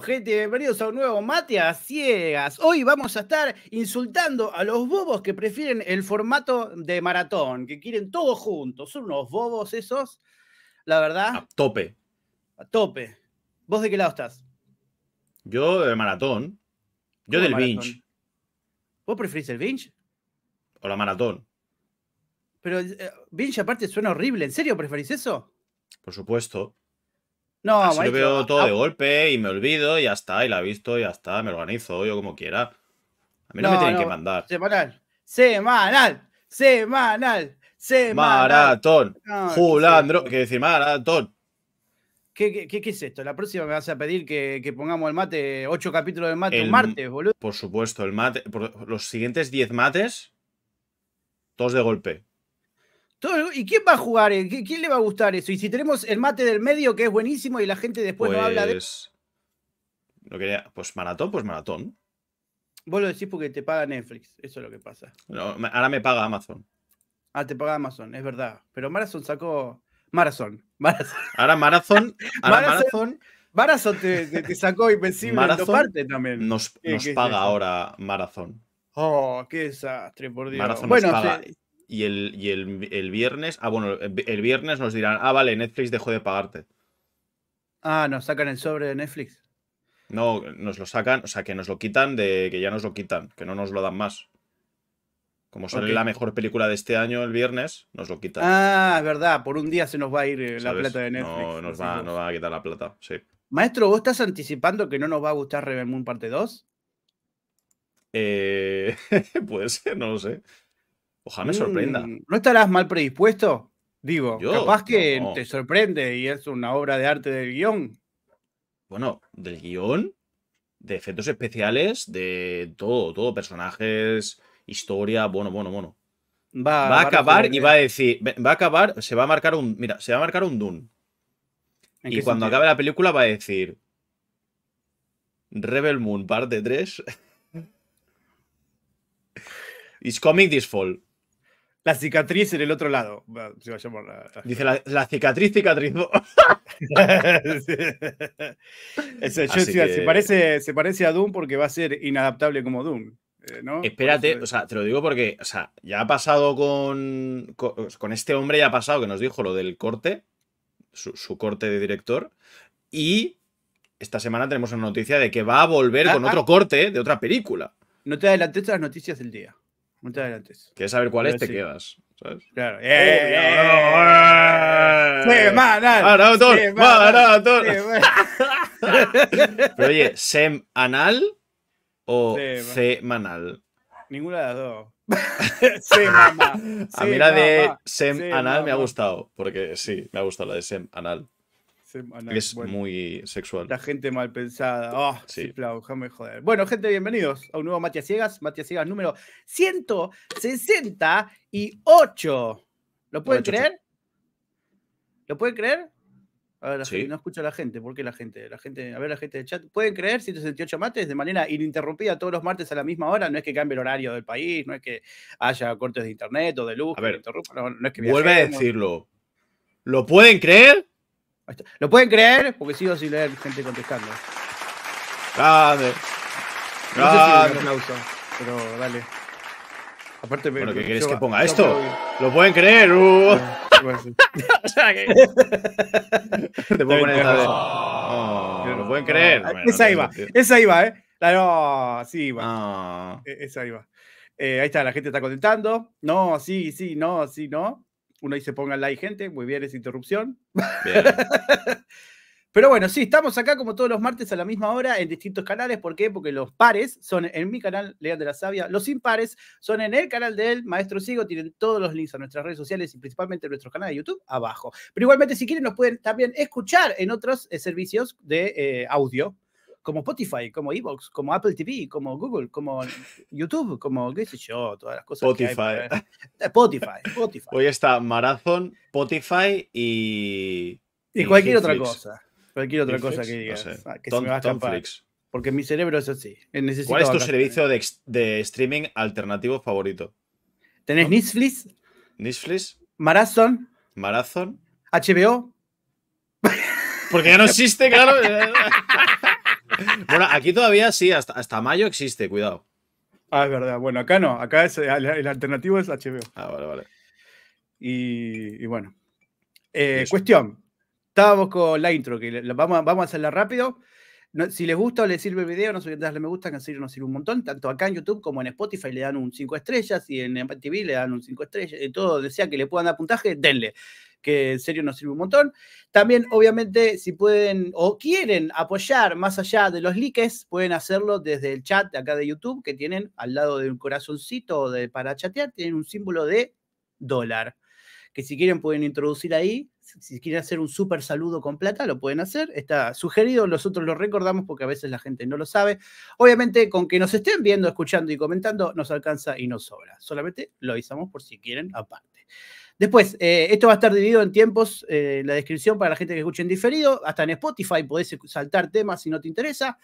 gente, bienvenidos a un nuevo mate a ciegas. Hoy vamos a estar insultando a los bobos que prefieren el formato de maratón, que quieren todo juntos. Son unos bobos esos, la verdad. A tope. A tope. ¿Vos de qué lado estás? Yo de maratón. Yo del binge. ¿Vos preferís el binge? O la maratón. Pero binge eh, aparte suena horrible. ¿En serio preferís eso? Por supuesto. No, Así veo todo de golpe y me olvido y ya está, y la he visto y ya está, me organizo yo como quiera. A mí no, me tienen que mandar. Semanal, semanal, semanal, semanal. Maratón, julandro, que decir maratón. ¿Qué, qué, es esto? La próxima me vas a pedir que, pongamos el mate, ocho capítulos del mate, el, un martes, boludo. Por supuesto, el mate, los siguientes diez mates, todos de golpe. ¿Y quién va a jugar? Eh, ¿Quién le va a gustar eso? Y si tenemos el mate del medio que es buenísimo y la gente después no habla de. No pues, quería... Pues maratón, pues maratón. Vos lo decís porque te paga Netflix, eso es lo que pasa. ahora me paga Amazon. Ah, te paga Amazon, es verdad. Pero Marathon sacó. Marathon. Ahora Marathon. Ahora Marathon. Marathon te, te, sacó Invencible Marathon también. Nos, paga ahora Marathon. Oh, qué desastre, por Dios. bueno, y el, viernes. Ah, bueno, el viernes nos dirán, ah, vale, Netflix dejó de pagarte. Ah, nos sacan el sobre de Netflix. No, nos lo sacan, o sea, que nos lo quitan de que ya nos lo quitan, que no nos lo dan más. Como sale la mejor película de este año el viernes, nos lo quitan. Ah, es verdad, por un día se nos va a ir eh, la plata de Netflix. No, nos va, nos va, a quitar la plata, sí. Maestro, ¿vos estás anticipando que no nos va a gustar Rebel Moon parte 2? Eh, puede ser, no lo sé. Ojalá me sorprenda. Mm, ¿No estarás mal predispuesto? Digo, Yo, capaz que te sorprende y es una obra de arte del guión. Bueno, del guión, de efectos especiales, de todo, todo, personajes, historia, bueno, bueno, bueno. Va, a acabar y va a decir, va a acabar, se va a marcar un, mira, se va a marcar un Dune. Y cuando acabe la película va a decir Rebel Moon parte 3 It's coming this fall. La cicatriz en el otro lado. Dice la, cicatriz, cicatriz. se, parece, se parece a Doom porque va a ser inadaptable como Doom. Eh, ¿no? Espérate, o sea, te lo digo porque, sea, ya ha pasado con, con, este hombre, ya ha pasado que nos dijo lo del corte, su, corte de director, y esta semana tenemos una noticia de que va a volver ah, con ah. otro corte de otra película. No te adelantes todas las noticias del día. Muchas gracias. ¿Quieres saber cuál es? Te quedas. ¿sabes? Claro. ¡Semanal! ¡Semanal! Pero oye, ¿semanal o semanal? Ninguna de las dos. A mí la de semanal me ha gustado, porque sí, me ha gustado la de semanal. Es muy sexual. La gente mal pensada. sí. Ah, bueno, gente, bienvenidos a un nuevo Matías Ciegas. Matías Ciegas número 168. ¿Lo pueden creer? ¿Lo pueden creer? A ver, no escucho a la gente. ¿Por qué la gente? La gente, a ver, la gente del chat. ¿Pueden creer 168 mates de manera ininterrumpida todos los martes a la misma hora? No es que cambie el horario del país, no es que haya cortes de internet o de luz. A ver, vuelve a decirlo. ¿Lo pueden creer? ¿Lo pueden creer? Porque sigo sin leer gente contestando. Grande. Grande. pero dale. Aparte, me, ¿Pero qué quieres que ponga esto? ¿Lo pueden creer? Uh. Te puedo poner oh. ¿Lo pueden creer? Ah, esa iba, esa iba, ¿eh? sí iba. Ah. E-, esa iba. Eh, ahí está, la gente está contestando. No, sí, sí, no, sí, no. Uno se pongan like, gente. Muy bien, es interrupción. Pero bueno, sí, estamos acá como todos los martes a la misma hora en distintos canales. ¿Por qué? Porque los pares son en mi canal, Leal de la Sabia. Los impares son en el canal del Maestro Sigo. Tienen todos los links a nuestras redes sociales y principalmente nuestro canal de YouTube abajo. Pero igualmente, si quieren, nos pueden también escuchar en otros eh, servicios de eh, audio como Spotify, como Evox, como Apple TV, como Google, como YouTube, como qué todas las cosas. Spotify. Que eh, Spotify, Spotify. Hoy está Marathon, Spotify y. Y, cualquier otra cosa. Cualquier otra cosa que digas. Tom, Porque mi cerebro es así. Eh, ¿Cuál es tu servicio de, streaming alternativo favorito? ¿Tenés Netflix? Netflix. Marathon. Marathon. HBO. Porque ya no existe, claro. bueno, aquí todavía sí, hasta, hasta mayo existe, cuidado. Ah, es verdad. Bueno, acá no, acá el, alternativo es HBO. Ah, vale, vale. Y, bueno. Eh, cuestión. Estábamos con la intro, que vamos, vamos a hacerla rápido si les gusta o les sirve el video, no se olviden darle me gusta, que en serio nos sirve un montón. Tanto acá en YouTube como en Spotify le dan un 5 estrellas y en Apple TV le dan un 5 estrellas. y eh, todo, desea que le puedan dar puntaje, denle, que en serio nos sirve un montón. También, obviamente, si pueden o quieren apoyar más allá de los likes, pueden hacerlo desde el chat de acá de YouTube, que tienen al lado de un corazoncito de, para chatear, tienen un símbolo de dólar que si quieren pueden introducir ahí. Si quieren hacer un súper saludo con plata, lo pueden hacer. Está sugerido, nosotros lo recordamos porque a veces la gente no lo sabe. Obviamente, con que nos estén viendo, escuchando y comentando, nos alcanza y nos sobra. Solamente lo avisamos por si quieren aparte. Después, eh, esto va a estar dividido en tiempos, eh, en la descripción para la gente que escuche en diferido. Hasta en Spotify podés saltar temas si no te interesa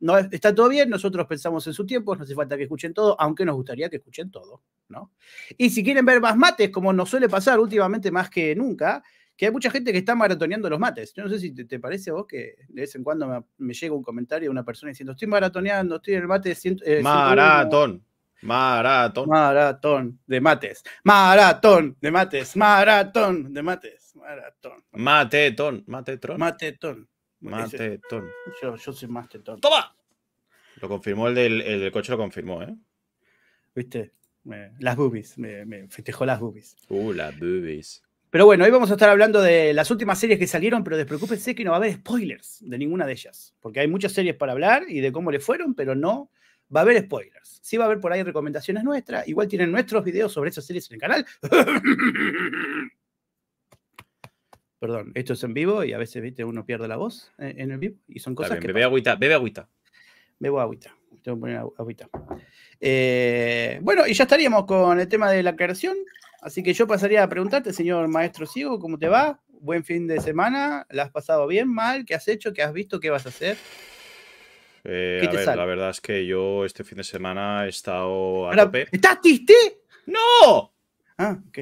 no, está todo bien, nosotros pensamos en su tiempo, no hace falta que escuchen todo, aunque nos gustaría que escuchen todo, ¿no? Y si quieren ver más mates, como nos suele pasar últimamente más que nunca, que hay mucha gente que está maratoneando los mates. Yo no sé si te, parece a vos que de vez en cuando me, llega un comentario de una persona diciendo, estoy maratoneando, estoy en el mate... Eh, maratón. Maratón. Maratón de mates. Maratón de mates. Maratón de mates. Maratón. Matetón. matetón, matetón yo, soy más ¡Toma! Lo confirmó el del, coche, lo confirmó, ¿eh? ¿Viste? las boobies, me, festejó las boobies. Uh, las boobies. Pero bueno, hoy vamos a estar hablando de las últimas series que salieron, pero despreocúpense que no va a haber spoilers de ninguna de ellas, porque hay muchas series para hablar y de cómo le fueron, pero no va a haber spoilers. Sí va a haber por ahí recomendaciones nuestras, igual tienen nuestros videos sobre esas series en el canal. perdón, esto es en vivo y a veces uno pierde la voz eh, en, el vivo y son cosas que... Bebe aguita, agüita, bebe agüita. Bebo agüita, tengo que poner agüita. Eh, bueno, y ya estaríamos con el tema de la creación, así que yo pasaría a preguntarte, señor maestro Ciego, ¿cómo te va? Buen fin de semana, ¿la has pasado bien, mal? ¿Qué has hecho? ¿Qué has visto? ¿Qué vas a hacer? Eh, la verdad es que yo este fin de semana he estado a ¿Estás triste? ¡No! Ah, ok.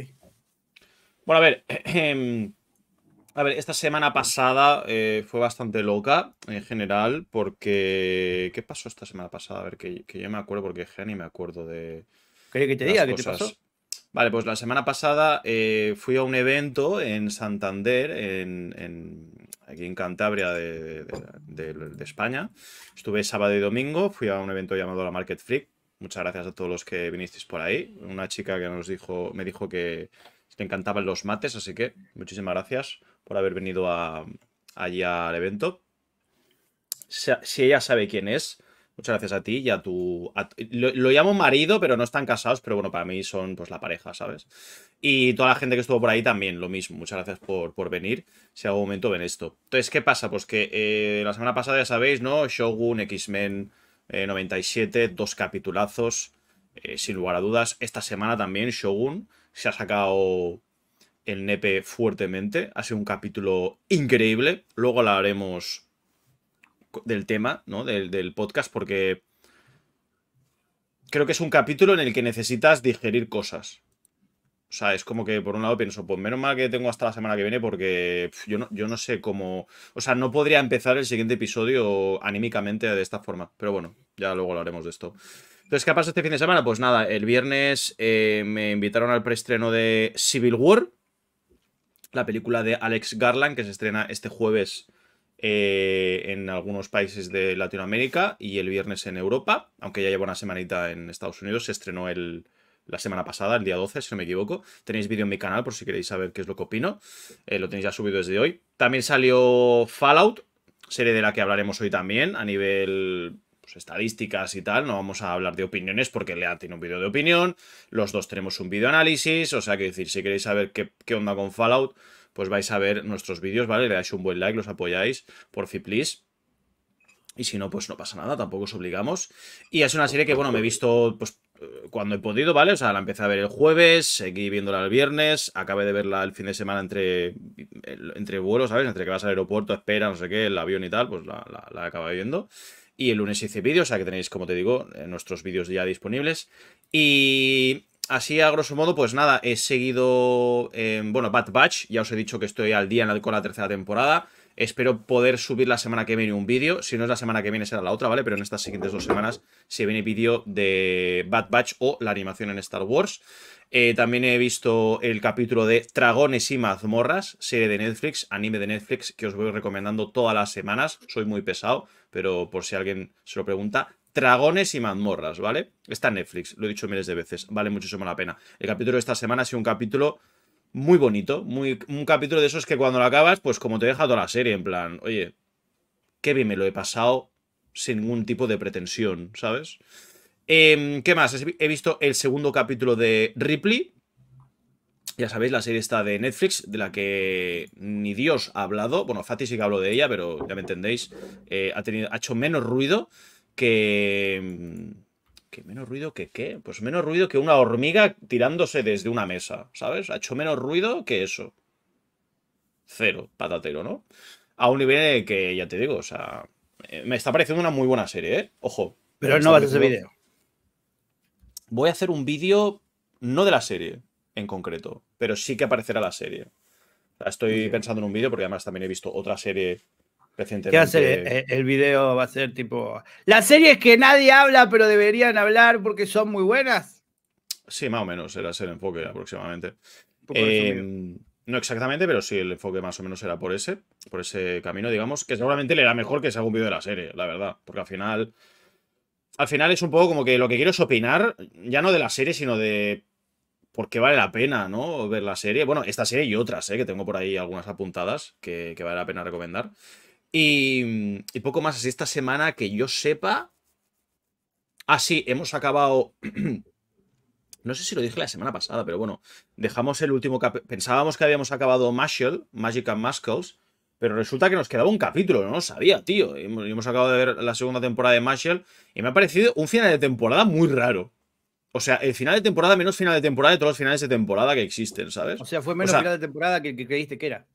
Bueno, a ver, em, a ver, esta semana pasada eh, fue bastante loca en general porque... ¿Qué pasó esta semana pasada? A ver, que, yo me acuerdo porque Jenny me acuerdo de... ¿Qué te diga qué te pasó? Vale, pues la semana pasada eh, fui a un evento en Santander, en, aquí en Cantabria de, España. Estuve sábado y domingo, fui a un evento llamado la Market Freak. Muchas gracias a todos los que vinisteis por ahí. Una chica que nos dijo, me dijo que le encantaban los mates, así que muchísimas gracias por haber venido a, allí al evento. Si ella sabe quién es, muchas gracias a ti y a tu... lo, llamo marido, pero no están casados, pero bueno, para mí son pues la pareja, ¿sabes? Y toda la gente que estuvo por ahí también, lo mismo. Muchas gracias por, por venir. Si algún momento ven esto. Entonces, ¿qué pasa? Pues que eh, la semana pasada ya sabéis, ¿no? Shogun, X-Men 97, eh, dos capitulazos, eh, sin lugar a dudas. Esta semana también Shogun se ha sacado el nepe fuertemente. Ha sido un capítulo increíble. Luego hablaremos del tema, ¿no? Del, podcast, porque creo que es un capítulo en el que necesitas digerir cosas. O sea, es como que por un lado pienso, pues menos mal que tengo hasta la semana que viene porque yo no, yo no sé cómo... O sea, no podría empezar el siguiente episodio anímicamente de esta forma. Pero bueno, ya luego hablaremos de esto. Entonces, ¿qué ha pasado este fin de semana? Pues nada, el viernes eh, me invitaron al preestreno de Civil War la película de Alex Garland, que se estrena este jueves eh, en algunos países de Latinoamérica y el viernes en Europa, aunque ya lleva una semanita en Estados Unidos, se estrenó el, la semana pasada, el día 12, si no me equivoco. Tenéis vídeo en mi canal por si queréis saber qué es lo que opino. Eh, lo tenéis ya subido desde hoy. También salió Fallout, serie de la que hablaremos hoy también, a nivel pues, estadísticas y tal, no vamos a hablar de opiniones porque Lea tiene un vídeo de opinión, los dos tenemos un vídeo análisis, o sea que decir, si queréis saber qué, onda con Fallout, pues vais a ver nuestros vídeos, ¿vale? Le dais un buen like, los apoyáis, por fi, please. Y si no, pues no pasa nada, tampoco os obligamos. Y es una serie que, bueno, me he visto pues, eh, cuando he podido, ¿vale? O sea, la empecé a ver el jueves, seguí viéndola el viernes, acabé de verla el fin de semana entre, entre vuelos, ¿sabes? Entre que vas al aeropuerto, espera, no sé qué, el avión y tal, pues la, la, la viendo. Y el lunes hice vídeo, o sea que tenéis, como te digo, eh, nuestros vídeos ya disponibles. Y así a grosso modo, pues nada, he seguido, eh, bueno, Bad Batch, ya os he dicho que estoy al día con la tercera temporada. Espero poder subir la semana que viene un vídeo. Si no es la semana que viene, será la otra, ¿vale? Pero en estas siguientes dos semanas se viene vídeo de Bad Batch o la animación en Star Wars. Eh, también he visto el capítulo de Dragones y mazmorras, serie de Netflix, anime de Netflix, que os voy recomendando todas las semanas. Soy muy pesado, pero por si alguien se lo pregunta, Dragones y mazmorras, ¿vale? Está en Netflix, lo he dicho miles de veces, vale muchísimo la pena. El capítulo de esta semana ha sido un capítulo muy bonito, muy, un capítulo de esos que cuando lo acabas, pues como te deja toda la serie, en plan, oye, qué bien me lo he pasado sin ningún tipo de pretensión, ¿sabes? Em, ¿Qué más? He visto el segundo capítulo de Ripley. Ya sabéis, la serie está de Netflix, de la que ni Dios ha hablado. Bueno, Fati sí que habló de ella, pero ya me entendéis. Eh, ha, tenido, ha hecho menos ruido que em, menos ruido que qué? Pues menos ruido que una hormiga tirándose desde una mesa, ¿sabes? Ha hecho menos ruido que eso. Cero, patatero, ¿no? A un nivel que, ya te digo, o sea, eh, me está pareciendo una muy buena serie, ¿eh? Ojo. Pero no va a ese vídeo. Voy a hacer un vídeo, no de la serie en concreto, pero sí que aparecerá la serie. Estoy pensando en un vídeo porque además también he visto otra serie hace eh, eh, el, video? Va a ser tipo. Las series que nadie habla, pero deberían hablar porque son muy buenas. Sí, más o menos, era ese el enfoque aproximadamente. Em, no exactamente, pero sí, el enfoque más o menos era por ese, por ese camino, digamos, que seguramente le era mejor que se un video de la serie, la verdad, porque al final. Al final es un poco como que lo que quiero es opinar, ya no de la serie, sino de por qué vale la pena, ¿no? Ver la serie. Bueno, esta serie y otras, ¿eh? que tengo por ahí algunas apuntadas que, que vale la pena recomendar. Y, poco más así esta semana que yo sepa. Ah, sí, hemos acabado. no sé si lo dije la semana pasada, pero bueno, dejamos el último capítulo. Pensábamos que habíamos acabado Marshall, Magic and Muscles, pero resulta que nos quedaba un capítulo, no lo sabía, tío. Hemos, hemos acabado de ver la segunda temporada de Marshall y me ha parecido un final de temporada muy raro. O sea, el final de temporada menos final de temporada de todos los finales de temporada que existen, ¿sabes? O sea, fue menos final de temporada que que creíste que era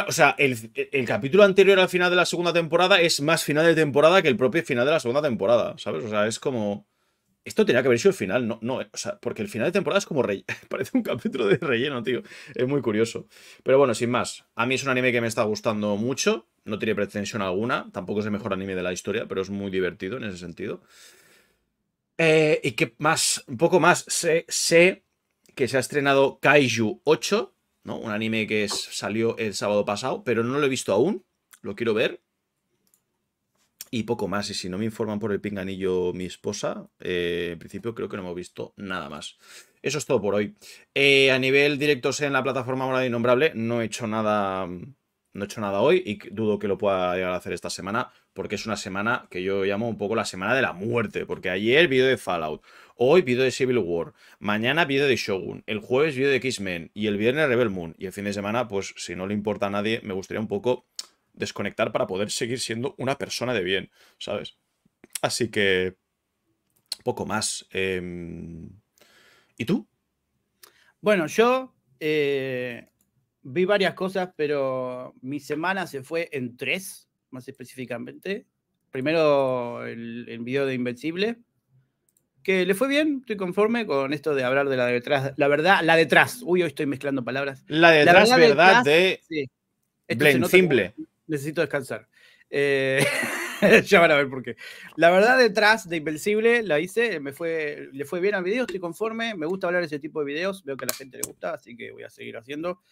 o sea, el, capítulo anterior al final de la segunda temporada es más final de temporada que el propio final de la segunda temporada, ¿sabes? O sea, es como. Esto tenía que haber sido el final, no, no, o sea, porque el final de temporada es como Parece un capítulo de relleno, tío. Es muy curioso. Pero bueno, sin más. A mí es un anime que me está gustando mucho. No tiene pretensión alguna. Tampoco es el mejor anime de la historia, pero es muy divertido en ese sentido. Eh, y qué más, un poco más. sé que se ha estrenado Kaiju 8 ¿no? Un anime que salió el sábado pasado, pero no lo he visto aún, lo quiero ver. Y poco más, y si no me informan por el pinganillo mi esposa, eh, en principio creo que no hemos visto nada más. Eso es todo por hoy. Eh, a nivel directos en la plataforma Morada Innombrable, no he hecho nada no he hecho nada hoy y dudo que lo pueda llegar a hacer esta semana, porque es una semana que yo llamo un poco la semana de la muerte, porque ayer video de Fallout, Hoy video de Civil War, mañana video de Shogun, el jueves video de X-Men y el viernes Rebel Moon. Y el fin de semana, pues si no le importa a nadie, me gustaría un poco desconectar para poder seguir siendo una persona de bien, ¿sabes? Así que... Poco más. Em, ¿Y tú? Bueno, yo eh, vi varias cosas, pero mi semana se fue en tres, más específicamente. Primero el, el video de Invencible, que le fue bien, estoy conforme con esto de hablar de la detrás, la verdad, la detrás, uy, hoy estoy mezclando palabras. La detrás, la verdad, de sí. Simple. Necesito descansar. Eh, ya van a ver por qué. La verdad detrás de Invencible la hice, me fue, le fue bien al video, estoy conforme, me gusta hablar de ese tipo de videos, veo que a la gente le gusta, así que voy a seguir haciendo.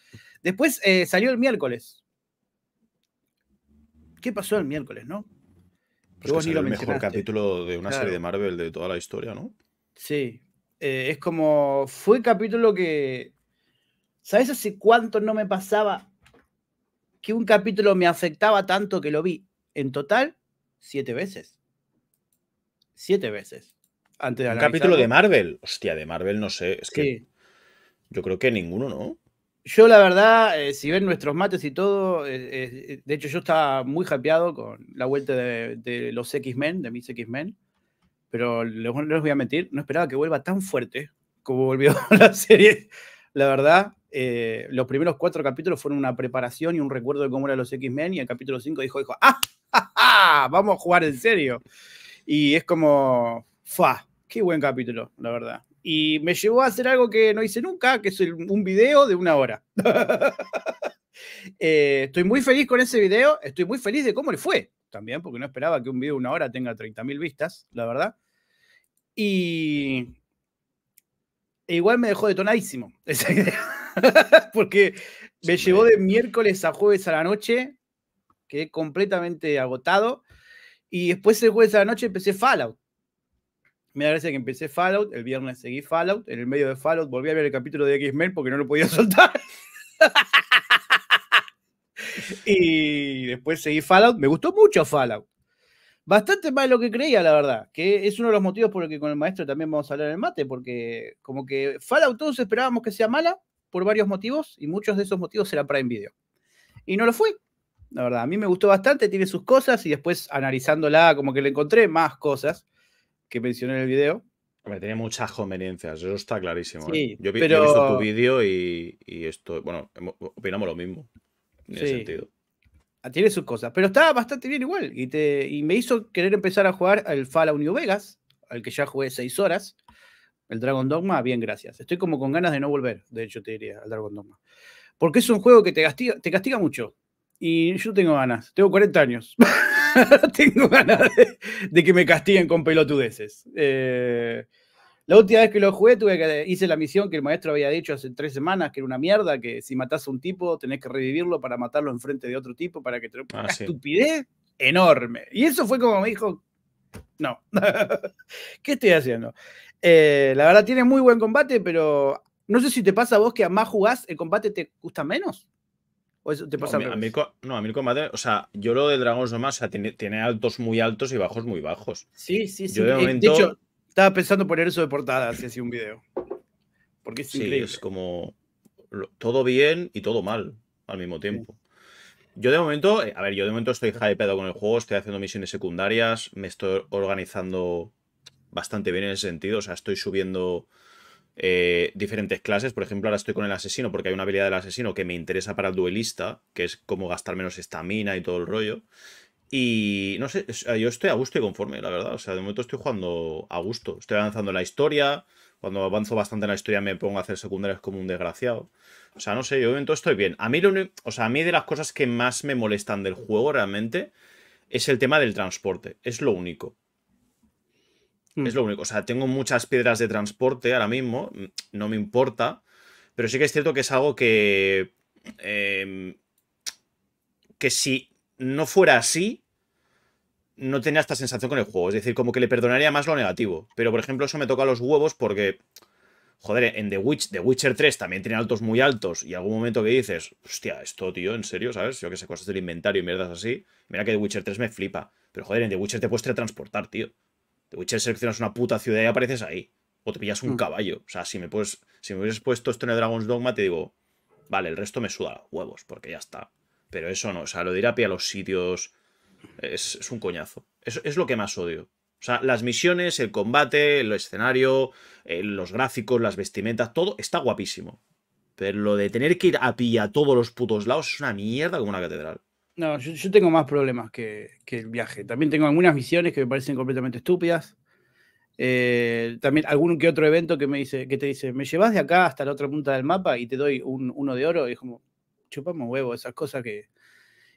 Después eh, salió el miércoles. ¿Qué pasó el miércoles, no? Pues que el mejor capítulo de una serie de Marvel de toda la historia, ¿no? Sí. Eh, es como. Fue capítulo que. ¿Sabes hace cuánto no me pasaba que un capítulo me afectaba tanto que lo vi? En total, siete veces. Siete veces. Antes de un capítulo de Marvel. Hostia, de Marvel no sé. Es que. Yo creo que ninguno, ¿no? Yo, la verdad, eh, si ven nuestros mates y todo, de hecho, yo estaba muy hypeado con la vuelta de, los X-Men, de mis X-Men, pero les, les voy a mentir, no esperaba que vuelva tan fuerte como volvió la serie. La verdad, eh, los primeros cuatro capítulos fueron una preparación y un recuerdo de cómo eran los X-Men, y el capítulo 5 dijo, dijo, ¡ah! vamos a jugar en serio. Y es como, ¡fa! Qué buen capítulo, la verdad y me llevó a hacer algo que no hice nunca, que es un video de una hora. Eh, estoy muy feliz con ese video, estoy muy feliz de cómo le fue también, porque no esperaba que un video de una hora tenga 30.000 vistas, la verdad. Y e igual me dejó detonadísimo esa idea, porque me llevó de miércoles a jueves a la noche, quedé completamente agotado, y después el jueves a la noche empecé Fallout me agradece que empecé Fallout, el viernes seguí Fallout, en el medio de Fallout volví a ver el capítulo de X-Men porque no lo podía soltar. y después seguí Fallout, me gustó mucho Fallout. Bastante más de lo que creía, la verdad, que es uno de los motivos por los que con el maestro también vamos a hablar en el mate, porque como que Fallout todos esperábamos que sea mala por varios motivos y muchos de esos motivos eran Prime Video. Y no lo fue, la verdad. A mí me gustó bastante, tiene sus cosas y después analizándola como que le encontré más cosas que mencioné en el video. Hombre, tiene muchas conveniencias, eso está clarísimo. ¿eh? yo, vi visto tu vídeo y, esto, bueno, opinamos lo mismo. En sentido. Ah, tiene sus cosas, pero está bastante bien igual. Y, te, me hizo querer empezar a jugar al Fallout New Vegas, al que ya jugué seis horas. El Dragon Dogma, bien, gracias. Estoy como con ganas de no volver, de hecho, te diría, al Dragon Dogma. Porque es un juego que te castiga, te castiga mucho. Y yo tengo ganas. Tengo 40 años. tengo ganas de, que me castiguen con pelotudeces. Eh, la última vez que lo jugué que, hice la misión que el maestro había dicho hace tres semanas, que era una mierda, que si matás a un tipo tenés que revivirlo para matarlo enfrente de otro tipo para que te... Ah, una estupidez enorme. Y eso fue como me dijo, no, ¿qué estoy haciendo? Eh, la verdad tiene muy buen combate, pero no sé si te pasa a vos que a más jugás el combate te gusta menos. ¿O te pasa no, a, mí, no, a mí o sea, yo lo de Dragon's nomás, o sea, tiene, altos muy altos y bajos muy bajos. Sí, sí, sí. Yo eh, de, momento... estaba pensando poner eso de portada si así un video. Porque es sí, es como todo bien y todo mal al mismo tiempo. Yo de momento, eh, a ver, yo de momento estoy hypeado con el juego, estoy haciendo misiones secundarias, me estoy organizando bastante bien en ese sentido, o sea, estoy subiendo eh, diferentes clases. Por ejemplo, ahora estoy con el asesino porque hay una habilidad del asesino que me interesa para el duelista, que es como gastar menos estamina y todo el rollo. Y no sé, yo estoy a gusto y conforme, la verdad. O sea, de momento estoy jugando a gusto. Estoy avanzando en la historia. Cuando avanzo bastante en la historia me pongo a hacer secundarias como un desgraciado. O sea, no sé, yo de momento estoy bien. A mí, o sea, a mí de las cosas que más me molestan del juego realmente es el tema del transporte. Es lo único. Mm. Es lo único. O sea, tengo muchas piedras de transporte ahora mismo, mm, no me importa, pero sí que es cierto que es algo que... Em, que si no fuera así, no tenía esta sensación con el juego. Es decir, como que le perdonaría más lo negativo. Pero, por ejemplo, eso me toca los huevos porque... Joder, en The, Witch, The Witcher 3 también tiene altos muy altos y algún momento que dices, hostia, esto, tío, en serio, ¿sabes? Yo que sé, cosas del inventario y mierdas así. Mira que The Witcher 3 me flipa. Pero joder, en The Witcher te puedes transportar, tío. The Witcher seleccionas una puta ciudad y apareces ahí. O te pillas un hmm. caballo. O sea, si me, puedes, si me hubieras puesto esto en Dragon's Dogma, te digo, vale, el resto me suda huevos, porque ya está. Pero eso no, o sea, lo de ir a pie a los sitios es, un coñazo. Es, es lo que más odio. O sea, las misiones, el combate, el escenario, eh, los gráficos, las vestimentas, todo está guapísimo. Pero lo de tener que ir a pie a todos los putos lados es una mierda como una catedral. No, yo, tengo más problemas que, que, el viaje. También tengo algunas misiones que me parecen completamente estúpidas. Eh, también algún que otro evento que me dice, que te dice, me llevas de acá hasta la otra punta del mapa y te doy un, uno de oro. Y es como, chupamos huevo, esas cosas que,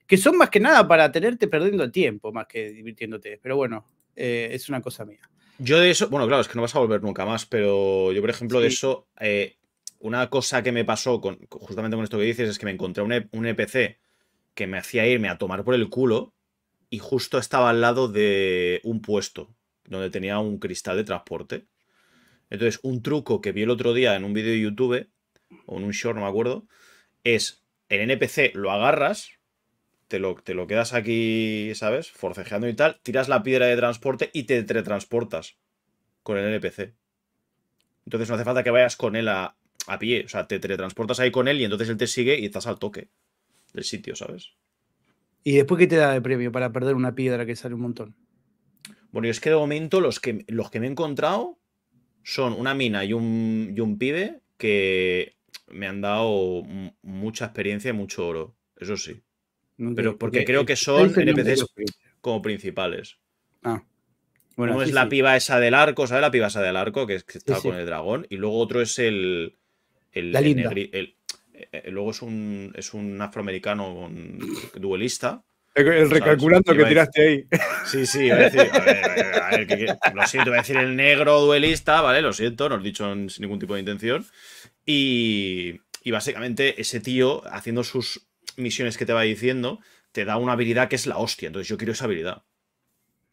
que son más que nada para tenerte perdiendo el tiempo, más que divirtiéndote. Pero bueno, eh, es una cosa mía. Yo de eso, bueno, claro, es que no vas a volver nunca más, pero yo, por ejemplo, de eso, eh, una cosa que me pasó con, justamente con esto que dices es que me encontré un, e, un NPC e que me hacía irme a tomar por el culo y justo estaba al lado de un puesto donde tenía un cristal de transporte. Entonces, un truco que vi el otro día en un vídeo de YouTube, o en un short, no me acuerdo, es el NPC lo agarras, te lo, te lo quedas aquí, ¿sabes? Forcejeando y tal, tiras la piedra de transporte y te teletransportas con el NPC. Entonces no hace falta que vayas con él a, a pie, o sea, te teletransportas ahí con él y entonces él te sigue y estás al toque sitio, ¿sabes? ¿Y después qué te da de premio para perder una piedra que sale un montón? Bueno, yo es que de momento los que, los que me he encontrado son una mina y un, y un pibe que me han dado mucha experiencia y mucho oro, eso sí. Pero porque creo que son NPCs como principales. Ah. Bueno, es la piba esa del arco, ¿sabes? La piba esa del arco que, está con el dragón. Y luego otro es el. la El, el, eh, eh, luego es un, es un afroamericano duelista. El, recalculando que tiraste ahí. Sí, sí, a decir, lo siento, voy a decir el negro duelista, ¿vale? Lo siento, no lo he dicho sin ningún tipo de intención. Y, básicamente ese tío, haciendo sus misiones que te va diciendo, te da una habilidad que es la hostia. Entonces yo quiero esa habilidad.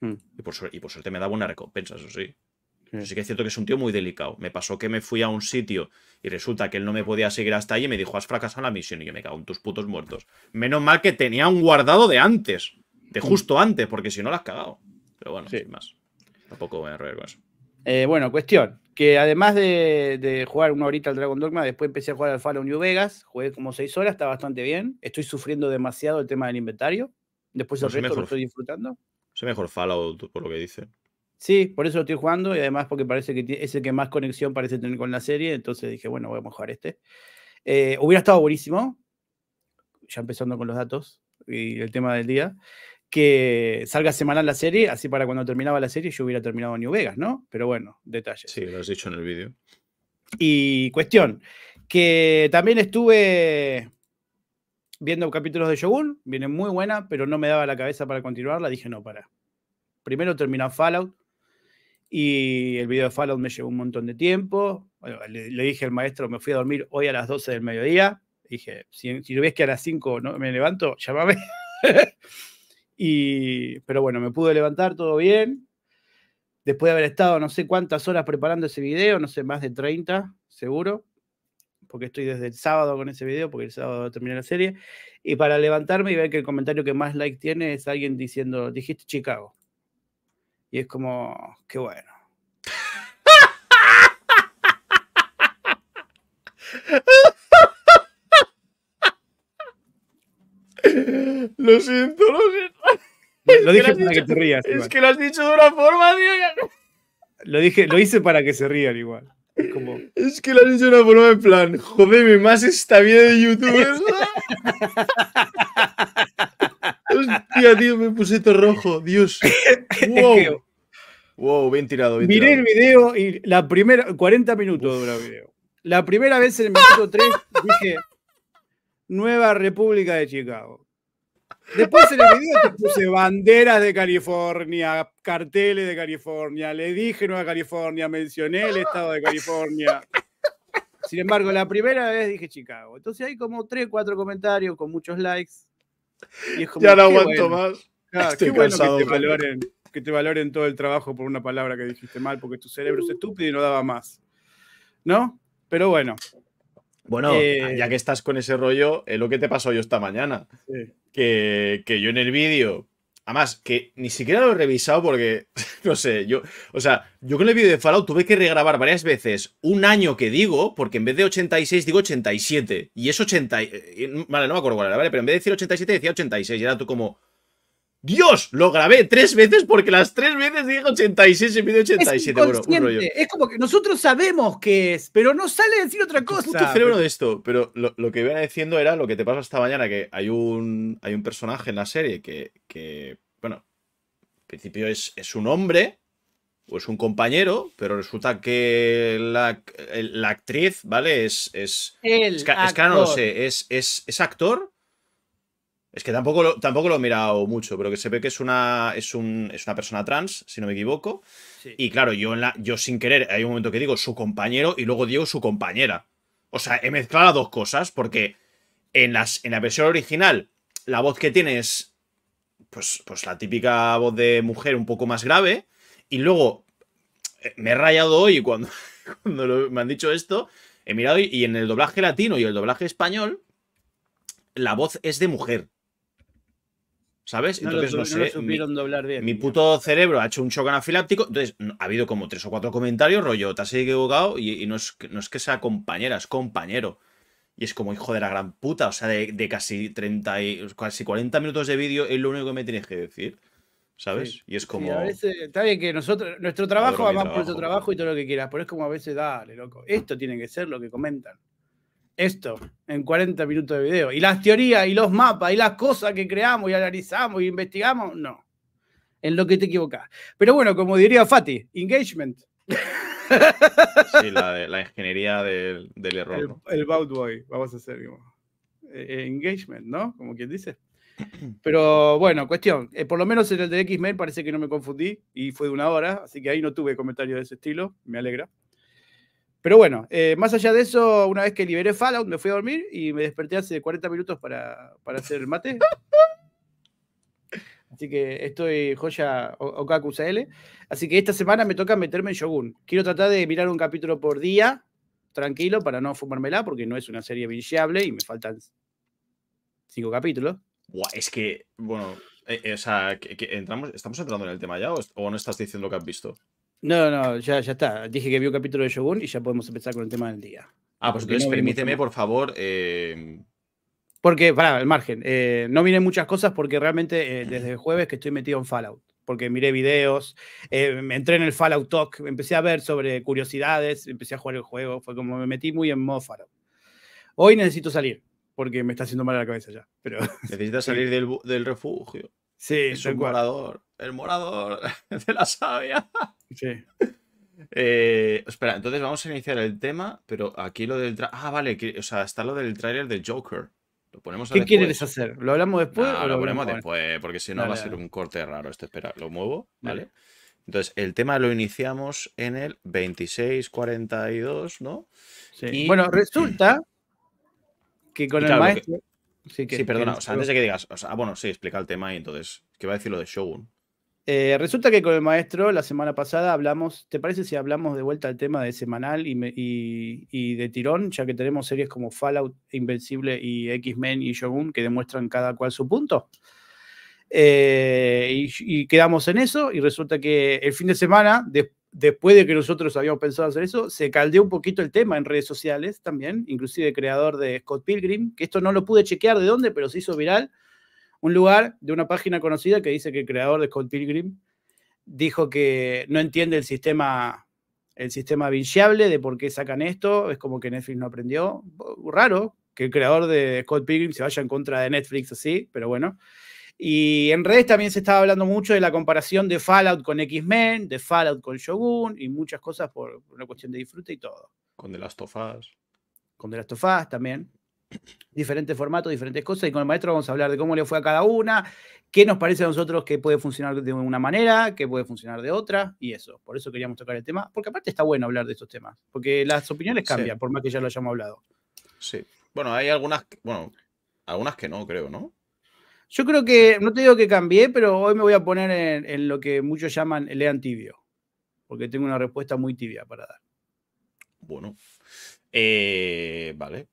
Hmm. Y por, suerte, y por, suerte me da buena recompensa, eso sí sí que es cierto que es un tío muy delicado. Me pasó que me fui a un sitio y resulta que él no me podía seguir hasta allí y me dijo, has fracasado la misión. Y yo me cago en tus putos muertos. Menos mal que tenía un guardado de antes, de mm. justo antes, porque si no lo has cagado. Pero bueno, sí. más. Tampoco voy a eso. Eh, bueno, cuestión. Que además de, jugar una horita al Dragon Dogma, después empecé a jugar al Fallout New Vegas. Jugué como seis horas, está bastante bien. Estoy sufriendo demasiado el tema del inventario. Después el resto lo estoy disfrutando. Sé mejor Fallout, por lo que dicen. Sí, por eso lo estoy jugando y además porque parece que es el que más conexión parece tener con la serie, entonces dije, bueno, voy a jugar este. Eh, hubiera estado buenísimo, ya empezando con los datos y el tema del día, que salga semanal la serie, así para cuando terminaba la serie yo hubiera terminado New Vegas, ¿no? Pero bueno, detalles. Sí, lo has dicho en el vídeo. Y cuestión, que también estuve viendo capítulos de Shogun, viene muy buena, pero no me daba la cabeza para continuarla, dije no, para. Primero termina Fallout, y el video de Fallout me llevó un montón de tiempo. le, dije al maestro, me fui a dormir hoy a las 12 del mediodía. Dije, si, si ves que a las 5 no me levanto, llámame. y, pero bueno, me pude levantar, todo bien. Después de haber estado no sé cuántas horas preparando ese video, no sé, más de 30, seguro porque estoy desde el sábado con ese video, porque el sábado terminé la serie, y para levantarme y ver que el comentario que más like tiene es alguien diciendo, dijiste Chicago. Y es como, qué bueno. Lo siento, lo siento. Lo dije para que te rías. Es que lo has dicho de una forma, tío. Lo, dije, lo hice para que se rían igual. Es, como... es que lo has dicho de una forma en plan, jodeme más esta vida de YouTube. tío, me puse todo rojo. Dios. Wow. wow bien tirado. Miré el video y la primera. 40 minutos dura video. La primera vez en el minuto 3 dije. Nueva República de Chicago. Después en el video te puse banderas de California, carteles de California, le dije Nueva California, mencioné el estado de California. Sin embargo, la primera vez dije Chicago. Entonces hay como 3, 4 comentarios con muchos likes ya no aguanto más. Ah, qué que te, valoren, todo el trabajo por una palabra que dijiste mal, porque tu cerebro es estúpido y no daba más. ¿No? Pero bueno. Bueno, ya eh, que estás con ese rollo, es lo que te pasó yo esta mañana. Que, que yo en el vídeo Además, que ni siquiera lo he revisado porque, no sé, yo, o sea, yo con el vídeo de Fallout tuve que regrabar varias veces un año que digo, porque en vez de 86 digo 87, y es 80, eh, vale, no me acuerdo cuál era, ¿vale? Pero en vez de decir 87 decía 86, y era tú como, Dios, lo grabé tres veces porque las tres veces dije 86 y pide 87. Es, es como que nosotros sabemos qué es, pero no sale a decir otra cosa. cerebro de esto, pero lo, que iba diciendo era lo que te pasa esta mañana, que hay un, hay un personaje en la serie que, bueno, en principio es, es un hombre o es un compañero, pero resulta que la, actriz, ¿vale? Es, es, no lo sé, es, es actor es que tampoco lo, tampoco lo he mirado mucho, pero que se ve que es una, es un, es una persona trans, si no me equivoco. Y claro, yo, en la, yo sin querer, hay un momento que digo su compañero y luego digo su compañera. O sea, he mezclado dos cosas porque en, las, en la versión original la voz que tiene es pues, pues la típica voz de mujer un poco más grave. Y luego eh, me he rayado hoy cuando, me han dicho esto. He mirado y en el doblaje latino y el doblaje español la voz es de mujer. ¿Sabes? entonces, no, sé, mi, puto cerebro ha hecho un shock anafiláptico, Entonces, ha habido como tres o cuatro comentarios, rollo, te has equivocado y, no, es, no, es, que sea compañera, es compañero. Y es como hijo de la gran puta, o sea, de, casi 30 casi 40 minutos de vídeo es lo único que me tienes que decir. ¿Sabes? y es como. a veces, está bien que nosotros, nuestro trabajo va más por nuestro trabajo y todo lo que quieras, pero es como a veces, dale, loco. Esto tiene que ser lo que comentan esto en 40 minutos de video. Y las teorías y los mapas y las cosas que creamos y analizamos y investigamos, no. En lo que te equivocas. Pero bueno, como diría Fati, engagement. Sí, la, ingeniería del, error. El, boy, vamos a hacer e, e, engagement, ¿no? Como quien dice. Pero bueno, cuestión. Eh, por lo menos en el de X-Men parece que no me confundí y fue de una hora, así que ahí no tuve comentarios de ese estilo. Me alegra. Pero bueno, eh, más allá de eso, una vez que liberé Fallout, me fui a dormir y me desperté hace 40 minutos para, hacer el mate. Así que estoy joya Okakusa L. Así que esta semana me toca meterme en Shogun. Quiero tratar de mirar un capítulo por día, tranquilo, para no fumármela, porque no es una serie vinciable y me faltan cinco capítulos. es que, bueno, eh, eh, o sea, que, entramos, ¿estamos entrando en el tema ya o, no estás diciendo lo que has visto? No, no, ya, ya está. Dije que vi un capítulo de Shogun y ya podemos empezar con el tema del día. Ah, pues entonces permíteme, por favor. Eh, porque, para, el margen. Eh, no miré muchas cosas porque realmente eh, desde el jueves que estoy metido en Fallout. Porque miré videos, me entré en el Fallout Talk, empecé a ver sobre curiosidades, empecé a jugar el juego. Fue como me metí muy en modo Fallout. Hoy necesito salir porque me está haciendo mal la cabeza ya. Pero... Necesitas salir del, refugio. Sí, es un morador, el morador de la savia. Eh, espera, entonces vamos a iniciar el tema, pero aquí lo del... Ah, vale, o sea, está lo del tráiler de Joker. Lo ponemos ¿Qué quieres hacer? ¿Lo hablamos después? lo, ponemos después, porque si no va a ser un corte raro esto Espera, lo muevo, ¿vale? Entonces, el tema lo iniciamos en el 2642, ¿no? Sí. Bueno, resulta que con el maestro... Sí, perdona, antes de que digas, Ah, bueno, sí, explica el tema y entonces, ¿qué va a decir lo de Shogun. Eh, resulta que con el maestro la semana pasada hablamos, ¿te parece si hablamos de vuelta al tema de semanal y, de tirón, ya que tenemos series como Fallout, Invencible y X-Men y Shogun que demuestran cada cual su punto? Eh, y, quedamos en eso y resulta que el fin de semana, después de que nosotros habíamos pensado hacer eso, se caldeó un poquito el tema en redes sociales también, inclusive el creador de Scott Pilgrim, que esto no lo pude chequear de dónde, pero se hizo viral un lugar de una página conocida que dice que el creador de Scott Pilgrim dijo que no entiende el sistema el sistema vinciable de por qué sacan esto, es como que Netflix no aprendió, raro que el creador de Scott Pilgrim se vaya en contra de Netflix así, pero bueno. Y en redes también se estaba hablando mucho de la comparación de Fallout con X-Men, de Fallout con Shogun y muchas cosas por una cuestión de disfrute y todo. Con de las of Con de las of también diferentes formatos, diferentes cosas, y con el maestro vamos a hablar de cómo le fue a cada una, qué nos parece a nosotros que puede funcionar de una manera, que puede funcionar de otra, y eso. Por eso queríamos tocar el tema, porque aparte está bueno hablar de estos temas, porque las opiniones cambian, por más que ya lo hayamos hablado. Sí. Bueno, hay algunas, bueno, algunas que no, creo, ¿no? Yo creo que, no te digo que cambié, pero hoy me voy a poner en, lo que muchos llaman el lean tibio, porque tengo una respuesta muy tibia para dar. Bueno, eh, vale,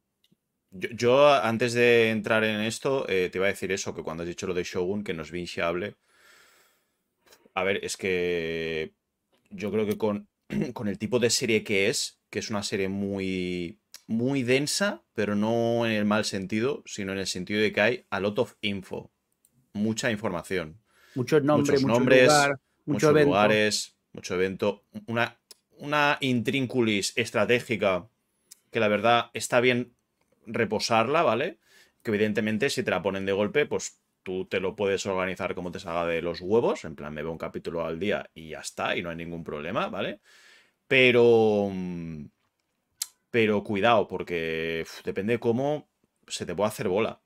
yo, antes de entrar en esto, eh, te iba a decir eso, que cuando has dicho lo de Shogun, que nos es vinciable. A ver, es que yo creo que con, con el tipo de serie que es, que es una serie muy, muy densa, pero no en el mal sentido, sino en el sentido de que hay a lot of info, mucha información. Muchos nombres, muchos, lugares, mucho evento, una, una intrínculis estratégica que la verdad está bien reposarla, ¿vale? Que evidentemente si te la ponen de golpe, pues tú te lo puedes organizar como te salga de los huevos, en plan me veo un capítulo al día y ya está, y no hay ningún problema, ¿vale? Pero... Mm, pero cuidado, porque depende cómo se te puede hacer bola.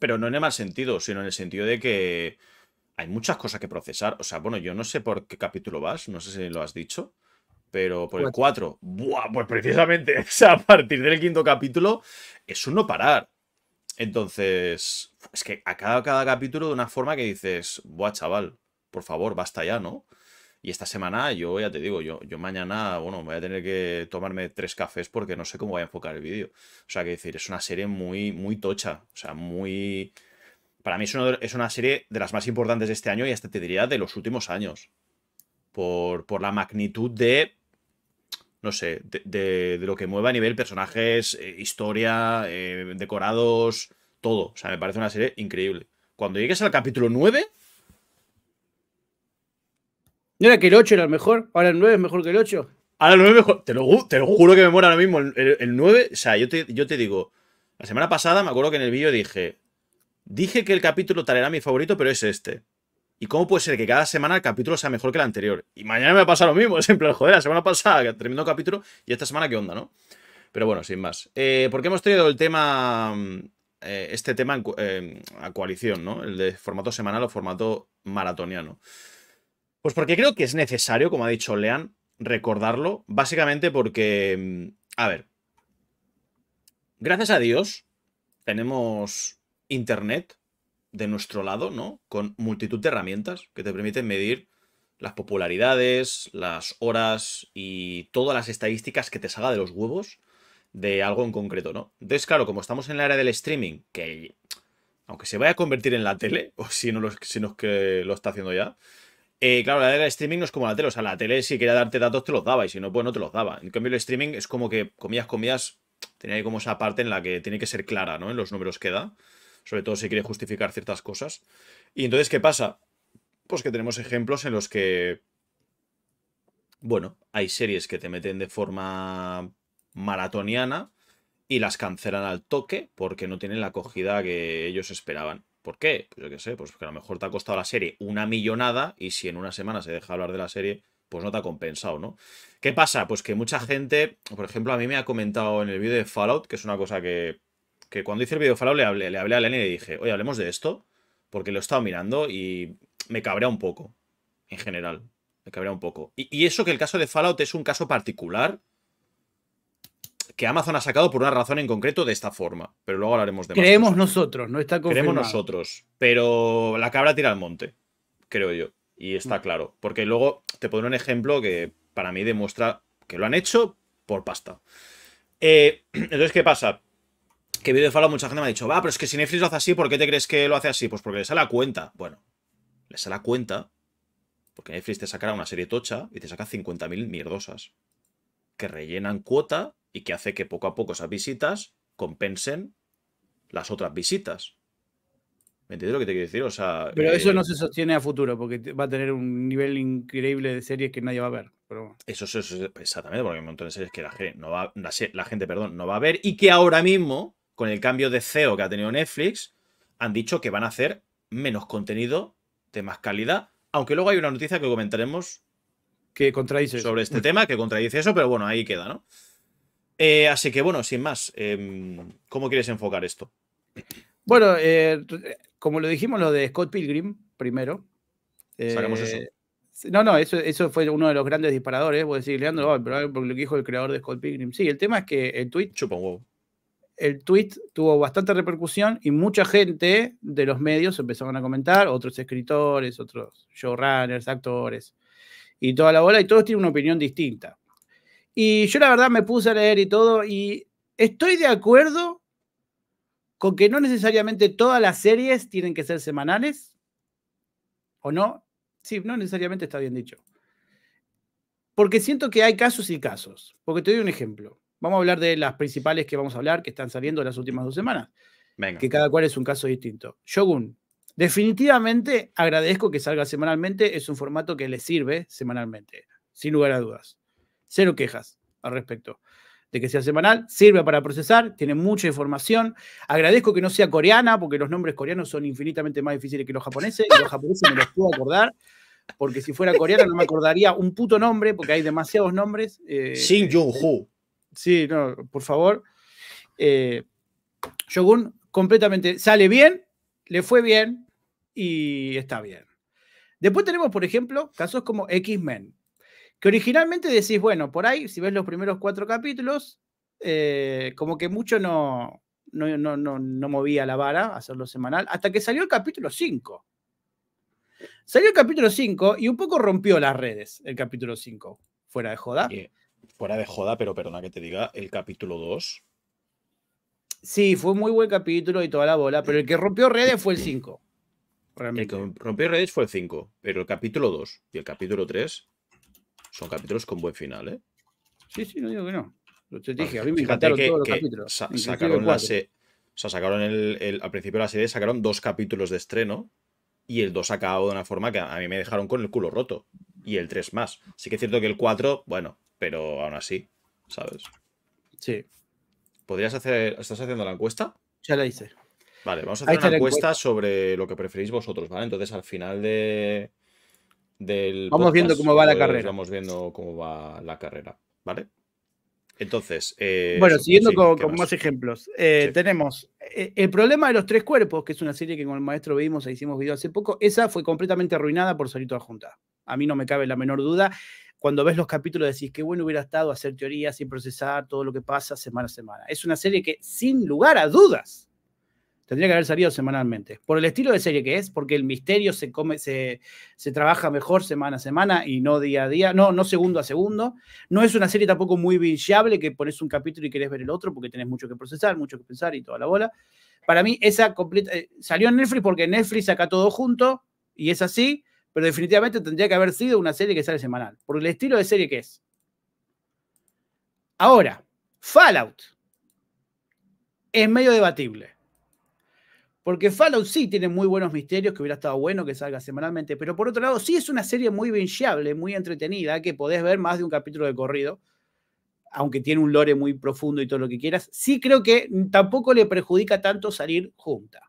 Pero no en el mal sentido, sino en el sentido de que hay muchas cosas que procesar. O sea, bueno, yo no sé por qué capítulo vas, no sé si lo has dicho pero por el 4, Pues precisamente, o a partir del quinto capítulo es un no parar. Entonces, es que acaba cada capítulo de una forma que dices, ¡buah, chaval! Por favor, basta ya, ¿no? Y esta semana, yo ya te digo, yo, yo mañana, bueno, voy a tener que tomarme tres cafés porque no sé cómo voy a enfocar el vídeo. O sea, que decir, es una serie muy, muy tocha. O sea, muy. Para mí es una, es una serie de las más importantes de este año y hasta te diría de los últimos años. Por, por la magnitud de no sé, de, lo que mueva a nivel personajes, eh, historia, eh, decorados, todo. O sea, me parece una serie increíble. Cuando llegues al capítulo 9... ¿No era que el 8 era el mejor? ¿Ahora el 9 es mejor que el 8? Ahora el 9 mejor. Te lo, juro que me muero ahora mismo. El, 9, o sea, yo te, yo te digo, la semana pasada me acuerdo que en el vídeo dije, dije que el capítulo tal era mi favorito, pero es este. ¿Y cómo puede ser que cada semana el capítulo sea mejor que el anterior? Y mañana me pasa lo mismo, es en joder, la semana pasada tremendo capítulo y esta semana qué onda, ¿no? Pero bueno, sin más. Eh, ¿Por qué hemos tenido el tema, mm, eh, este tema eh, a coalición, ¿no? El de formato semanal o formato maratoniano. Pues porque creo que es necesario, como ha dicho Lean, recordarlo, básicamente porque, mm, a ver, gracias a Dios tenemos internet de nuestro lado, ¿no? Con multitud de herramientas que te permiten medir las popularidades, las horas y todas las estadísticas que te salga de los huevos de algo en concreto, ¿no? Entonces, claro, como estamos en la área del streaming, que aunque se vaya a convertir en la tele, o si no, lo, es que lo está haciendo ya, eh, claro, la era del streaming no es como la tele, o sea, la tele si quería darte datos te los daba y si no, pues no te los daba. En cambio, el streaming es como que, comillas, comillas, tenía ahí como esa parte en la que tiene que ser clara, ¿no? En los números que da sobre todo si quiere justificar ciertas cosas. Y entonces, ¿qué pasa? Pues que tenemos ejemplos en los que, bueno, hay series que te meten de forma maratoniana y las cancelan al toque porque no tienen la acogida que ellos esperaban. ¿Por qué? Pues yo qué sé, pues que a lo mejor te ha costado la serie una millonada y si en una semana se deja hablar de la serie, pues no te ha compensado, ¿no? ¿Qué pasa? Pues que mucha gente, por ejemplo, a mí me ha comentado en el vídeo de Fallout, que es una cosa que que cuando hice el video Fallout le hablé, le hablé a Lenny y le dije, oye, hablemos de esto, porque lo he estado mirando y me cabrea un poco, en general. Me cabrea un poco. Y, eso que el caso de Fallout es un caso particular que Amazon ha sacado por una razón en concreto de esta forma, pero luego hablaremos de más Creemos nosotros, no está confirmado. Creemos nosotros, pero la cabra tira al monte, creo yo. Y está mm. claro, porque luego te pondré un ejemplo que para mí demuestra que lo han hecho por pasta. Eh, entonces, ¿qué pasa? que Video Fallout mucha gente me ha dicho, va, pero es que si Netflix lo hace así, ¿por qué te crees que lo hace así? Pues porque le sale la cuenta. Bueno, les sale a cuenta porque Netflix te sacará una serie tocha y te saca 50.000 mierdosas que rellenan cuota y que hace que poco a poco esas visitas compensen las otras visitas. ¿Me entiendes lo que te quiero decir? O sea, pero eso eh, no se sostiene a futuro, porque va a tener un nivel increíble de series que nadie va a ver. Pero... Eso, es exactamente, porque hay un montón de series que la, gente la gente perdón, no va a ver y que ahora mismo con el cambio de CEO que ha tenido Netflix, han dicho que van a hacer menos contenido de más calidad. Aunque luego hay una noticia que comentaremos. Que contradice. Sobre este tema, que contradice eso, pero bueno, ahí queda, ¿no? Eh, así que bueno, sin más, em, ¿cómo quieres enfocar esto? Bueno, eh, como lo dijimos, lo de Scott Pilgrim, primero. Sabemos pues eso. Eh, no, no, eso, fue uno de los grandes disparadores. a decir, Leandro, ah, pero ah, lo que dijo el creador de Scott Pilgrim. Sí, el tema es que el tweet. Chupa huevo el tweet tuvo bastante repercusión y mucha gente de los medios empezaron a comentar, otros escritores, otros showrunners, actores y toda la bola, y todos tienen una opinión distinta. Y yo la verdad me puse a leer y todo, y estoy de acuerdo con que no necesariamente todas las series tienen que ser semanales, ¿o no? Sí, no necesariamente está bien dicho. Porque siento que hay casos y casos. Porque te doy un ejemplo. Vamos a hablar de las principales que vamos a hablar, que están saliendo las últimas dos semanas. Que cada cual es un caso distinto. Shogun. Definitivamente agradezco que salga semanalmente. Es un formato que le sirve semanalmente, sin lugar a dudas. Cero quejas al respecto de que sea semanal. Sirve para procesar, tiene mucha información. Agradezco que no sea coreana, porque los nombres coreanos son infinitamente más difíciles que los japoneses. Y los japoneses me los puedo acordar porque si fuera coreana no me acordaría un puto nombre, porque hay demasiados nombres. Eh, Shin jong Sí, no, por favor. Eh, Shogun completamente sale bien, le fue bien y está bien. Después tenemos, por ejemplo, casos como X-Men, que originalmente decís, bueno, por ahí, si ves los primeros cuatro capítulos, eh, como que mucho no, no, movía la vara hacerlo semanal, hasta que salió el capítulo 5. Salió el capítulo 5 y un poco rompió las redes el capítulo 5, fuera de joda fuera de joda, pero perdona que te diga, el capítulo 2. Sí, fue un muy buen capítulo y toda la bola, pero el que rompió redes fue el 5. El que rompió redes fue el 5, pero el capítulo 2 y el capítulo 3 son capítulos con buen final, ¿eh? Sí, sí, no digo que no. Te ah, dije, a mí me que, sacaron la serie. o sea, sacaron el, al principio de la serie sacaron dos capítulos de estreno y el 2 acabado de una forma que a mí me dejaron con el culo roto. Y el 3 más. Sí que es cierto que el 4, bueno, pero aún así, ¿sabes? Sí. ¿Podrías hacer. ¿Estás haciendo la encuesta? Ya la hice. Vale, vamos a hacer una encuesta, sobre lo que preferís vosotros, ¿vale? Entonces al final de. Del vamos viendo cómo va la pues, carrera. Vamos viendo cómo va la carrera, ¿vale? Entonces. Eh, bueno, siguiendo con, más? ejemplos. Eh, tenemos eh, El problema de los tres cuerpos, que es una serie que con el maestro vimos e hicimos video hace poco. Esa fue completamente arruinada por solito toda junta. A mí no me cabe la menor duda cuando ves los capítulos decís qué bueno hubiera estado hacer teorías sin procesar todo lo que pasa semana a semana. Es una serie que sin lugar a dudas tendría que haber salido semanalmente. Por el estilo de serie que es, porque el misterio se come, se, se trabaja mejor semana a semana y no día a día, no, no segundo a segundo. No es una serie tampoco muy vinciable que pones un capítulo y querés ver el otro porque tenés mucho que procesar, mucho que pensar y toda la bola. Para mí, esa completa. Eh, salió en Netflix porque Netflix saca todo junto y es así pero definitivamente tendría que haber sido una serie que sale semanal, por el estilo de serie que es. Ahora, Fallout es medio debatible. Porque Fallout sí tiene muy buenos misterios, que hubiera estado bueno que salga semanalmente, pero por otro lado sí es una serie muy bingeable, muy entretenida, que podés ver más de un capítulo de corrido, aunque tiene un lore muy profundo y todo lo que quieras. Sí creo que tampoco le perjudica tanto salir junta.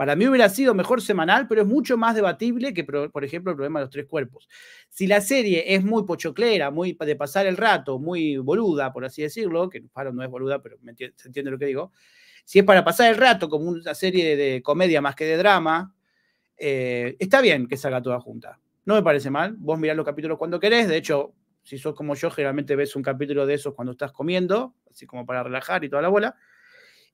Para mí hubiera sido mejor semanal, pero es mucho más debatible que, por ejemplo, el problema de los tres cuerpos. Si la serie es muy pochoclera, muy de pasar el rato, muy boluda, por así decirlo, que no es boluda, pero se entiende lo que digo. Si es para pasar el rato como una serie de comedia más que de drama, eh, está bien que salga toda junta. No me parece mal. Vos mirás los capítulos cuando querés. De hecho, si sos como yo, generalmente ves un capítulo de esos cuando estás comiendo, así como para relajar y toda la bola.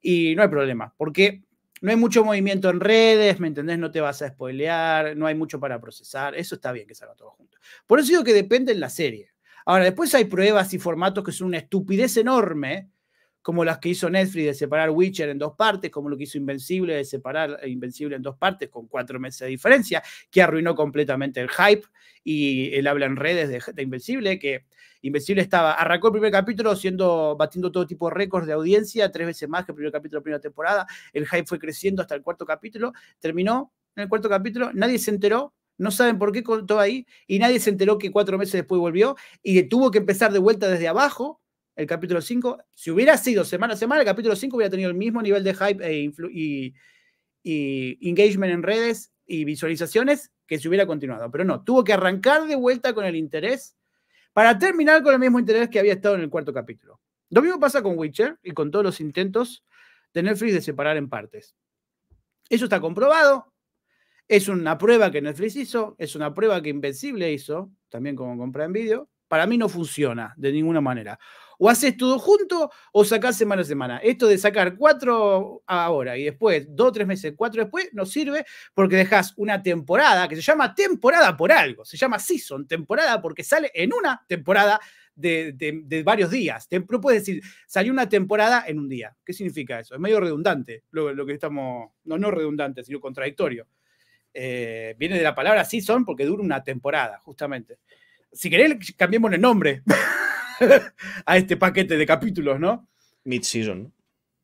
Y no hay problema, porque no hay mucho movimiento en redes, ¿me entendés? No te vas a spoilear, no hay mucho para procesar. Eso está bien que salga todo junto. Por eso digo que depende en la serie. Ahora, después hay pruebas y formatos que son una estupidez enorme, como las que hizo Netflix de separar Witcher en dos partes, como lo que hizo Invencible de separar Invencible en dos partes con cuatro meses de diferencia, que arruinó completamente el hype y el habla en redes de, Invencible, que Invencible estaba, arrancó el primer capítulo siendo, batiendo todo tipo de récords de audiencia, tres veces más que el primer capítulo de la primera temporada, el hype fue creciendo hasta el cuarto capítulo, terminó en el cuarto capítulo, nadie se enteró, no saben por qué contó ahí, y nadie se enteró que cuatro meses después volvió, y tuvo que empezar de vuelta desde abajo, el capítulo 5, si hubiera sido semana a semana, el capítulo 5 hubiera tenido el mismo nivel de hype e y, engagement en redes y visualizaciones que si hubiera continuado. Pero no, tuvo que arrancar de vuelta con el interés para terminar con el mismo interés que había estado en el cuarto capítulo. Lo mismo pasa con Witcher y con todos los intentos de Netflix de separar en partes. Eso está comprobado. Es una prueba que Netflix hizo, es una prueba que Invencible hizo, también como compra en vídeo. Para mí no funciona de ninguna manera o haces todo junto o sacás semana a semana. Esto de sacar cuatro ahora y después, dos, tres meses, cuatro después, no sirve porque dejas una temporada que se llama temporada por algo, se llama season, temporada porque sale en una temporada de, varios días. no puedes decir, salió una temporada en un día. ¿Qué significa eso? Es medio redundante lo, que estamos, no, no redundante, sino contradictorio. Eh, viene de la palabra season porque dura una temporada, justamente. Si querés, cambiemos el nombre. a este paquete de capítulos, ¿no? Mid-season.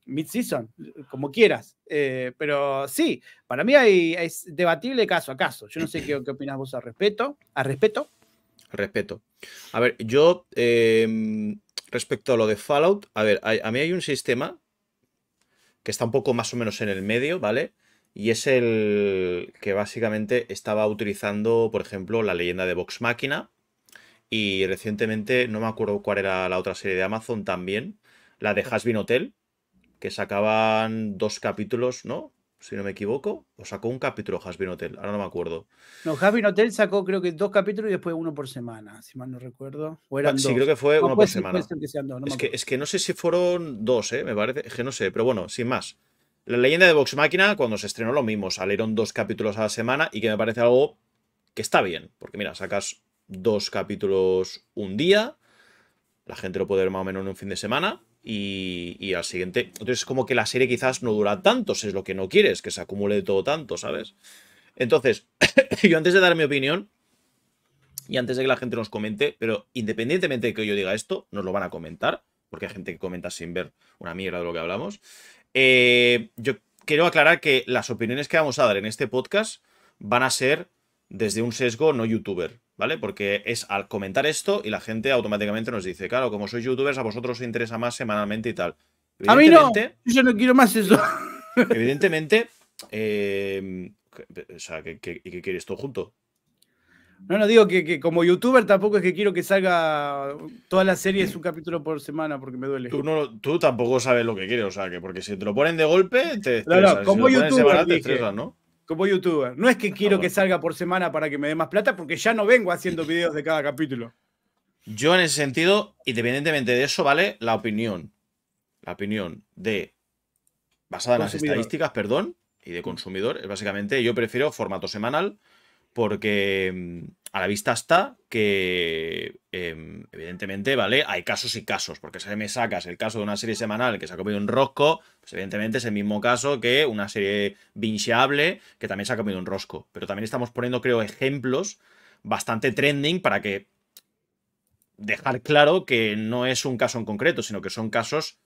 Mid-season, como quieras. Eh, pero sí, para mí hay, es debatible caso a caso. Yo no sé qué, opinas vos al respeto. Al respeto. Respeto. A ver, yo em, respecto a lo de Fallout, a ver, a, a, mí hay un sistema que está un poco más o menos en el medio, ¿vale? Y es el que básicamente estaba utilizando, por ejemplo, la leyenda de Vox Máquina y recientemente, no me acuerdo cuál era la otra serie de Amazon también, la de Hasbin Hotel, que sacaban dos capítulos, ¿no? Si no me equivoco, o sacó un capítulo Hasbin Hotel, ahora no me acuerdo. No, Hasbin Hotel sacó creo que dos capítulos y después uno por semana, si mal no recuerdo. Ah, sí, creo que fue uno por semana. es, que, es, que, no sé si fueron dos, ¿eh? me parece, que no sé, pero bueno, sin más. La leyenda de Vox Máquina, cuando se estrenó lo mismo, salieron dos capítulos a la semana y que me parece algo que está bien, porque mira, sacas dos capítulos un día. La gente lo puede ver más o menos en un fin de semana. Y, al siguiente. Entonces, es como que la serie quizás no dura tanto, si es lo que no quieres, que se acumule todo tanto, ¿sabes? Entonces, yo antes de dar mi opinión y antes de que la gente nos comente, pero independientemente de que yo diga esto, nos lo van a comentar, porque hay gente que comenta sin ver una mierda de lo que hablamos. Eh, yo quiero aclarar que las opiniones que vamos a dar en este podcast van a ser desde un sesgo no youtuber. ¿vale? Porque es al comentar esto y la gente automáticamente nos dice, claro, como sois youtubers, a vosotros os interesa más semanalmente y tal. A mí no, yo no quiero más eso. Evidentemente, em, o sea, ¿qué, qué, qué quieres todo junto? No, no digo que, como youtuber tampoco es que quiero que salga toda la serie un capítulo por semana porque me duele. Tú, tampoco sabes lo que quieres, o sea, que porque si te lo ponen de golpe, te No, como youtuber, ¿no? youtuber. No es que quiero que salga por semana para que me dé más plata, porque ya no vengo haciendo videos de cada capítulo. Yo en ese sentido, independientemente de eso, vale la opinión. La opinión de... Basada en las estadísticas, perdón, y de consumidor, básicamente yo prefiero formato semanal porque mm, a la vista está que, em, evidentemente, ¿vale? Hay casos y casos, porque si me sacas el caso de una serie semanal que se ha comido un rosco, pues evidentemente es el mismo caso que una serie vinciable que también se ha comido un rosco. Pero también estamos poniendo, creo, ejemplos bastante trending para que dejar claro que no es un caso en concreto, sino que son casos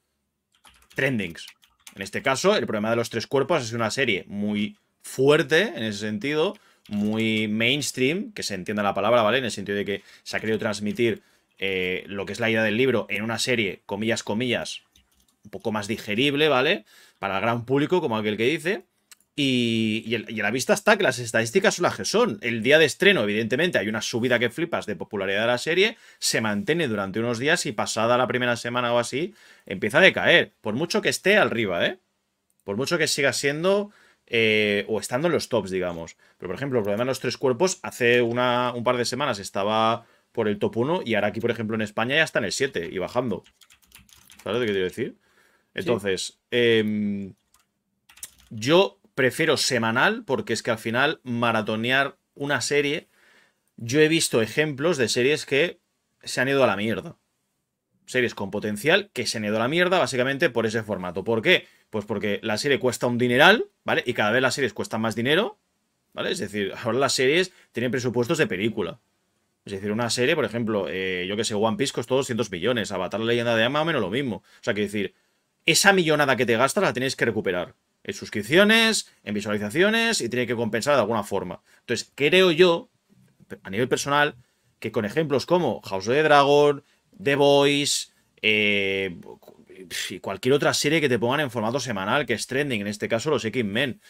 trendings. En este caso, el problema de los tres cuerpos es una serie muy fuerte en ese sentido, muy mainstream, que se entienda la palabra, ¿vale? En el sentido de que se ha querido transmitir eh, lo que es la idea del libro en una serie, comillas, comillas, un poco más digerible, ¿vale? Para el gran público, como aquel que dice. Y, y, a la vista está que las estadísticas son las que son. El día de estreno, evidentemente, hay una subida que flipas de popularidad de la serie, se mantiene durante unos días y pasada la primera semana o así, empieza a decaer. Por mucho que esté arriba, ¿eh? Por mucho que siga siendo eh, o estando en los tops, digamos. Pero, por ejemplo, el problema de los tres cuerpos, hace un par de semanas estaba por el top 1 y ahora aquí, por ejemplo, en España ya está en el 7 y bajando. ¿Sabes lo que quiero decir? Entonces, em, yo prefiero semanal porque es que al final maratonear una serie, yo he visto ejemplos de series que se han ido a la mierda. Series con potencial que se han ido a la mierda básicamente por ese formato. ¿Por qué? Pues porque la serie cuesta un dineral, ¿vale? Y cada vez las series cuestan más dinero, ¿vale? Es decir, ahora las series tienen presupuestos de película. Es decir, una serie, por ejemplo, eh, yo que sé, One Piece costó 200 millones, Avatar la leyenda de Ama menos lo mismo. O sea, que decir, esa millonada que te gastas la tienes que recuperar en suscripciones, en visualizaciones y tiene que compensar de alguna forma. Entonces, creo yo, a nivel personal, que con ejemplos como House of the Dragon, The Voice, eh, y cualquier otra serie que te pongan en formato semanal, que es trending, en este caso los X-Men.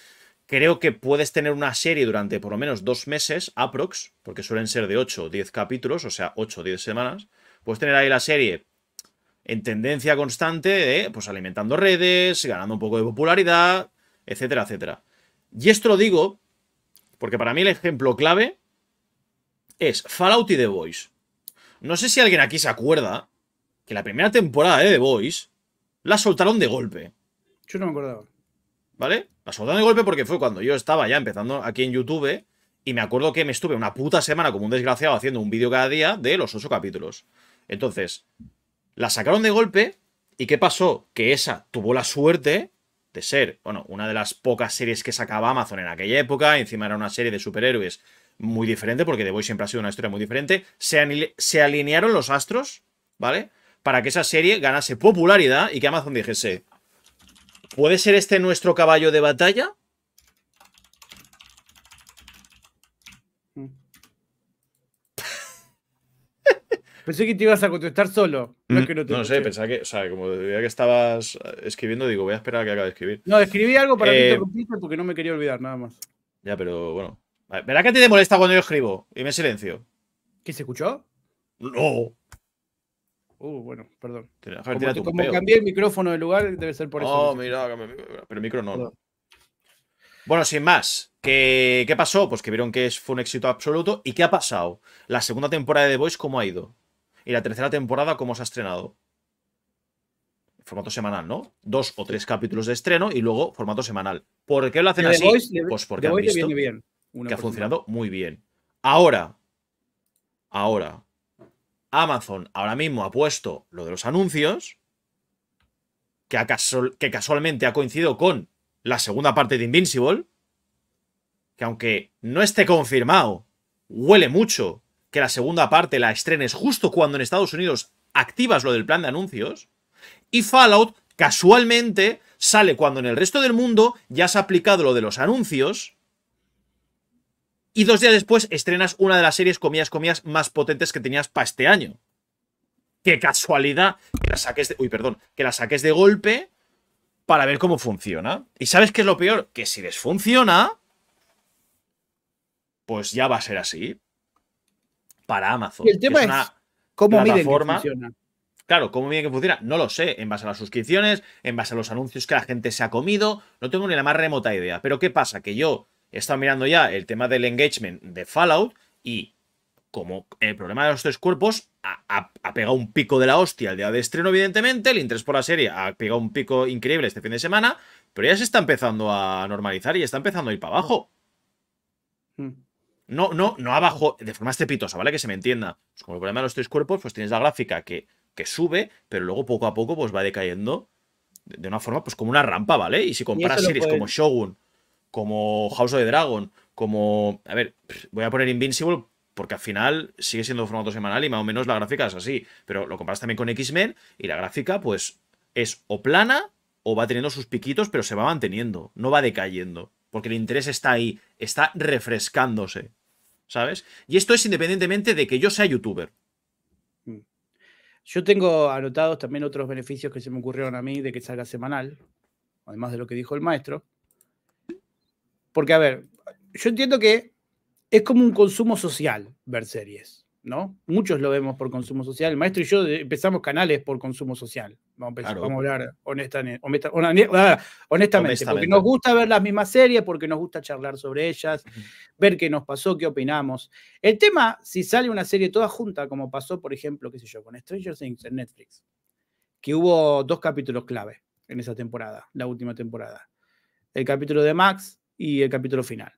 Creo que puedes tener una serie durante por lo menos dos meses, aprox, porque suelen ser de 8 o 10 capítulos, o sea, 8 o 10 semanas. Puedes tener ahí la serie en tendencia constante pues, alimentando redes, ganando un poco de popularidad, etcétera, etcétera. Y esto lo digo porque para mí el ejemplo clave es Fallout y The Voice. No sé si alguien aquí se acuerda que la primera temporada de The Voice la soltaron de golpe. Yo no me acordaba. ¿Vale? La soltaron de golpe porque fue cuando yo estaba ya empezando aquí en YouTube y me acuerdo que me estuve una puta semana como un desgraciado haciendo un vídeo cada día de los ocho capítulos. Entonces, la sacaron de golpe y ¿qué pasó? Que esa tuvo la suerte de ser, bueno, una de las pocas series que sacaba Amazon en aquella época, encima era una serie de superhéroes muy diferente, porque The Boy siempre ha sido una historia muy diferente, se, se alinearon los astros, ¿vale? para que esa serie ganase popularidad y que Amazon dijese, ¿puede ser este nuestro caballo de batalla? Pensé que te ibas a contestar solo. No, mm, que sé, pensaba que, o sea, como veía que estabas escribiendo, digo, voy a esperar a que acabe de escribir. No, escribí algo para que eh, porque no me quería olvidar, nada más. Ya, pero bueno. ¿Verdad que te molesta cuando yo escribo y me silencio? ¿Qué se escuchó? No. Uh, bueno, perdón. Como, cambié el micrófono de lugar, debe ser por eso. Oh, mira, pero el micro no. Bueno, sin más. ¿Qué, pasó? Pues que vieron que fue un éxito absoluto. ¿Y qué ha pasado? La segunda temporada de The Voice, ¿cómo ha ido? Y la tercera temporada, ¿cómo se ha estrenado? Formato semanal, ¿no? Dos o tres capítulos de estreno y luego formato semanal. ¿Por qué lo hacen así? pues porque han visto que ha funcionado muy bien. Ahora, ahora, Amazon ahora mismo ha puesto lo de los anuncios, que, casualmente ha coincidido con la segunda parte de Invincible, que aunque no esté confirmado, huele mucho que la segunda parte la estrenes justo cuando en Estados Unidos activas lo del plan de anuncios, y Fallout casualmente sale cuando en el resto del mundo ya se ha aplicado lo de los anuncios y dos días después estrenas una de las series, comillas, comillas, más potentes que tenías para este año. Qué casualidad que la saques de. Uy, perdón. Que la saques de golpe para ver cómo funciona. ¿Y sabes qué es lo peor? Que si desfunciona, Pues ya va a ser así. Para Amazon. el tema es, cómo miden que funciona. Claro, ¿cómo miden que funciona? No lo sé. En base a las suscripciones, en base a los anuncios que la gente se ha comido. No tengo ni la más remota idea. Pero ¿qué pasa? Que yo he estado mirando ya el tema del engagement de Fallout y como el problema de los tres cuerpos ha, pegado un pico de la hostia el día de estreno, evidentemente, el interés por la serie ha pegado un pico increíble este fin de semana, pero ya se está empezando a normalizar y está empezando a ir para abajo. Hmm. No, no, no abajo, de forma estrepitosa, ¿vale? Que se me entienda. como el problema de los tres cuerpos, pues tienes la gráfica que, que sube, pero luego poco a poco pues va decayendo de una forma pues como una rampa, ¿vale? Y si comparas series como Shogun como House of the Dragon, como... A ver, voy a poner Invincible porque al final sigue siendo formato semanal y más o menos la gráfica es así, pero lo comparas también con X-Men y la gráfica pues es o plana o va teniendo sus piquitos, pero se va manteniendo, no va decayendo, porque el interés está ahí, está refrescándose, ¿sabes? Y esto es independientemente de que yo sea youtuber. Mm. Yo tengo anotados también otros beneficios que se me ocurrieron a mí de que salga semanal, además de lo que dijo el maestro. Porque, a ver, yo entiendo que es como un consumo social ver series, ¿no? Muchos lo vemos por consumo social. El maestro y yo empezamos canales por consumo social. Vamos, a hablar ah, honestamente, porque nos gusta ver las mismas series, porque nos gusta charlar sobre ellas, ver qué nos pasó, qué opinamos. El tema, si sale una serie toda junta, como pasó, por ejemplo, qué sé yo, con Stranger Things en Netflix, que hubo dos capítulos clave en esa temporada, la última temporada. El capítulo de Max y el capítulo final.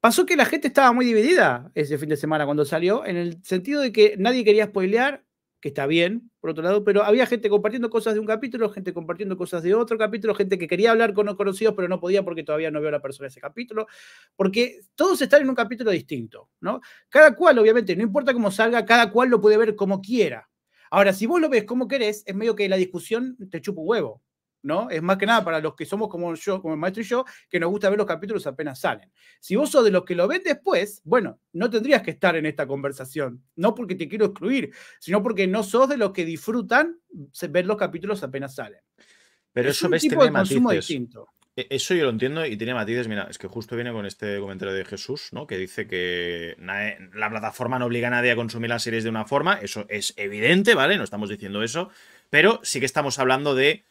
Pasó que la gente estaba muy dividida ese fin de semana cuando salió, en el sentido de que nadie quería spoilear, que está bien, por otro lado, pero había gente compartiendo cosas de un capítulo, gente compartiendo cosas de otro capítulo, gente que quería hablar con los conocidos, pero no podía porque todavía no vio a la persona ese capítulo, porque todos están en un capítulo distinto, ¿no? Cada cual, obviamente, no importa cómo salga, cada cual lo puede ver como quiera. Ahora, si vos lo ves como querés, es medio que la discusión te chupa un huevo, ¿no? Es más que nada para los que somos como yo, como el maestro y yo, que nos gusta ver los capítulos apenas salen. Si vos sos de los que lo ves después, bueno, no tendrías que estar en esta conversación, no porque te quiero excluir, sino porque no sos de los que disfrutan ver los capítulos apenas salen. Pero eso un ves, tipo distinto. E, eso yo lo entiendo y tiene matices. Mira, es que justo viene con este comentario de Jesús, ¿no? Que dice que la plataforma no obliga a nadie a consumir las series de una forma. Eso es evidente, ¿vale? No estamos diciendo eso. Pero sí que estamos hablando de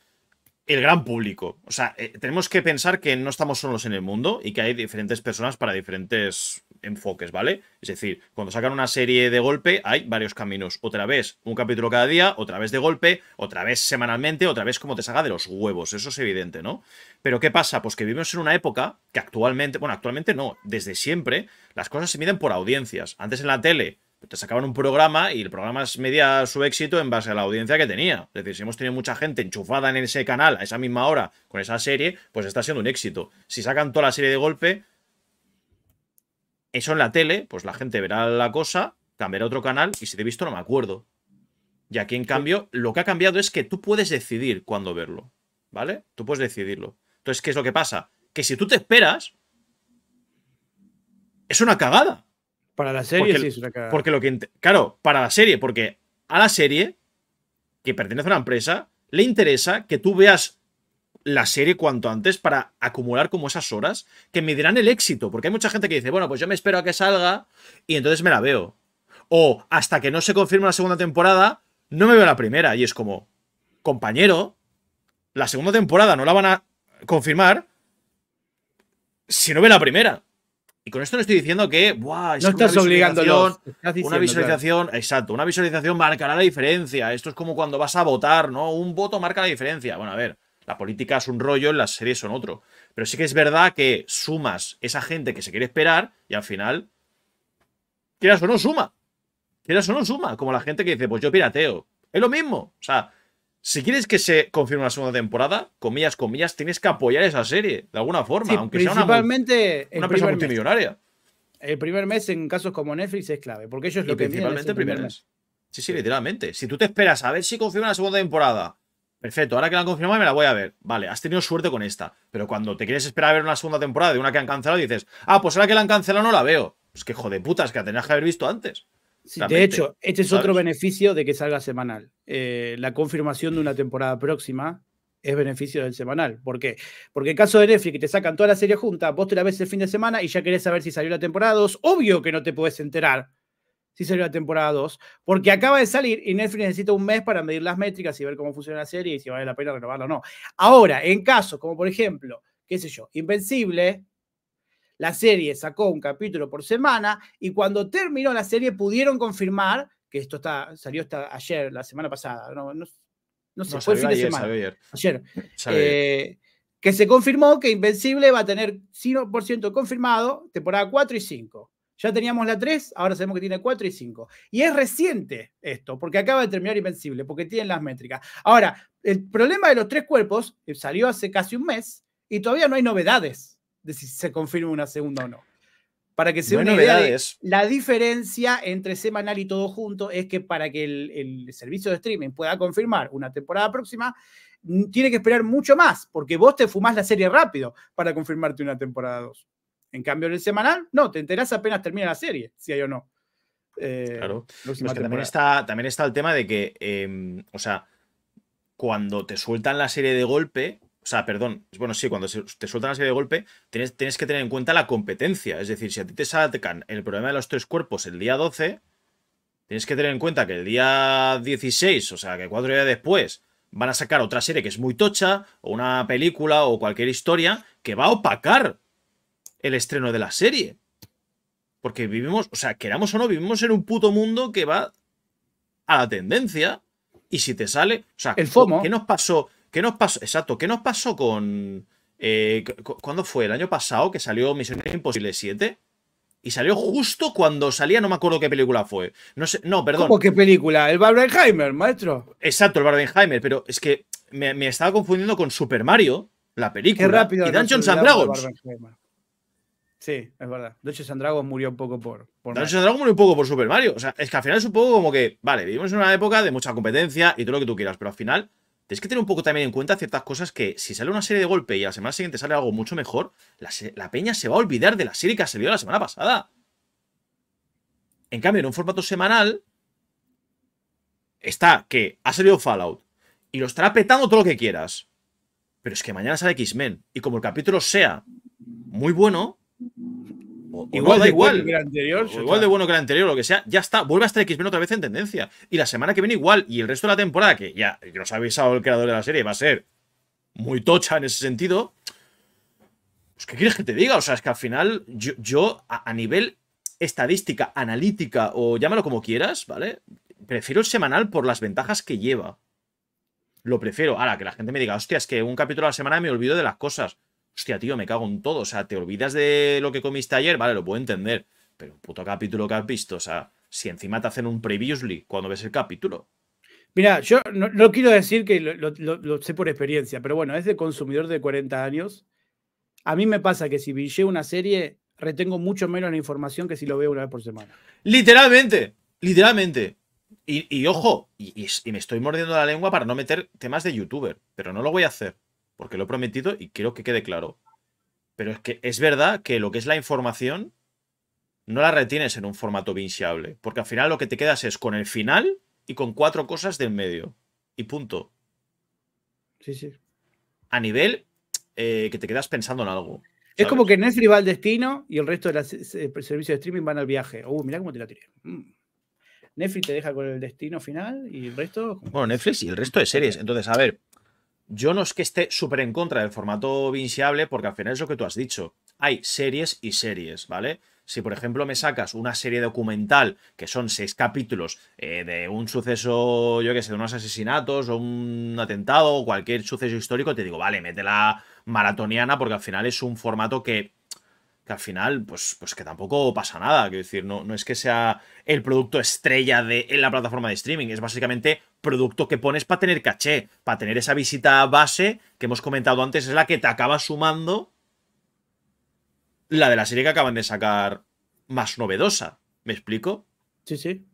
el gran público. O sea, eh, tenemos que pensar que no estamos solos en el mundo y que hay diferentes personas para diferentes enfoques, ¿vale? Es decir, cuando sacan una serie de golpe hay varios caminos. Otra vez un capítulo cada día, otra vez de golpe, otra vez semanalmente, otra vez como te salga de los huevos. Eso es evidente, ¿no? Pero ¿qué pasa? Pues que vivimos en una época que actualmente, bueno, actualmente no, desde siempre, las cosas se miden por audiencias. Antes en la tele te sacaban un programa y el programa medía su éxito en base a la audiencia que tenía. Es decir, si hemos tenido mucha gente enchufada en ese canal a esa misma hora con esa serie, pues está siendo un éxito. Si sacan toda la serie de golpe, eso en la tele, pues la gente verá la cosa, cambiará otro canal y si te he visto no me acuerdo. Y aquí, en cambio, lo que ha cambiado es que tú puedes decidir cuándo verlo. ¿Vale? Tú puedes decidirlo. Entonces, ¿qué es lo que pasa? Que si tú te esperas, es una cagada. Para la serie porque, lo que, claro, para la serie, porque a la serie, que pertenece a una empresa, le interesa que tú veas la serie cuanto antes para acumular como esas horas que me dirán el éxito. Porque hay mucha gente que dice, bueno, pues yo me espero a que salga y entonces me la veo. O hasta que no se confirme la segunda temporada, no me veo la primera. Y es como, compañero, la segunda temporada no la van a confirmar si no ve la primera. Y con esto no estoy diciendo que, no estás obligando. una visualización, exacto, una visualización marcará la diferencia. Esto es como cuando vas a votar, ¿no? Un voto marca la diferencia. Bueno, a ver, la política es un rollo, las series son otro. Pero sí que es verdad que sumas esa gente que se quiere esperar y al final, quieras o no, suma. Quieras o no, suma. Como la gente que dice, pues yo pirateo. Es lo mismo. O sea, si quieres que se confirme una segunda temporada, comillas, comillas, tienes que apoyar esa serie de alguna forma, aunque sea una, una empresa multimillonaria. el primer mes en casos como Netflix es clave, porque ellos es lo que principalmente el primer mes. Sí, sí, literalmente. Si tú te esperas a ver si confirma una segunda temporada, perfecto, ahora que la han confirmado me la voy a ver. Vale, has tenido suerte con esta. Pero cuando te quieres esperar a ver una segunda temporada de una que han cancelado, dices, ah, pues ahora que la han cancelado no la veo. Pues que es que la tenías que haber visto antes de hecho, este es otro beneficio de que salga semanal. Eh, la confirmación de una temporada próxima es beneficio del semanal. ¿Por qué? Porque en caso de Netflix que te sacan toda la serie junta, vos te la ves el fin de semana y ya querés saber si salió la temporada 2, obvio que no te puedes enterar si salió la temporada 2, porque acaba de salir y Netflix necesita un mes para medir las métricas y ver cómo funciona la serie y si vale la pena renovarla o no. Ahora, en casos como por ejemplo, qué sé yo, Invencible, la serie sacó un capítulo por semana y cuando terminó la serie pudieron confirmar que esto está, salió hasta ayer, la semana pasada, no, no, sé, fue el fin de semana. Ayer. Eh, que se confirmó que Invencible va a tener 100% confirmado temporada 4 y 5. Ya teníamos la 3, ahora sabemos que tiene 4 y 5. Y es reciente esto, porque acaba de terminar Invencible, porque tienen las métricas. Ahora, el problema de los tres cuerpos eh, salió hace casi un mes y todavía no hay novedades de si se confirma una segunda o no. Para que se no una idea la diferencia entre semanal y todo junto es que para que el, el servicio de streaming pueda confirmar una temporada próxima, tiene que esperar mucho más, porque vos te fumás la serie rápido para confirmarte una temporada 2. En cambio, en el semanal, no, te enterás apenas termina la serie, si hay o no. Eh, claro. también, está, también está el tema de que, em, o sea, cuando te sueltan la serie de golpe, o sea, perdón, bueno, sí, cuando te sueltan serie de golpe, tienes, que tener en cuenta la competencia. Es decir, si a ti te sacan el problema de los tres cuerpos el día 12, tienes que tener en cuenta que el día 16, o sea, que cuatro días después, van a sacar otra serie que es muy tocha, o una película, o cualquier historia, que va a opacar el estreno de la serie. Porque vivimos, o sea, queramos o no, vivimos en un puto mundo que va a la tendencia. Y si te sale, o sea, ¿qué nos pasó? ¿Qué nos pasó? Exacto, ¿qué nos pasó con. Eh, ¿Cuándo fue? ¿El año pasado que salió Misión Imposible 7? Y salió justo cuando salía, no me acuerdo qué película fue. No sé, no, perdón. ¿Cómo qué película? El Barbenheimer, maestro. Exacto, el Barbenheimer, pero es que me, estaba confundiendo con Super Mario, la película. Qué rápido. Y Dungeons Dragons. Sí, es verdad. Dungeons and Dragons murió un poco por. por Dungeons Dragons murió un poco por Super Mario. O sea, es que al final es un poco como que, vale, vivimos en una época de mucha competencia y todo lo que tú quieras, pero al final Tienes que tener un poco también en cuenta ciertas cosas que si sale una serie de golpe y la semana siguiente sale algo mucho mejor, la, la peña se va a olvidar de la serie que ha salido la semana pasada. En cambio, en un formato semanal, está que ha salido Fallout y lo estará petando todo lo que quieras. Pero es que mañana sale X-Men y como el capítulo sea muy bueno, igual igual. anterior, igual de bueno que el anterior, lo que sea, ya está. Vuelve a estar X-Men otra vez en tendencia. Y la semana que viene igual. Y el resto de la temporada, que ya nos ha avisado el creador de la serie, va a ser muy tocha en ese sentido. Pues, ¿qué quieres que te diga? O sea, es que al final, yo, a, nivel estadística, analítica, o llámalo como quieras, ¿vale? Prefiero el semanal por las ventajas que lleva. Lo prefiero. Ahora, que la gente me diga, hostia, es que un capítulo a la semana me olvido de las cosas hostia, tío, me cago en todo. O sea, te olvidas de lo que comiste ayer, vale, lo puedo entender. Pero un puto capítulo que has visto, o sea, si encima te hacen un previously cuando ves el capítulo. Mira, yo no, quiero decir que lo, sé por experiencia, pero bueno, es de consumidor de 40 años. A mí me pasa que si villeo una serie, retengo mucho menos la información que si lo veo una vez por semana. Literalmente, literalmente. Y, ojo, y me estoy mordiendo la lengua para no meter temas de youtuber, pero no lo voy a hacer porque lo he prometido y quiero que quede claro. Pero es que es verdad que lo que es la información no la retienes en un formato vinciable. porque al final lo que te quedas es con el final y con cuatro cosas del medio. Y punto. Sí, sí. A nivel eh, que te quedas pensando en algo. Es como que Netflix va al destino y el resto de los eh, eh, servicios de streaming van al viaje. Uh, mira cómo te la tiré. Mm. Netflix te deja con el destino final y el resto. Bueno, Netflix y el resto de series. Entonces, a ver, yo no es que esté súper en contra del formato vinciable, porque al final es lo que tú has dicho. Hay series y series, ¿vale? Si, por ejemplo, me sacas una serie documental, que son seis capítulos eh, de un suceso, yo qué sé, de unos asesinatos o un atentado o cualquier suceso histórico, te digo, vale, métela maratoniana, porque al final es un formato que al final, pues, pues que tampoco pasa nada. Quiero decir, no, no es que sea el producto estrella de en la plataforma de streaming, es básicamente producto que pones para tener caché, para tener esa visita base que hemos comentado antes, es la que te acaba sumando la de la serie que acaban de sacar más novedosa. ¿Me explico? Sí, sí.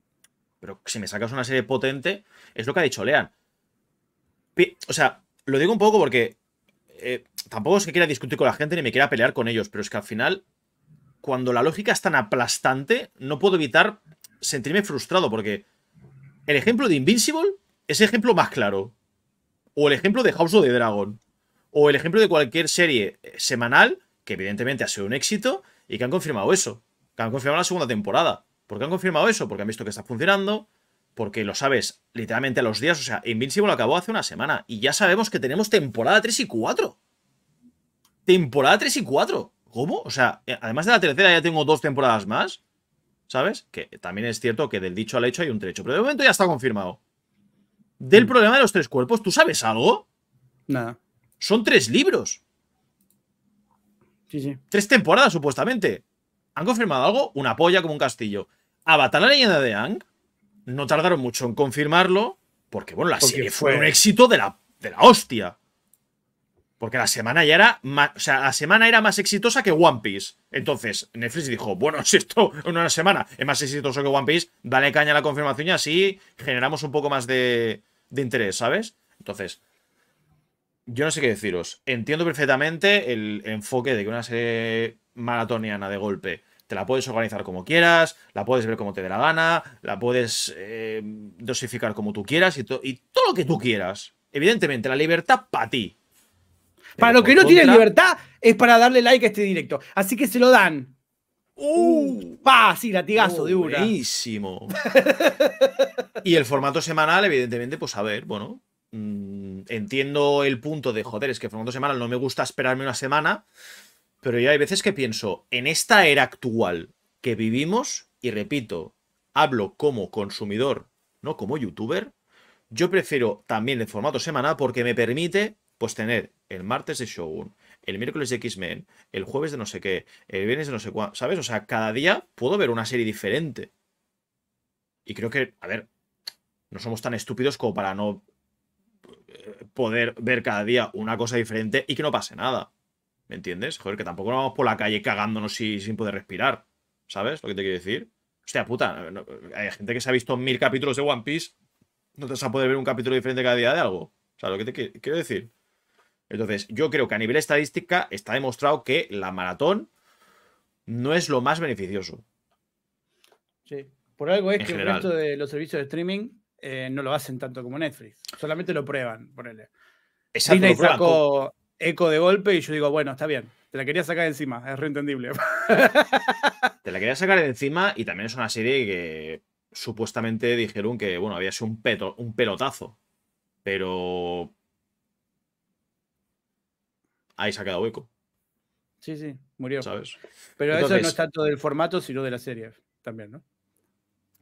Pero si me sacas una serie potente, es lo que ha dicho Lean. O sea, lo digo un poco porque eh, tampoco es que quiera discutir con la gente ni me quiera pelear con ellos, pero es que al final, cuando la lógica es tan aplastante, no puedo evitar sentirme frustrado, porque el ejemplo de Invincible es el ejemplo más claro. O el ejemplo de House of the Dragon. O el ejemplo de cualquier serie eh, semanal, que evidentemente ha sido un éxito, y que han confirmado eso. Que han confirmado la segunda temporada. ¿Por qué han confirmado eso? Porque han visto que está funcionando, porque lo sabes literalmente a los días. O sea, Invincible acabó hace una semana y ya sabemos que tenemos temporada 3 y 4 temporada 3 y 4. ¿Cómo? O sea, eh, además de la tercera ya tengo dos temporadas más. ¿Sabes? Que también es cierto que del dicho al hecho hay un trecho. Pero de momento ya está confirmado. Del mm. problema de los tres cuerpos, ¿tú sabes algo? Nada. Son tres libros. Sí, sí. Tres temporadas, supuestamente. ¿Han confirmado algo? Una polla como un castillo. Avatar la leyenda de Ang. No tardaron mucho en confirmarlo. Porque, bueno, la serie fue, un éxito de de la hostia. Porque la semana ya era más, o sea, la semana era más exitosa que One Piece. Entonces, Netflix dijo, bueno, si esto en una semana es más exitoso que One Piece, dale caña a la confirmación y así generamos un poco más de, interés, ¿sabes? Entonces, yo no sé qué deciros. Entiendo perfectamente el enfoque de que una serie maratoniana de golpe te la puedes organizar como quieras, la puedes ver como te dé la gana, la puedes eh, dosificar como tú quieras y, y todo lo que tú quieras. Evidentemente, la libertad para ti. Para lo que no tienen libertad, es para darle like a este directo. Así que se lo dan. ¡Uh! ¡Pah! Sí, latigazo de una. Buenísimo. y el formato semanal, evidentemente, pues a ver, bueno. Mm, entiendo el punto de, joder, es que el formato semanal no me gusta esperarme una semana. Pero ya hay veces que pienso, en esta era actual que vivimos, y repito, hablo como consumidor, no como youtuber, yo prefiero también el formato semanal porque me permite pues tener el martes de Shogun, el miércoles de X-Men, el jueves de no sé qué, el viernes de no sé cuándo, ¿sabes? O sea, cada día puedo ver una serie diferente. Y creo que, a ver, no somos tan estúpidos como para no eh, poder ver cada día una cosa diferente y que no pase nada. ¿Me entiendes? Joder, que tampoco vamos por la calle cagándonos y, sin poder respirar. ¿Sabes lo que te quiero decir? Hostia puta, hay gente que se ha visto mil capítulos de One Piece. No te vas a poder ver un capítulo diferente cada día de algo. ¿Sabes lo que te quiero decir? Entonces, yo creo que a nivel estadística está demostrado que la maratón no es lo más beneficioso. Sí, por algo es que el resto de los servicios de streaming eh, no lo hacen tanto como Netflix. Solamente lo prueban, ponele. Exacto, eco de golpe y yo digo, bueno, está bien. Te la quería sacar encima, es reentendible. Te la quería sacar encima y también es una serie que supuestamente dijeron que, bueno, había sido un, peto, un pelotazo. Pero ahí se ha quedado hueco. Sí, sí, murió. ¿Sabes? Pero eso no es tanto del formato, sino de la serie también, ¿no?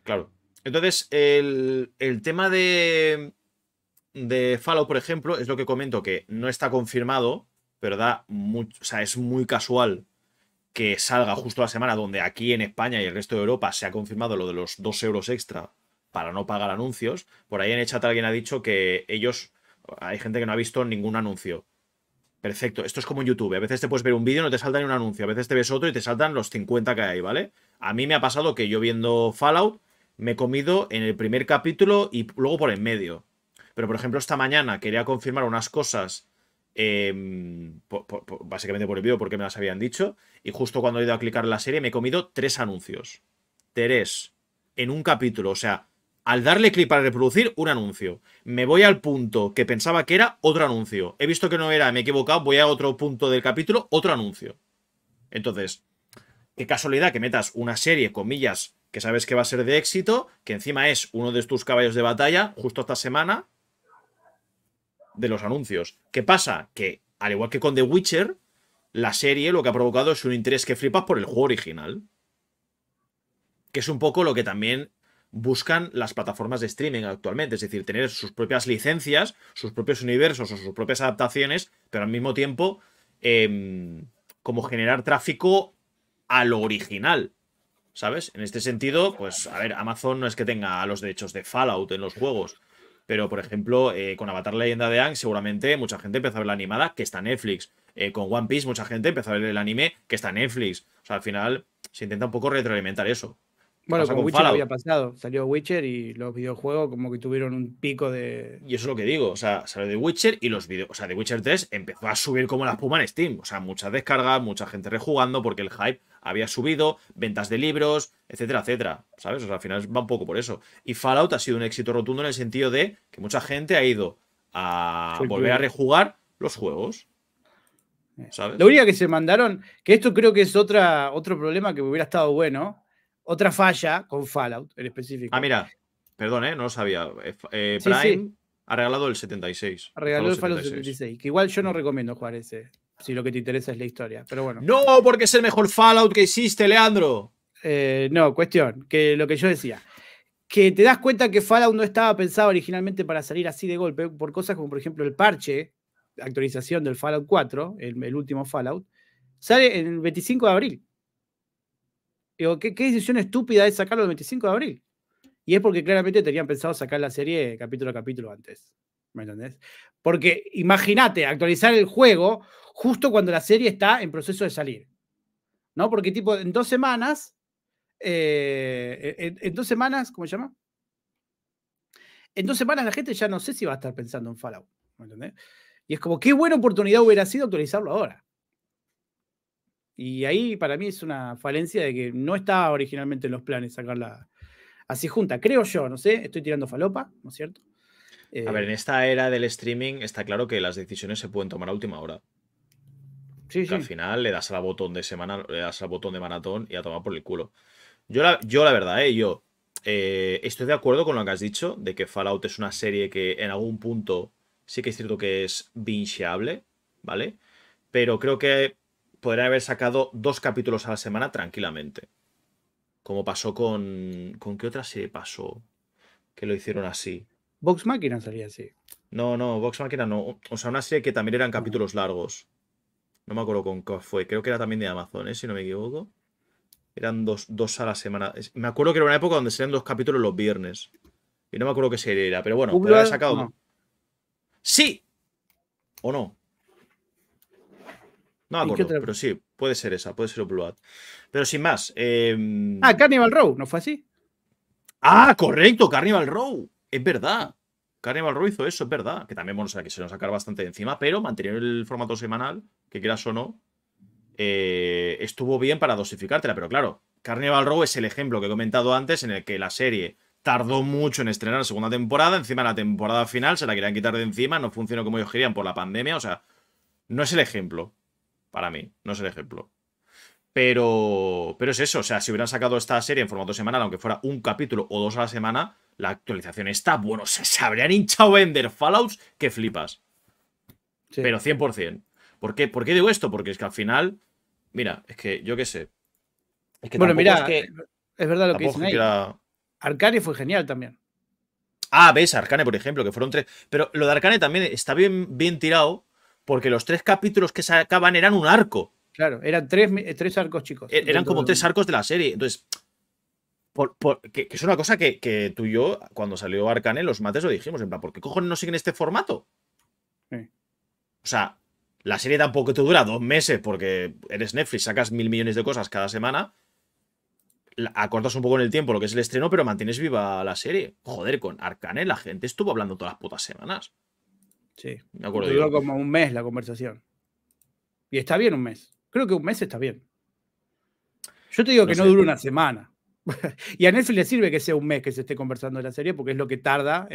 Claro. Entonces, el, tema de, de Fallout, por ejemplo, es lo que comento, que no está confirmado, pero da mucho, o sea, es muy casual que salga justo la semana donde aquí en España y el resto de Europa se ha confirmado lo de los dos euros extra para no pagar anuncios. Por ahí en el chat alguien ha dicho que ellos, hay gente que no ha visto ningún anuncio. Perfecto. Esto es como en YouTube. A veces te puedes ver un vídeo y no te salta ni un anuncio. A veces te ves otro y te saltan los 50 que hay, ¿vale? A mí me ha pasado que yo viendo Fallout me he comido en el primer capítulo y luego por en medio. Pero, por ejemplo, esta mañana quería confirmar unas cosas, em, básicamente por el vídeo, porque me las habían dicho. Y justo cuando he ido a clicar en la serie me he comido tres anuncios. Tres. En un capítulo. O sea, al darle clic para reproducir un anuncio. Me voy al punto que pensaba que era otro anuncio. He visto que no era, me he equivocado, voy a otro punto del capítulo, otro anuncio. Entonces, qué casualidad que metas una serie, comillas, que sabes que va a ser de éxito, que encima es uno de tus caballos de batalla, justo esta semana, de los anuncios. ¿Qué pasa? Que, al igual que con The Witcher, la serie lo que ha provocado es un interés que flipas por el juego original. Que es un poco lo que también buscan las plataformas de streaming actualmente, es decir, tener sus propias licencias, sus propios universos o sus propias adaptaciones, pero al mismo tiempo em, como generar tráfico a lo original, ¿sabes? En este sentido, pues, a ver, Amazon no es que tenga los derechos de Fallout en los juegos, pero, por ejemplo, eh, con Avatar Leyenda de Ang, seguramente mucha gente empezó a ver la animada, que está en Netflix. Eh, con One Piece, mucha gente empezó a ver el anime, que está en Netflix. O sea, al final se intenta un poco retroalimentar eso. Bueno, como Witcher había pasado, salió Witcher y los videojuegos como que tuvieron un pico de... Y eso es lo que digo, o sea, salió de Witcher y los videojuegos... o sea, de Witcher 3 empezó a subir como la espuma en Steam, o sea, muchas descargas, mucha gente rejugando porque el hype había subido, ventas de libros, etcétera, etcétera, ¿sabes? O sea, al final va un poco por eso. Y Fallout ha sido un éxito rotundo en el sentido de que mucha gente ha ido a volver a rejugar los juegos. Eh, ¿Sabes? Lo único que se mandaron, que esto creo que es otra, otro problema que hubiera estado bueno, otra falla con Fallout en específico. Ah, mira, perdón, ¿eh? no lo sabía. Eh, eh, Prime ha regalado el 76. Ha regalado el Fallout 76. Que igual yo no mm. recomiendo jugar ese, si lo que te interesa es la historia. Pero bueno. No, porque es el mejor Fallout que existe, Leandro. no, cuestión, que lo que yo decía. Que te das cuenta que Fallout no estaba pensado originalmente para salir así de golpe, por cosas como, por ejemplo, el parche, actualización del Fallout 4, el último Fallout, sale el 25 de abril. Digo, ¿qué, decisión estúpida es sacarlo el 25 de abril? Y es porque claramente tenían pensado sacar la serie capítulo a capítulo antes. ¿Me entendés? Porque imagínate actualizar el juego justo cuando la serie está en proceso de salir. ¿No? Porque tipo, en dos semanas, eh, en, dos semanas, ¿cómo se llama? En dos semanas la gente ya no sé si va a estar pensando en Fallout. ¿Me entendés? Y es como, qué buena oportunidad hubiera sido actualizarlo ahora. Y ahí para mí es una falencia de que no estaba originalmente en los planes sacarla así junta, creo yo, no sé, estoy tirando falopa, ¿no es cierto? a ver, en eh, esta era del streaming está claro que las decisiones se pueden tomar a última hora. Sí, sí. Al final le das al botón de semana, le das al botón de maratón y a tomar por el culo. Yo la, yo la verdad, eh, yo eh, estoy de acuerdo con lo que has dicho, de que Fallout es una serie que en algún punto sí que es cierto que es vinciable, ¿vale? Pero creo que podrían haber sacado dos capítulos a la semana tranquilamente. Como pasó con. ¿Con qué otra serie pasó? Que lo hicieron así. Vox Máquina salía así. No, no, Vox Máquina no. O sea, una serie que también eran capítulos ah. largos. No me acuerdo con qué fue. Creo que era también de Amazon, ¿eh? si no me equivoco. Eran dos, dos a la semana. Me acuerdo que era una época donde salían dos capítulos los viernes. Y no me acuerdo qué serie era, pero bueno, podría haber sacado. ¡Sí! ¿O no? No pero sí, puede ser esa, puede ser Blood. Pero sin más. Em, ah, Carnival Row, ¿no fue así? Ah, correcto, Carnival Row. Es verdad. Carnival Row hizo eso, es verdad. Que también, bueno, o que se nos sacar bastante de encima, pero mantener el formato semanal, que quieras o no, eh, estuvo bien para dosificártela. Pero claro, Carnival Row es el ejemplo que he comentado antes en el que la serie tardó mucho en estrenar la segunda temporada. Encima, la temporada final se la querían quitar de encima, no funcionó como ellos querían por la pandemia. O sea, no es el ejemplo para mí. No es el ejemplo. Pero, pero es eso, o sea, si hubieran sacado esta serie en formato semanal, aunque fuera un capítulo o dos a la semana, la actualización está, bueno, se, habrían hinchado vender Fallouts que flipas. Pero 100%. ¿Por qué? ¿Por qué digo esto? Porque es que al final, mira, es que yo qué sé. que bueno, mira, es, que, es, verdad lo que dice Arcane fue genial también. Ah, ves, Arcane, por ejemplo, que fueron tres. Pero lo de Arcane también está bien, bien tirado porque los tres capítulos que sacaban eran un arco. Claro, eran tres, eh, arcos chicos. E-, eran como tres arcos de la serie. Entonces, por, que, es una cosa que, tú y yo, cuando salió Arcane, los mates lo dijimos, en plan, ¿por qué cojones no siguen este formato? O sea, la serie tampoco te dura dos meses porque eres Netflix, sacas mil millones de cosas cada semana, acortas un poco en el tiempo lo que es el estreno, pero mantienes viva la serie. Joder, con Arcane la gente estuvo hablando todas las putas semanas. Sí, me acuerdo. Duró como un mes la conversación. Y está bien un mes. Creo que un mes está bien. Yo te digo que no dura una semana. y a Netflix le sirve que sea un mes que se esté conversando de la serie, porque es lo que tarda.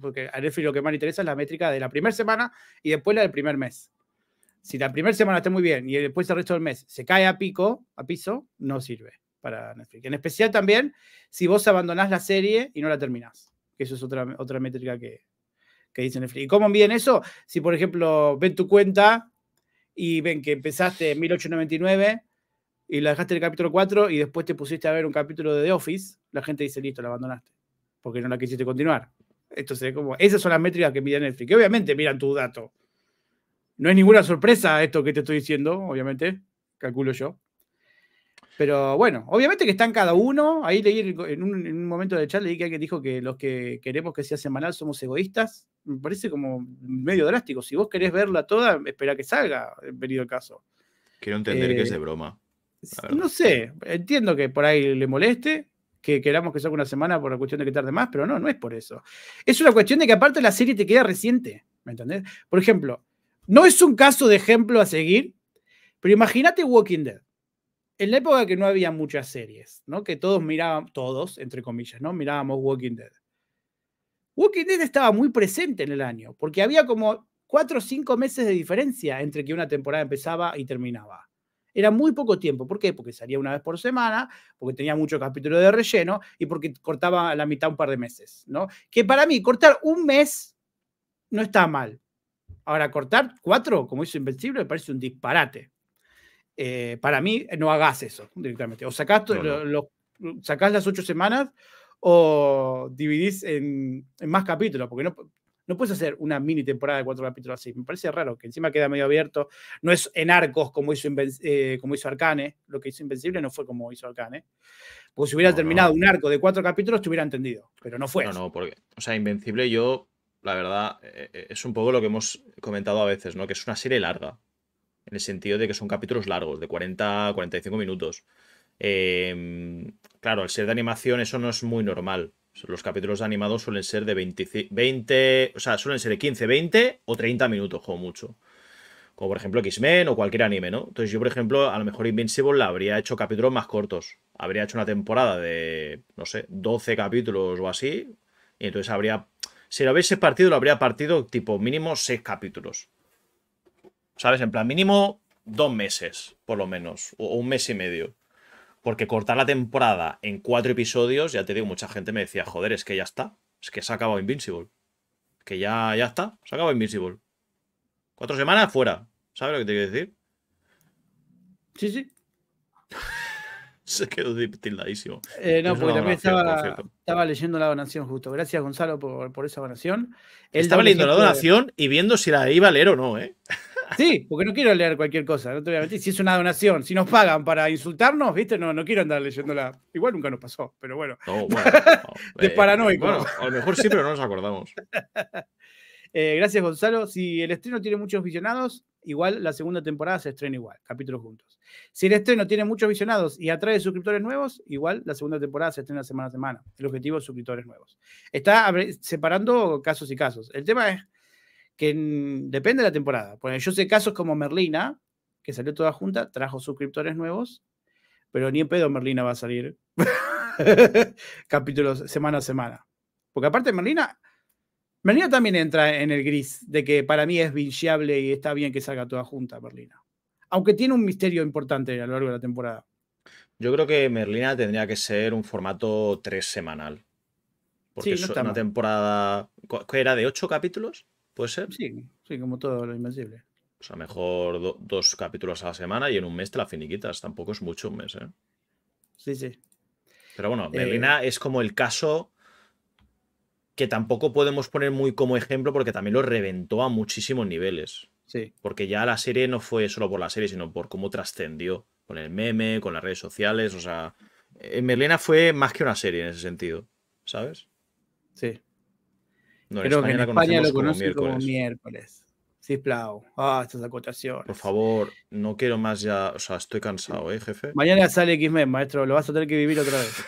porque a Netflix lo que más le interesa es la métrica de la primera semana y después la del primer mes. Si la primera semana está muy bien y después el resto del mes se cae a pico, a piso, no sirve para Netflix. En especial también si vos abandonás la serie y no la terminás. Que eso es otra, otra métrica que, que dice Netflix. ¿Y cómo miden eso? Si, por ejemplo, ven tu cuenta y ven que empezaste en 1899 y la dejaste en el capítulo 4 y después te pusiste a ver un capítulo de The Office, la gente dice, listo, la abandonaste, porque no la quisiste continuar. Entonces, como, esas son las métricas que miden Netflix, que obviamente miran tu dato. No es ninguna sorpresa esto que te estoy diciendo, obviamente, calculo yo. Pero bueno, obviamente que están cada uno. Ahí leí en un, momento de chat, leí que alguien dijo que los que queremos que sea semanal somos egoístas. Me parece como medio drástico. Si vos querés verla toda, espera que salga, venido el caso. Quiero entender que es de eh, broma. No sé, entiendo que por ahí le moleste, que queramos que salga una semana por la cuestión de que tarde más, pero no, no es por eso. Es una cuestión de que aparte la serie te queda reciente, ¿me entendés? Por ejemplo, no es un caso de ejemplo a seguir, pero imagínate Walking Dead en la época que no había muchas series, ¿no? Que todos miraban, todos, entre comillas, ¿no? Mirábamos Walking Dead. Walking Dead estaba muy presente en el año, porque había como cuatro o cinco meses de diferencia entre que una temporada empezaba y terminaba. Era muy poco tiempo. ¿Por qué? Porque salía una vez por semana, porque tenía mucho capítulo de relleno y porque cortaba a la mitad un par de meses, ¿no? Que para mí, cortar un mes no está mal. Ahora, cortar cuatro, como hizo Invencible, me parece un disparate. Eh, para mí no hagas eso directamente. O sacas las ocho semanas o dividís en, más capítulos, porque no, no puedes hacer una mini temporada de cuatro capítulos así. Me parece raro, que encima queda medio abierto. No es en arcos como hizo, eh, como hizo Arcane. Lo que hizo Invencible no fue como hizo Arcane. Porque si hubiera terminado un arco de cuatro capítulos, te hubiera entendido. Pero no fue. No, no, porque. O sea, Invencible, yo, la verdad, eh, es un poco lo que hemos comentado a veces, ¿no? Que es una serie larga en el sentido de que son capítulos largos, de 40 a 45 minutos. Em, claro, al ser de animación eso no es muy normal. Los capítulos animados suelen ser de 20, o sea, suelen ser de 15, 20 o 30 minutos, como mucho. Como por ejemplo X-Men o cualquier anime, ¿no? Entonces yo, por ejemplo, a lo mejor Invincible la habría hecho capítulos más cortos. Habría hecho una temporada de, no sé, 12 capítulos o así. Y entonces habría... Si lo hubiese partido, lo habría partido tipo mínimo 6 capítulos. ¿Sabes? En plan, mínimo dos meses, por lo menos, o un mes y medio. Porque cortar la temporada en cuatro episodios, ya te digo, mucha gente me decía, joder, es que ya está. Es que se ha acabado Invincible. Que ya, ya está, se ha acabado Invincible. Cuatro semanas fuera. ¿Sabes lo que te quiero decir? Sí, sí. se quedó tildadísimo. Eh, no, pues también estaba, leyendo la donación justo. Gracias, Gonzalo, por, por esa donación. estaba leyendo la donación y viendo si la iba a leer o no, ¿eh? Sí, porque no quiero leer cualquier cosa, Si es una donación, si nos pagan para insultarnos, ¿viste? No, no quiero andar leyéndola. Igual nunca nos pasó, pero bueno. No, paranoico. a lo mejor sí, pero no nos acordamos. Eh, gracias, Gonzalo. Si el estreno tiene muchos visionados, igual la segunda temporada se estrena igual, capítulos juntos. Si el estreno tiene muchos visionados y atrae suscriptores nuevos, igual la segunda temporada se estrena semana a semana. El objetivo es suscriptores nuevos. Está separando casos y casos. El tema es depende de la temporada. porque yo sé casos como Merlina, que salió toda junta, trajo suscriptores nuevos, pero ni en pedo Merlina va a salir capítulos semana a semana. Porque aparte Merlina, Merlina también entra en el gris de que para mí es vinciable y está bien que salga toda junta Merlina. Aunque tiene un misterio importante a lo largo de la temporada. Yo creo que Merlina tendría que ser un formato tres semanal. Porque es una temporada. ¿Era de ocho capítulos? ¿Puede ser? Sí, sí, como todo lo invencible. O sea, mejor dos capítulos a la semana y en un mes te la finiquitas. Tampoco es mucho un mes, ¿eh? Sí, sí. Pero bueno, eh, Merlina es como el caso que tampoco podemos poner muy como ejemplo porque también lo reventó a muchísimos niveles. Sí. Porque ya la serie no fue solo por la serie, sino por cómo trascendió con el meme, con las redes sociales. O sea, eh, Merlina fue más que una serie en ese sentido, ¿sabes? Sí. España en España lo conocen como miércoles. Como Ah, estas acotaciones. Por favor, no quiero más ya. O sea, estoy cansado, ¿eh, jefe? Mañana sale X-Men, maestro. Lo vas a tener que vivir otra vez.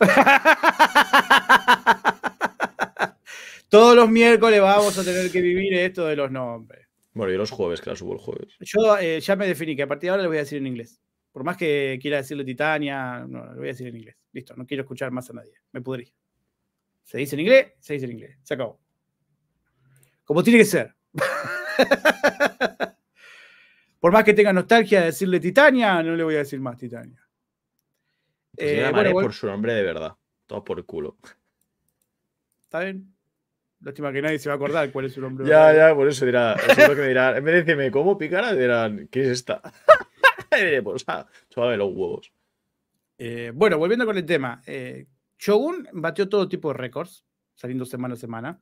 Todos los miércoles vamos a tener que vivir esto de los nombres. Bueno, y los jueves, claro. subo el jueves. Yo eh, ya me definí que a partir de ahora le voy a decir en inglés. Por más que quiera decirle Titania, no, lo voy a decir en inglés. Listo, no quiero escuchar más a nadie. Me pudrí. Se dice en inglés, se dice en inglés. Se acabó como tiene que ser. Por más que tenga nostalgia de decirle Titania, no le voy a decir más Titania. Pues eh, por su nombre de verdad. Todo por el culo. ¿Está bien? Lástima que nadie se va a acordar cuál es su nombre. ya, ya, por eso dirá. Eso que me En vez de decirme cómo picara, dirán, ¿qué es esta? Eh, pues, ah, los huevos. Eh, bueno, volviendo con el tema. Eh, Shogun batió todo tipo de récords, saliendo semana a semana.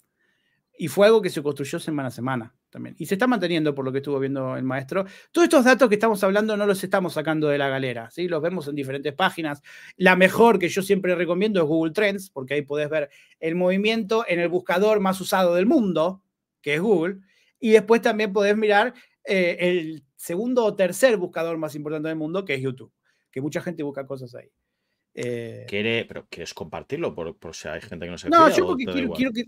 Y fue algo que se construyó semana a semana también. Y se está manteniendo por lo que estuvo viendo el maestro. Todos estos datos que estamos hablando no los estamos sacando de la galera, ¿sí? Los vemos en diferentes páginas. La mejor que yo siempre recomiendo es Google Trends, porque ahí podés ver el movimiento en el buscador más usado del mundo, que es Google. Y después también podés mirar eh, el segundo o tercer buscador más importante del mundo, que es YouTube, que mucha gente busca cosas ahí. Eh, ¿Quiere, pero ¿Quieres compartirlo? Por, por, si hay gente que no se No, yo quiero, que.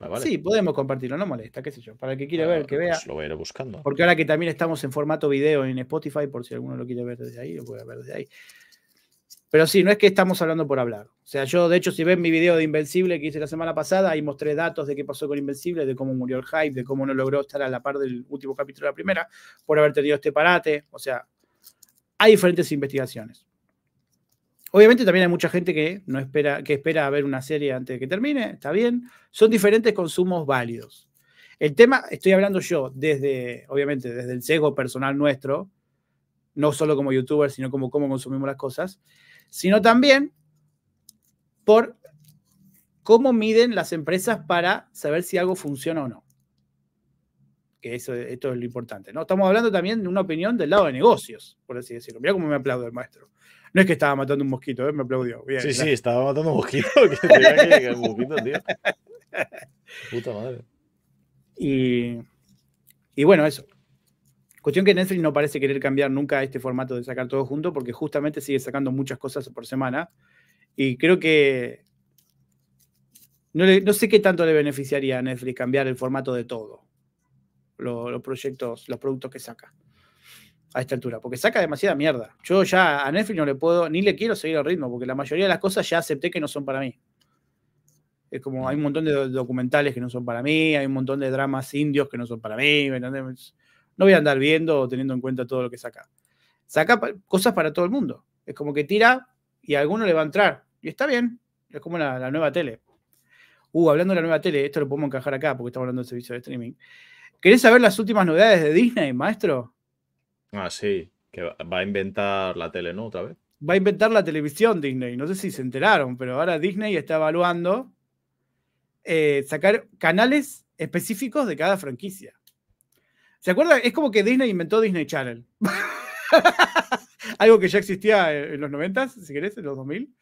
Ah, sí, podemos compartirlo, no molesta, qué sé yo. Para el que quiera ah, ver, que vea. Pues lo voy a ir buscando. Porque ahora que también estamos en formato video en Spotify, por si alguno lo quiere ver desde ahí, lo puede ver desde ahí. Pero sí, no es que estamos hablando por hablar. O sea, yo, de hecho, si ven mi video de Invencible que hice la semana pasada, ahí mostré datos de qué pasó con Invencible, de cómo murió el hype, de cómo no logró estar a la par del último capítulo de la primera, por haber tenido este parate. O sea, hay diferentes investigaciones. Obviamente también hay mucha gente que no espera, que espera ver una serie antes de que termine, está bien. Son diferentes consumos válidos. El tema, estoy hablando yo desde, obviamente, desde el sesgo personal nuestro, no solo como youtuber, sino como cómo consumimos las cosas, sino también por cómo miden las empresas para saber si algo funciona o no. Que eso, esto es lo importante. ¿no? Estamos hablando también de una opinión del lado de negocios, por así decirlo. Mira cómo me aplaudo el maestro. No es que estaba matando un mosquito, ¿eh? me aplaudió. sí, sí, estaba matando un mosquito. Puta madre. Y, bueno, eso. Cuestión que Netflix no parece querer cambiar nunca este formato de sacar todo junto, porque justamente sigue sacando muchas cosas por semana. Y creo que no, sé qué tanto le beneficiaría a Netflix cambiar el formato de todo, los proyectos, los productos que saca a esta altura, porque saca demasiada mierda. Yo ya a Netflix no le puedo, ni le quiero seguir el ritmo, porque la mayoría de las cosas ya acepté que no son para mí. Es como hay un mm. montón de documentales que no son para mí, hay un montón de dramas indios que no son para mí, No voy a andar viendo o teniendo en cuenta todo lo que saca. Saca cosas para todo el mundo. Es como que tira y a alguno le va a entrar. Y está bien. Es como la, nueva tele. Uh, hablando de la nueva tele, esto lo podemos encajar acá porque estamos hablando de servicio de streaming. ¿Querés saber las últimas novedades de Disney, maestro? Ah, sí, que va a inventar la tele, ¿no? Otra vez. Va a inventar la televisión Disney. No sé si se enteraron, pero ahora Disney está evaluando eh, sacar canales específicos de cada franquicia. ¿Se acuerdan? Es como que Disney inventó Disney Channel. Algo que ya existía eh, en los 90, si querés, en los 2000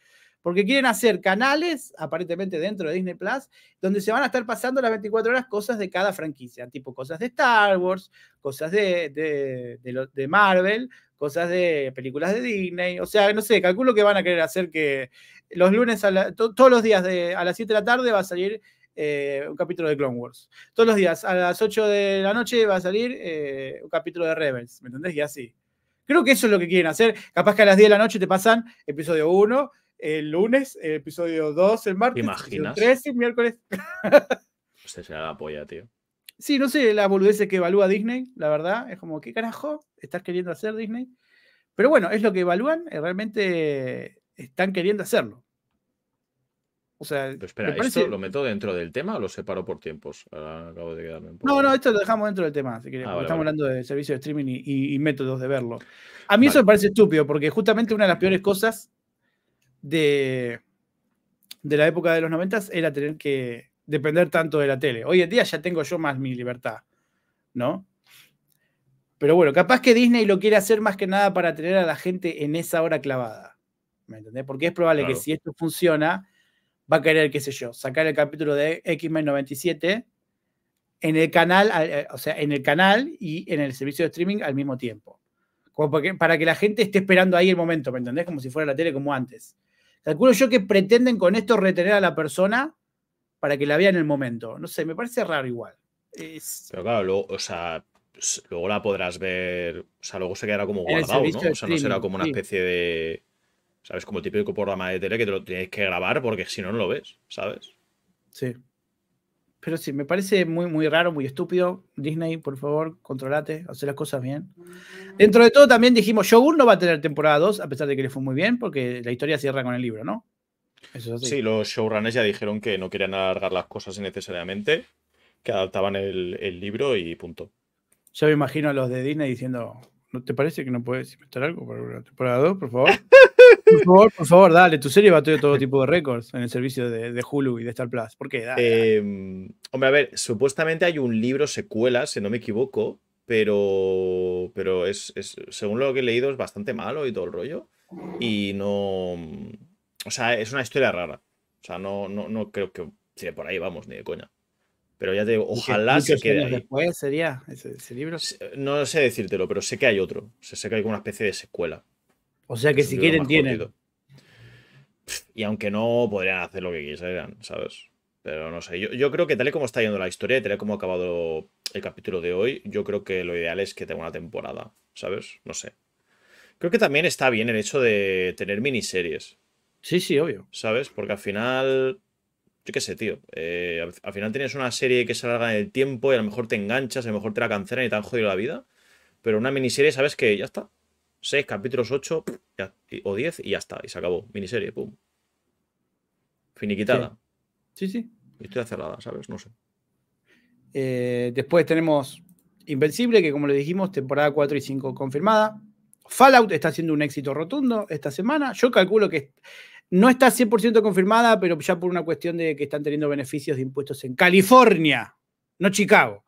porque quieren hacer canales, aparentemente dentro de Disney Plus, donde se van a estar pasando las 24 horas cosas de cada franquicia, tipo cosas de Star Wars, cosas de, de, de, Marvel, cosas de películas de Disney. O sea, no sé, calculo que van a querer hacer que los lunes, todos los días a las 7 de la tarde va a salir eh, un capítulo de Clone Wars. Todos los días, a las 8 de la noche va a salir eh, un capítulo de Rebels, ¿me entendés? Y así. Creo que eso es lo que quieren hacer. Capaz que a las 10 de la noche te pasan episodio 1, el lunes, el episodio 2, el martes, el 3 el miércoles. se se la polla, tío. Sí, no sé la boludez que evalúa Disney, la verdad. Es como, ¿qué carajo estás queriendo hacer Disney? Pero bueno, es lo que evalúan, eh, realmente están queriendo hacerlo. O sea, espera, ¿esto lo meto dentro del tema o lo separo por tiempos? No, no, esto lo dejamos dentro del tema, ah, estamos hablando de servicios de streaming y, métodos de verlo. A mí eso me parece estúpido, porque justamente una de las peores cosas de, de la época de los 90 era tener que depender tanto de la tele. Hoy en día ya tengo yo más mi libertad, ¿no? Pero bueno, capaz que Disney lo quiere hacer más que nada para tener a la gente en esa hora clavada. ¿Me entendés? Porque es probable que si esto funciona, va a querer, qué sé yo, sacar el capítulo de X-Men 97 en el canal, eh, o sea, en el canal y en el servicio de streaming al mismo tiempo. Como para que, para que la gente esté esperando ahí el momento, ¿me entendés? Como si fuera la tele como antes. Calculo yo que pretenden con esto retener a la persona para que la vea en el momento. No sé, me parece raro igual. Pero claro, luego, o sea, luego la podrás ver, o sea, luego se quedará como guardado, ¿no? O sea, no será como una especie de, ¿sabes? Como el típico programa de tele que te lo tienes que grabar porque si no, no lo ves, ¿sabes? Sí. Pero sí, me parece muy, muy raro, muy estúpido. Disney, por favor, controlate, haz las cosas bien. Dentro de todo también dijimos, Shogun no va a tener temporada 2, a pesar de que le fue muy bien, porque la historia cierra con el libro, ¿no? Sí, los showrunners ya dijeron que no querían alargar las cosas innecesariamente, que adaptaban el, libro y punto. Yo me imagino a los de Disney diciendo, ¿no te parece que no puedes inventar algo para la temporada 2, por favor? Por favor, por favor, dale, tu serie tener todo tipo de récords en el servicio de, Hulu y de Star Plus. ¿Por qué? Em, hombre, a ver, supuestamente hay un libro secuela, si no me equivoco, pero, pero es, según lo que he leído, es bastante malo y todo el rollo. Y no. O sea, es una historia rara. O sea, no, no, no creo que por ahí, vamos, ni de coña. Pero ya te digo, ojalá se quede ahí. después sería ese, libro? No sé decírtelo, pero sé que hay otro. sé que hay como una especie de secuela. O sea, que si quieren, tienen. Y aunque no, podrían hacer lo que quisieran, ¿sabes? Pero no sé, yo, yo, creo que tal y como está yendo la historia tal y como ha acabado el capítulo de hoy, yo creo que lo ideal es que tenga una temporada, ¿sabes? No sé. Creo que también está bien el hecho de tener miniseries. Sí, sí, obvio. ¿Sabes? Porque al final, yo qué sé, tío. Eh, al, final tienes una serie que se alarga en el tiempo y a lo mejor te enganchas, a lo mejor te la cancelan y te han jodido la vida. Pero una miniserie, ¿sabes que Ya está. Seis capítulos, ocho o diez y ya está. Y se acabó. Miniserie, pum. Finiquitada. Sí, sí. Estoy cerrada, ¿sabes? No sé. Eh, después tenemos Invencible, que como le dijimos, temporada 4 y 5 confirmada. Fallout está haciendo un éxito rotundo esta semana. Yo calculo que no está 100% confirmada, pero ya por una cuestión de que están teniendo beneficios de impuestos en California, no Chicago,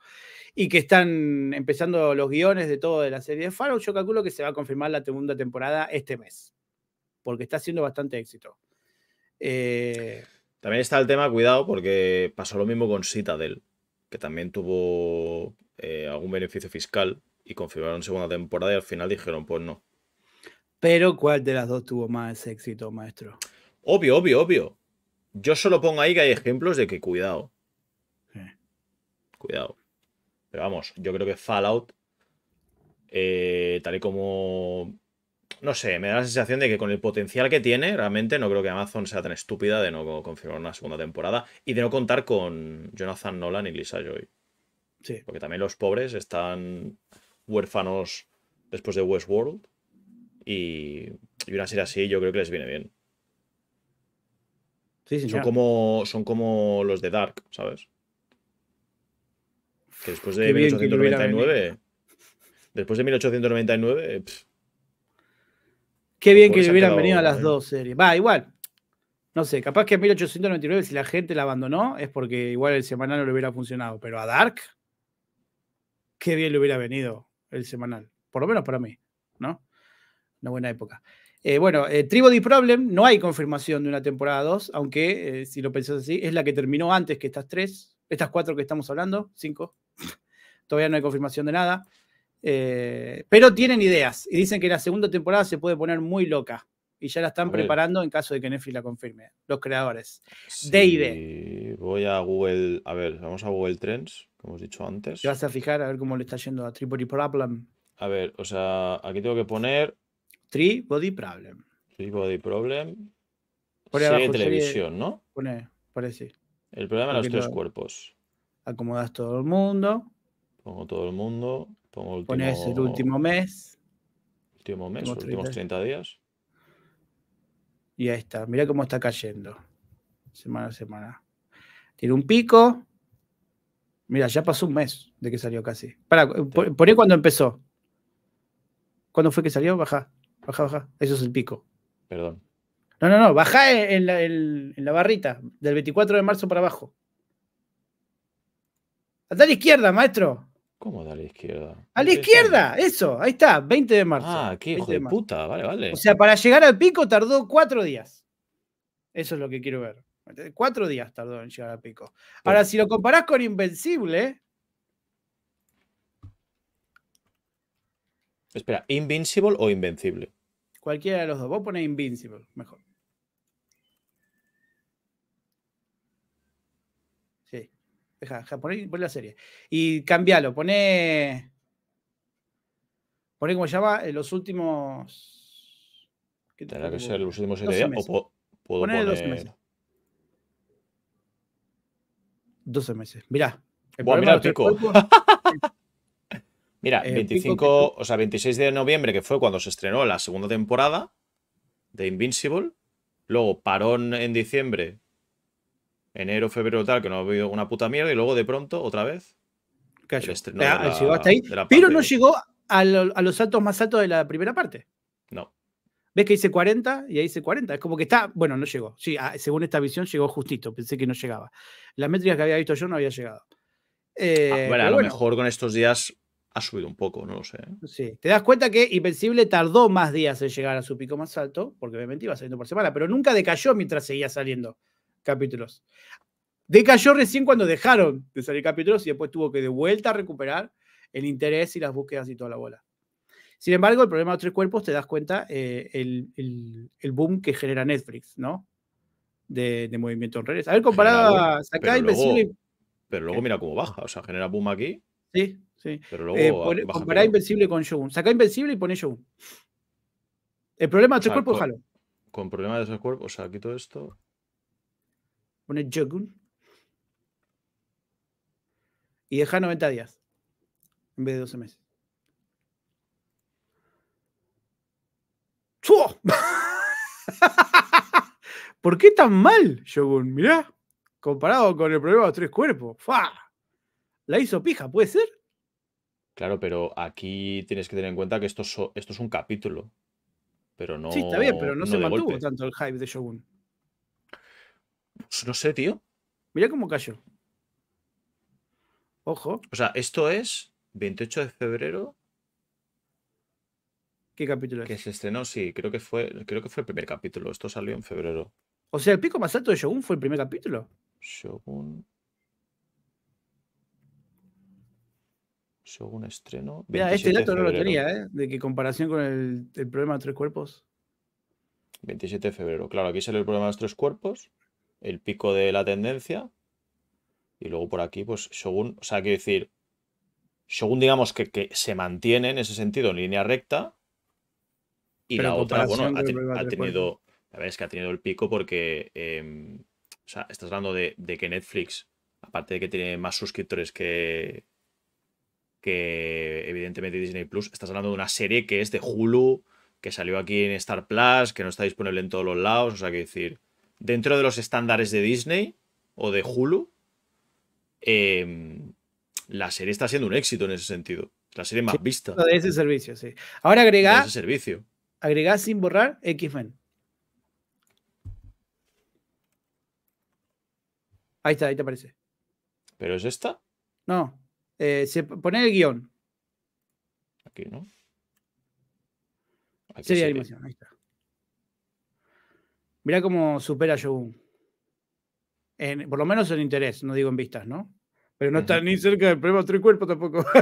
y que están empezando los guiones de todo de la serie de Fallout, yo calculo que se va a confirmar la segunda temporada este mes, porque está siendo bastante éxito. Eh, también está el tema, cuidado, porque pasó lo mismo con Citadel, que también tuvo eh, algún beneficio fiscal y confirmaron segunda temporada y al final dijeron, pues no. Pero ¿cuál de las dos tuvo más éxito, maestro? Obvio, obvio, obvio. Yo solo pongo ahí que hay ejemplos de que cuidado. Cuidado. Pero vamos, yo creo que Fallout, eh, tal y como no sé, me da la sensación de que con el potencial que tiene, realmente no creo que Amazon sea tan estúpida de no confirmar una segunda temporada y de no contar con Jonathan Nolan y Lisa Joy. Sí. Porque también los pobres están huérfanos después de Westworld y, y una serie así yo creo que les viene bien. Sí, sí, son, como, son como los de Dark, ¿sabes? Que después de 1899... después de 1899... Qué bien que le hubieran venido a las dos series. Va, igual. No sé, capaz que en 1899 si la gente la abandonó es porque igual el semanal no le hubiera funcionado. Pero a Dark, qué bien le hubiera venido el semanal. Por lo menos para mí, ¿no? Una buena época. Eh, bueno, eh, Tribody Problem, no hay confirmación de una temporada 2, aunque eh, si lo pensás así, es la que terminó antes que estas tres, estas cuatro que estamos hablando, cinco. Todavía no hay confirmación de nada. Eh, pero tienen ideas y dicen que la segunda temporada se puede poner muy loca y ya la están preparando en caso de que Netflix la confirme. Los creadores. David. Voy a Google, a ver, vamos a Google Trends, como hemos dicho antes. Te vas a fijar a ver cómo le está yendo a Tripody Problem. A ver, o sea, aquí tengo que poner... Tripody Problem. Tripody Problem. televisión, ¿no? Pone, parece. El problema de los tres cuerpos. Acomodas todo el mundo. Pongo todo el mundo. Pongo el último mes. Último mes, últimos 30, días. Y ahí está. mira cómo está cayendo. Semana a semana. Tiene un pico. Mira, ya pasó un mes de que salió casi. Para, eh, por, cuando empezó. ¿Cuándo fue que salió? Baja, baja, baja. Eso es el pico. Perdón. No, no, no. Baja en la, en la barrita. Del 24 de marzo para abajo. Hasta la izquierda, maestro. ¿Cómo da a la izquierda? ¡A la izquierda! Eso, ahí está, 20 de marzo. Ah, qué hijo de, puta, vale, vale. O sea, para llegar al pico tardó cuatro días. Eso es lo que quiero ver. Cuatro días tardó en llegar al pico. Ahora, si lo comparás con Invencible. Espera, ¿Invincible o Invencible? Cualquiera de los dos. Vos pones Invincible, mejor. Deja, la serie. Y cambialo, poné. Poné como se llama eh, los últimos. ¿qué Tendrá que ser los últimos O puedo poner. 12 meses. 12 meses. Mirá. El el pico. Mira, 25, eh, o sea, 26 de noviembre, que fue cuando se estrenó la segunda temporada de Invincible. Luego parón en diciembre enero, febrero, tal, que no ha habido una puta mierda, y luego de pronto, otra vez. Ah, hasta ahí, pero no llegó a, los saltos más altos de la primera parte. No. ¿Ves que dice 40 y ahí dice 40? Es como que está, bueno, no llegó. Sí, ah, según esta visión llegó justito, pensé que no llegaba. Las métricas que había visto yo no había llegado. Ah, bueno, a lo eh, mejor con estos días ha subido un poco, no lo sé. ¿eh? Sí, te das cuenta que Invencible tardó más días en llegar a su pico más alto, porque obviamente iba saliendo por semana, pero nunca decayó mientras seguía saliendo capítulos. Decayó recién cuando dejaron de salir capítulos y después tuvo que de vuelta recuperar el interés y las búsquedas y toda la bola. Sin embargo, el problema de los tres cuerpos, te das cuenta eh, el, el, boom que genera Netflix, ¿no? De, movimiento en redes. A ver, comparado genera Invencible. pero luego mira cómo baja, o sea, genera boom aquí. Sí, sí. Pero luego. Eh, compará Invencible con Shogun. Sacá Invencible y pone Shogun. El problema de tres cuerpos, con, jalo. Con problema de tres cuerpos, o sea, quito esto pone Jogun y deja 90 días en vez de 12 meses. ¿Por qué tan mal, Shogun? Mirá, comparado con el problema de los tres cuerpos. ¡Fa! La hizo pija, ¿puede ser? Claro, pero aquí tienes que tener en cuenta que esto, es un capítulo. Pero no. Sí, está bien, pero no, se mantuvo tanto el hype de Shogun. Pues no sé, tío. Mira cómo cayó. Ojo. O sea, esto es 28 de febrero. ¿Qué capítulo es? Que se estrenó, sí, creo que fue, creo que fue el primer capítulo. Esto salió en febrero. O sea, el pico más alto de Shogun fue el primer capítulo. Shogun. Shogun estreno. Mira, este dato no lo tenía, ¿eh? De que comparación con el, problema de tres cuerpos. 27 de febrero. Claro, aquí sale el problema de los tres cuerpos el pico de la tendencia. Y luego por aquí, pues según, o sea, quiero decir, según digamos que, se mantiene en ese sentido en línea recta. Y la otra, bueno, ha, tenido, la verdad que ha tenido el pico porque, em, o sea, estás hablando de, de que Netflix, aparte de que tiene más suscriptores que, que evidentemente Disney Plus, estás hablando de una serie que es de Hulu, que salió aquí en Star Plus, que no está disponible en todos los lados, o sea, quiero decir, dentro de los estándares de Disney o de Hulu, em, la serie está siendo un éxito en ese sentido. La serie más vista. De ese servicio, sí. Ahora agrega. servicio. sin borrar X-Men. Ahí está, ahí te aparece. ¿Pero es esta? No. Eh, se pone el guión. Aquí, ¿no? Sería serie animación, ahí está. Mira cómo supera a por lo menos en interés, no digo en vistas, ¿no? Pero no está ni cerca del problema de tres cuerpos tampoco.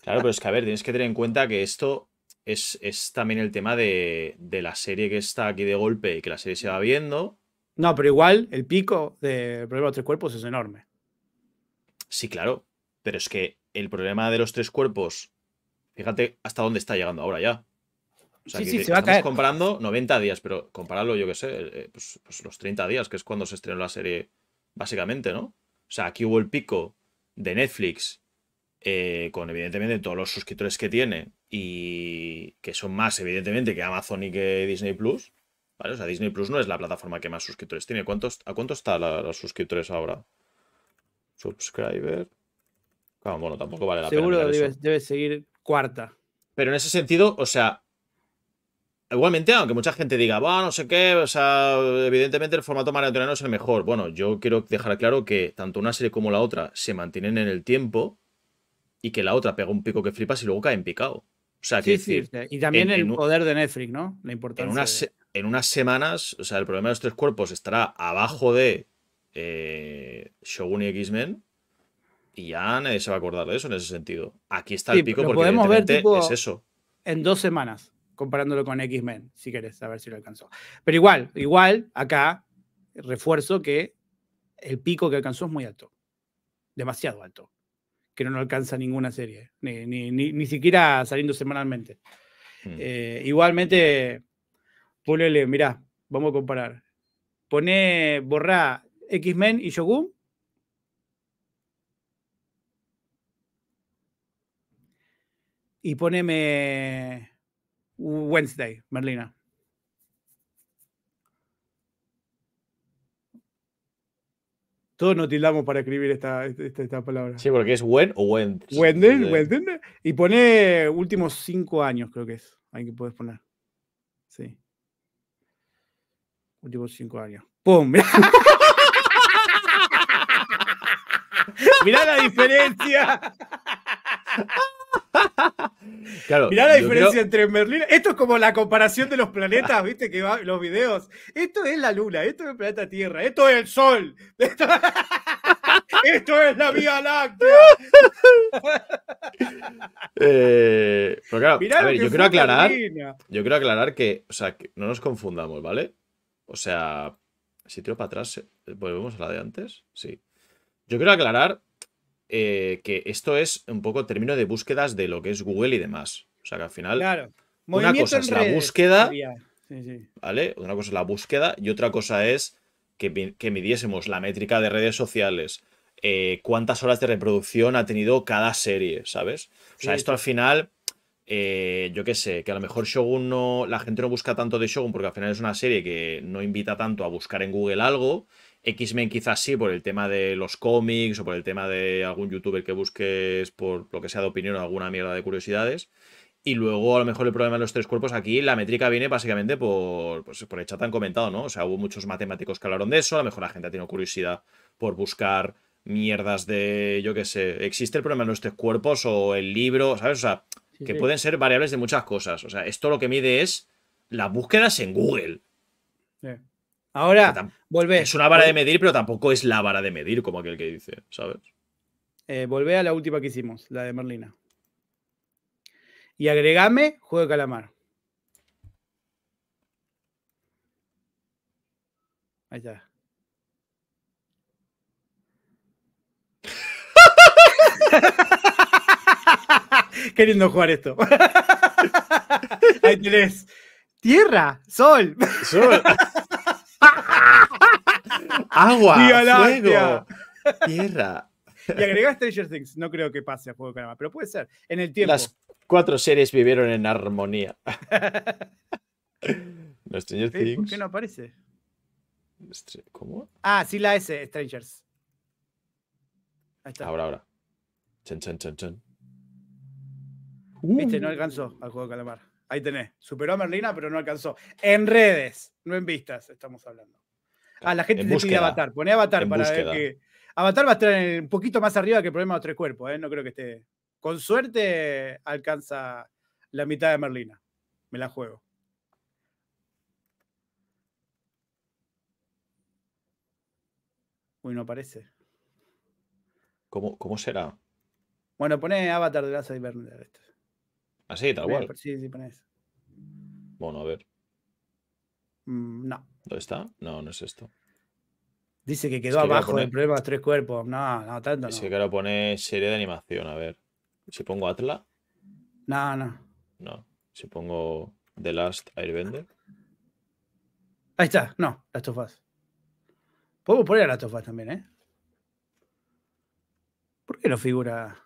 Claro, pero es que a ver, tienes que tener en cuenta que esto es, también el tema de, de, la serie que está aquí de golpe y que la serie se va viendo. No, pero igual el pico del problema de tres cuerpos es enorme. Sí, claro, pero es que el problema de los tres cuerpos, fíjate hasta dónde está llegando ahora ya sí, sí, se va comparando 90 días, pero compararlo, yo qué sé, eh, eh, pues, pues, los 30 días, que es cuando se estrenó la serie, básicamente, ¿no? O sea, aquí hubo el pico de Netflix, eh, con evidentemente todos los suscriptores que tiene, y que son más, evidentemente, que Amazon y que Disney Plus. ¿Vale? O sea, Disney Plus no es la plataforma que más suscriptores tiene. ¿Cuántos, ¿A cuánto están los suscriptores ahora? Subscriber. bueno, tampoco vale la pena. Seguro debe seguir cuarta. Pero en ese sentido, o sea, Igualmente, aunque mucha gente diga, bueno, no sé qué, o sea, evidentemente el formato maratoniano es el mejor. Bueno, yo quiero dejar claro que tanto una serie como la otra se mantienen en el tiempo y que la otra pega un pico que flipas y luego cae en picado. O sea, decir, Y también el poder de Netflix, ¿no? La importancia. En unas, en unas, semanas, o sea, el problema de los tres cuerpos estará abajo de eh, Shogun y X-Men y ya nadie se va a acordar de eso en ese sentido. Aquí está el pico porque podemos es eso. En dos semanas comparándolo con X-Men, si querés, a ver si lo alcanzó. Pero igual, igual, acá refuerzo que el pico que alcanzó es muy alto, demasiado alto, que no, lo alcanza ninguna serie, ni, ni, siquiera saliendo semanalmente. Hmm. Eh, igualmente, ponele, mirá, vamos a comparar. Pone, borrá X-Men y Shogun. Y poneme Wednesday, Merlina. Todos nos tildamos para escribir esta, este, este, esta, palabra. Sí, porque es when o when. Y pone últimos cinco años, creo que es. Ahí que puedes poner. Sí. Últimos cinco años. ¡Pum! Mirá la diferencia. claro, Mirá la diferencia entre Merlín. Esto es como la comparación de los planetas, ¿viste? Que va, los videos. Esto es la Luna, esto es el planeta Tierra, esto es el Sol. Esto, es la Vía Láctea. Eh, a ver, yo quiero aclarar. Yo quiero aclarar que, o sea, que no nos confundamos, ¿vale? O sea, si tiro para atrás, eh, volvemos a la de antes. Sí. Yo quiero aclarar eh, que esto es un poco término de búsquedas de lo que es Google y demás. O sea que al final, una cosa es la búsqueda, ¿vale? Una cosa es la búsqueda y otra cosa es que, midiésemos la métrica de redes sociales, eh, cuántas horas de reproducción ha tenido cada serie, ¿sabes? O sea, esto al final... Eh, yo qué sé, que a lo mejor Shogun no, la gente no busca tanto de Shogun porque al final es una serie que no invita tanto a buscar en Google algo, X-Men quizás sí, por el tema de los cómics o por el tema de algún youtuber que busques por lo que sea de opinión o alguna mierda de curiosidades. Y luego, a lo mejor, el problema de los tres cuerpos aquí, la métrica viene básicamente por, pues, por el chat han comentado, ¿no? O sea, hubo muchos matemáticos que hablaron de eso, a lo mejor la gente ha tenido curiosidad por buscar mierdas de, yo qué sé, existe el problema de los tres cuerpos o el libro, ¿sabes? O sea, que pueden ser variables de muchas cosas. O sea, esto lo que mide es las búsquedas en Google. Sí. Ahora, vuelve. Es una vara de medir, pero tampoco es la vara de medir, como aquel que dice, ¿sabes? Eh, a la última que hicimos, la de Merlina. Y agregame juego de calamar. Ahí está. Queriendo jugar esto. Ahí tienes. Tierra, sol. Sol. Agua, fuego, tierra. Y agregaste Stranger Things, no creo que pase a juego de calamar, pero puede ser. En el tiempo. Las cuatro series vivieron en armonía. Stranger Things. ¿Por qué no aparece? ¿Cómo? Ah, sí, la S, Strangers. Ahora, ahora. Este Viste, no uh. alcanzó al juego de calamar. Ahí tenés. Superó a Merlina, pero no alcanzó. En redes, no en vistas, estamos hablando. Ah, la gente decide Avatar. Pone Avatar para ver que. Avatar va a estar un poquito más arriba que el problema de tres cuerpos, ¿eh? no creo que esté. Con suerte alcanza la mitad de Merlina. Me la juego. Uy, no aparece. ¿Cómo, será? Bueno, pone Avatar de Lazo y Bernard. Así, tal cual. Sí, sí, pones. Bueno, a ver. Mm, no está? No, no es esto. Dice que quedó abajo el problema de tres cuerpos. No, no, tanto no. que ahora pone serie de animación. A ver. Si pongo Atla. No, no. No. Si pongo The Last Airbender. Ahí está. No, las tofas Puedo Podemos poner a Last también, ¿eh? ¿Por qué no figura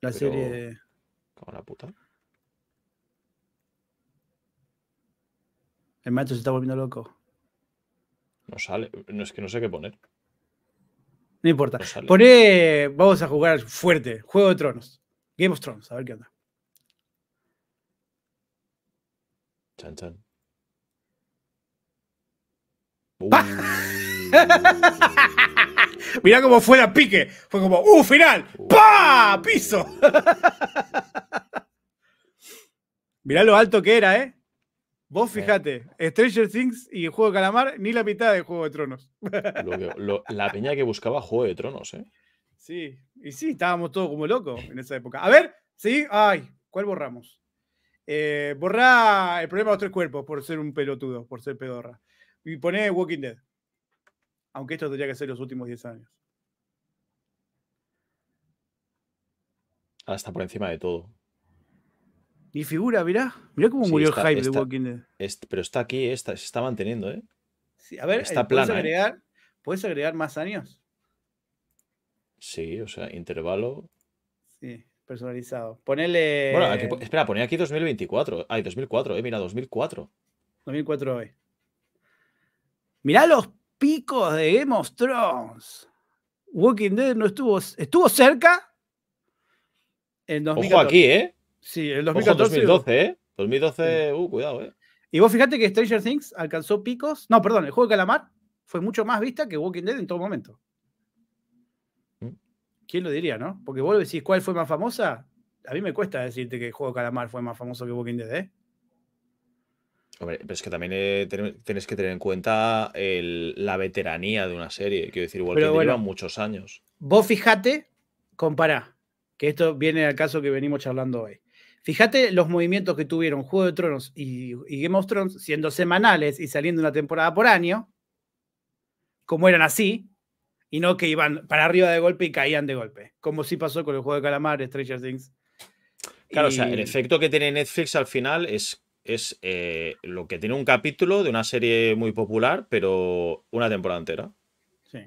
la serie de. la puta. El macho se está volviendo loco. No sale. No, es que no sé qué poner. No importa. Vamos a jugar fuerte. Juego de Tronos. Game of Thrones. A ver qué onda. Chan, chan. ¡Pah! Uh. cómo fue la pique. Fue como, ¡uh, final! Uh. ¡Pah! ¡Piso! Mirá lo alto que era, ¿eh? Vos fíjate, Stranger Things y Juego de Calamar, ni la mitad de Juego de Tronos. la peña que buscaba Juego de Tronos, ¿eh? Sí, y sí, estábamos todos como locos en esa época. A ver, sí, ay, ¿cuál borramos? Eh, el problema de los tres cuerpos por ser un pelotudo, por ser pedorra. Y poné Walking Dead. Aunque esto tendría que ser los últimos 10 años. hasta por encima de todo. Ni figura, mirá. Mirá cómo murió el hype de Walking Dead. pero está aquí, eh, está, se está manteniendo, ¿eh? Sí, a ver, está eh, ¿puedes, eh. agregar, ¿puedes agregar más años? Sí, o sea, intervalo. Sí, personalizado. Ponele. Bueno, espera, ponía aquí 2024. Ay, 2004, eh, mira, 2004. 2004 hoy. Mirá los picos de Game of Thrones. Walking Dead no estuvo. Estuvo cerca. En 2014. Ojo aquí, ¿eh? Sí, el 2012, ¿eh? 2012, uh, cuidado, ¿eh? Y vos fíjate que Stranger Things alcanzó picos. No, perdón, el juego de Calamar fue mucho más vista que Walking Dead en todo momento. Mm. ¿Quién lo diría, no? Porque vos decís cuál fue más famosa. A mí me cuesta decirte que el juego de Calamar fue más famoso que Walking Dead, ¿eh? Hombre, pero es que también eh, tenés que tener en cuenta la veteranía de una serie. Quiero decir, Walking Dead lleva muchos años. Vos fijate, compará, que esto viene al caso que venimos charlando hoy. Fíjate los movimientos que tuvieron Juego de Tronos y, Game of Thrones siendo semanales y saliendo una temporada por año, como eran así, y no que iban para arriba de golpe y caían de golpe, como sí pasó con el juego de Calamar, Stranger Things. Claro, o sea, el efecto que tiene Netflix al final es, es eh, lo que tiene un capítulo de una serie muy popular, pero una temporada entera. Sí.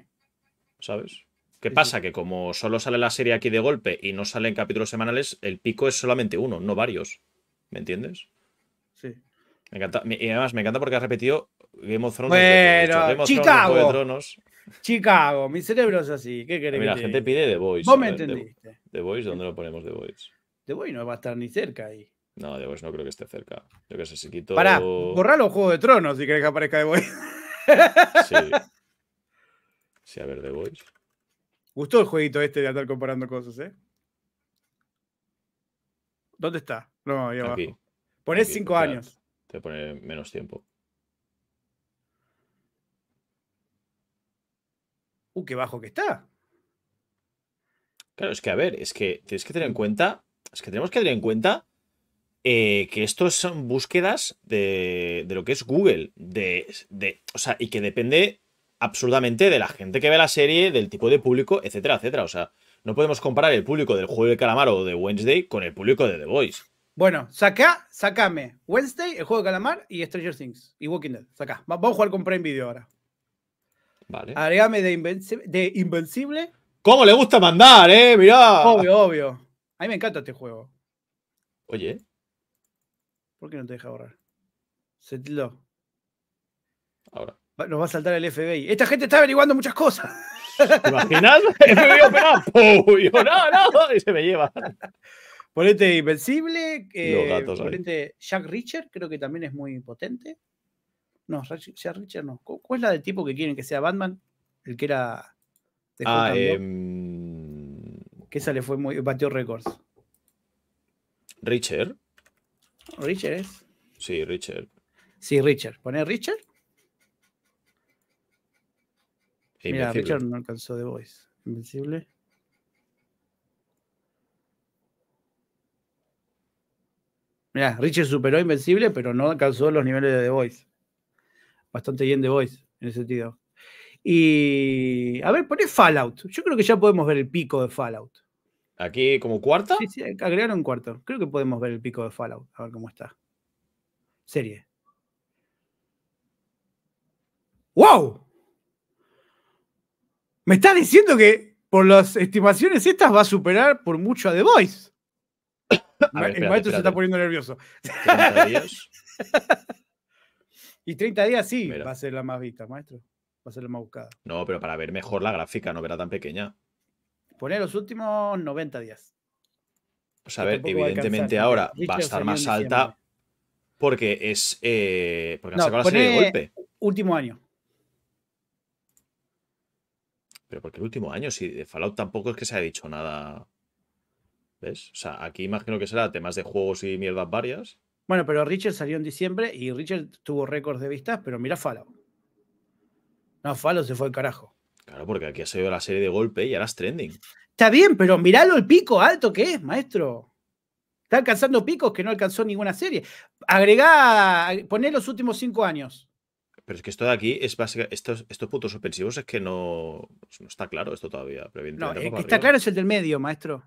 ¿Sabes? ¿Qué pasa? Que como solo sale la serie aquí de golpe y no salen capítulos semanales, el pico es solamente uno, no varios. ¿Me entiendes? Sí. Y además me encanta porque has repetido Game of Thrones. Chicago. de Tronos. Chicago, mi cerebro es así. ¿Qué la gente pide The Voice. Vos me entendiste. The, ¿dónde lo ponemos The Voice? The Voice no va a estar ni cerca ahí. No, The Voice no creo que esté cerca. Yo que sé, si quito. para borrar los Juegos de Tronos si queréis que aparezca The Voice. sí. Sí, a ver, The Voice. Gustó el jueguito este de andar comparando cosas, ¿eh? ¿Dónde está? No, ahí abajo. Ponés cinco años. Te pone menos tiempo. Uh, qué bajo que está. Claro, es que a ver, es que tienes que tener en cuenta, es que tenemos que tener en cuenta eh, que estos son búsquedas de, lo que es Google, de, de, o sea, y que depende absolutamente de la gente que ve la serie, del tipo de público, etcétera, etcétera. O sea, no podemos comparar el público del juego del calamar o de Wednesday con el público de The Voice. Bueno, saca, sacame Wednesday, el juego de calamar y Stranger Things y Walking Dead. Saca. Vamos a jugar con Prime Video ahora. Vale. Agregame de, de Invencible. ¿Cómo le gusta mandar, eh? Mirá. Obvio, obvio. A mí me encanta este juego. Oye. ¿Por qué no te deja borrar? Setlo. Ahora nos va a saltar el FBI. Esta gente está averiguando muchas cosas. Imaginad, no, no, y se me lleva. Ponete Invencible. Eh, Jack Richard, creo que también es muy potente. No, Jack Richard no. ¿Cuál es la del tipo que quieren que sea Batman? El que era. ah, eh, que esa le fue muy. Batió récords. ¿Richard? ¿Richard es? Sí, Richard. Sí, Richard. Poner Richard? E Mira, Richard no alcanzó de Voice. Invencible. Mira, Richard superó Invencible, pero no alcanzó los niveles de The Voice. Bastante bien de Voice, en ese sentido. Y. A ver, poné Fallout. Yo creo que ya podemos ver el pico de Fallout. ¿Aquí como cuarto? Sí, sí, agregaron cuarto. Creo que podemos ver el pico de Fallout, a ver cómo está. Serie. ¡Wow! Me está diciendo que por las estimaciones estas va a superar por mucho a The Voice. A el maestro se está poniendo nervioso. 30 días. y 30 días sí va a ser la más vista, maestro. Va a ser la más buscada. No, pero para ver mejor la gráfica, no verá tan pequeña. Poner los últimos 90 días. Pues a ver, evidentemente ahora va a estar más alta porque es. Eh, porque no, han sacado la serie de golpe. Último año. Pero porque el último año, si de Fallout tampoco es que se haya dicho nada. ¿Ves? O sea, aquí imagino que será temas de juegos y mierdas varias. Bueno, pero Richard salió en diciembre y Richard tuvo récords de vistas, pero mira Fallout. No, Fallout se fue el carajo. Claro, porque aquí ha salido la serie de golpe y ahora es trending. Está bien, pero miralo el pico alto que es, maestro. Está alcanzando picos que no alcanzó ninguna serie. Agregá, poné los últimos cinco años. Pero es que esto de aquí es básicamente. Estos, puntos suspensivos es que no, pues, no está claro esto todavía. está claro es el del medio, maestro.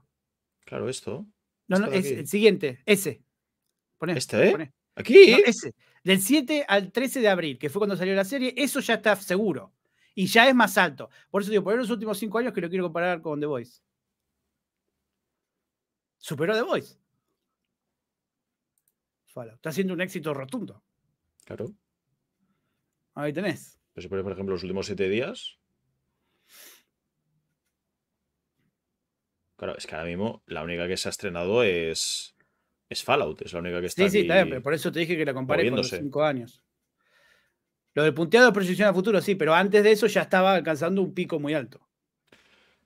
Claro, esto. No, no, es el siguiente, ese. ¿Este? ¿Aquí? Del 7 al 13 de abril, que fue cuando salió la serie, eso ya está seguro. Y ya es más alto. Por eso digo, por los últimos cinco años que lo quiero comparar con The Voice. Superó The Voice. Está siendo un éxito rotundo. Claro. Ahí tenés. Pero pues si por ejemplo, los últimos siete días. Claro, es que ahora mismo la única que se ha estrenado es, es Fallout, es la única que está. Sí, sí, está por eso te dije que la comparé con los cinco años. Lo del punteado de proyección a futuro, sí, pero antes de eso ya estaba alcanzando un pico muy alto.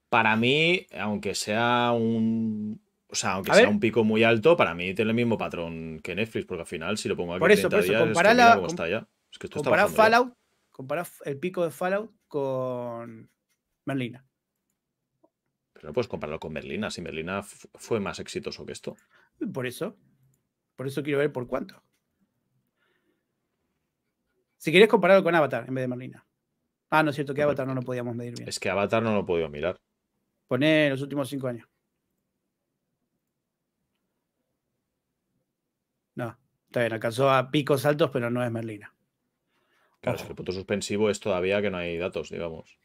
Para mí, aunque sea un. O sea, aunque sea un pico muy alto, para mí tiene el mismo patrón que Netflix, porque al final, si lo pongo aquí por eso, está ya comparar ¿eh? Fallout, el pico de Fallout con Merlina. Pero no puedes compararlo con Merlina, si Merlina fue más exitoso que esto. Por eso. Por eso quiero ver por cuánto. Si quieres compararlo con Avatar en vez de Merlina. Ah, no es cierto que Avatar no lo podíamos medir bien. Es que Avatar no lo podía mirar. Pone los últimos cinco años. No, está bien, alcanzó a picos altos, pero no es Merlina. Claro, el punto suspensivo es todavía que no hay datos, digamos.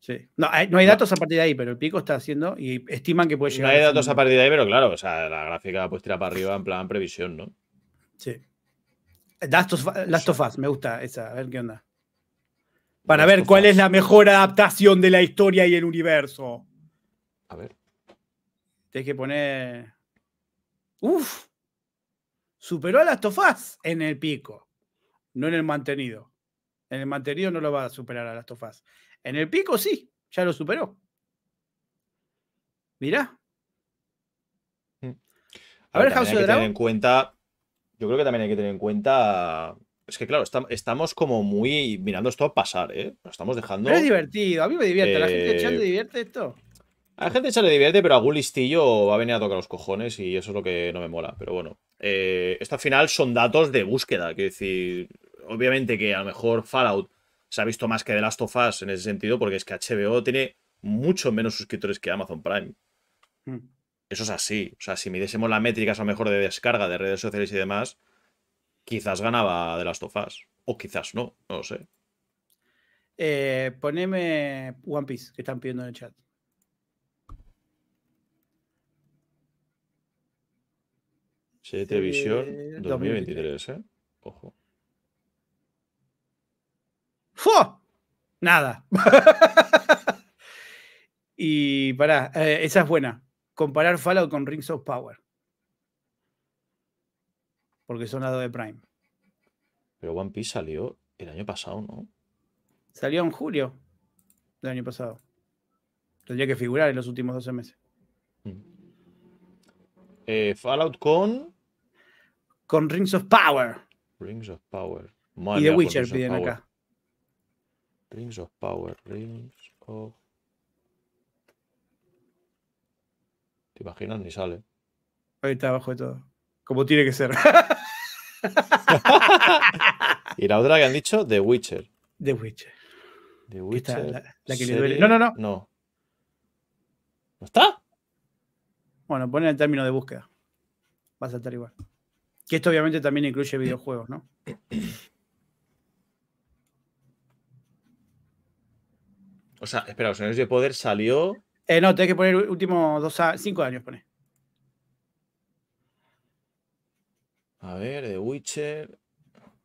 Sí. No, hay, datos a partir de ahí, pero el pico está haciendo y estiman que puede llegar. No hay datos a partir de ahí, pero claro, o sea, la gráfica pues tira para arriba en plan previsión, ¿no? Sí. Last of, Us, me gusta esa, a ver qué onda. Para ver cuál es la mejor adaptación de la historia y el universo. A ver. Tienes que poner. Uf. Superó a Last of Us en el pico, no en el mantenido. En el material no lo va a superar a las tofas. En el pico sí, ya lo superó. Mira. Mm. A, ver, House of cuenta, yo creo que también hay que tener en cuenta es que claro, estamos como muy mirando esto a pasar, ¿eh? Lo estamos dejando. es divertido, a mí me divierte, la gente echando eh, divierte esto. A la gente se le divierte, pero algún listillo va a venir a tocar los cojones y eso es lo que no me mola. Pero bueno, eh, esto al final son datos de búsqueda, Quiero decir, obviamente que a lo mejor Fallout se ha visto más que The Last of Us en ese sentido, porque es que HBO tiene mucho menos suscriptores que Amazon Prime. Hmm. Eso es así. O sea, si midiésemos las métricas a lo mejor de descarga de redes sociales y demás, quizás ganaba The Last of Us. O quizás no, no lo sé. Eh, poneme One Piece, que están pidiendo en el chat. Televisión 2023, ¿eh? Ojo. Nada. y pará, eh, esa es buena. Comparar Fallout con Rings of Power. Porque son las dos de Prime. Pero One Piece salió el año pasado, ¿no? Salió en julio del año pasado. Tendría que figurar en los últimos 12 meses. Mm. Eh, Fallout con. Con Rings of Power. Rings of Power. y The Witcher piden acá. Rings of Power, Rings of... ¿Te imaginas? Ni sale. Ahí está abajo de todo. Como tiene que ser. y la otra que han dicho, The Witcher. The Witcher. la, que le duele. No, no, no. No. ¿No está? Bueno, ponen el término de búsqueda. Va a saltar igual. Que esto obviamente también incluye videojuegos, ¿no? O sea, espera, Los Anillos de Poder salió. Eh, no, tenés que poner últimos dos a, cinco años, pone. A ver, The Witcher.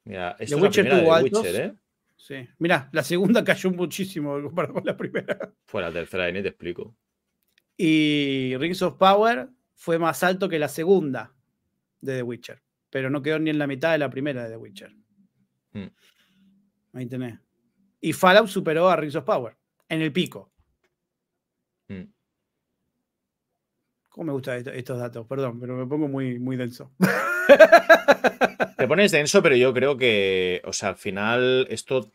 Mira, esta es la primera de Witcher, ¿eh? Sí. Mira, la segunda cayó muchísimo comparado con la primera. Fue la tercera, ni te explico. Y Rings of Power fue más alto que la segunda de The Witcher, pero no quedó ni en la mitad de la primera de The Witcher. Mm. Ahí tenés. Y Fallout superó a Rings of Power en el pico. Mm. ¿Cómo me gustan estos datos? Perdón, pero me pongo muy, muy denso. Te pones denso, pero yo creo que, o sea, al final esto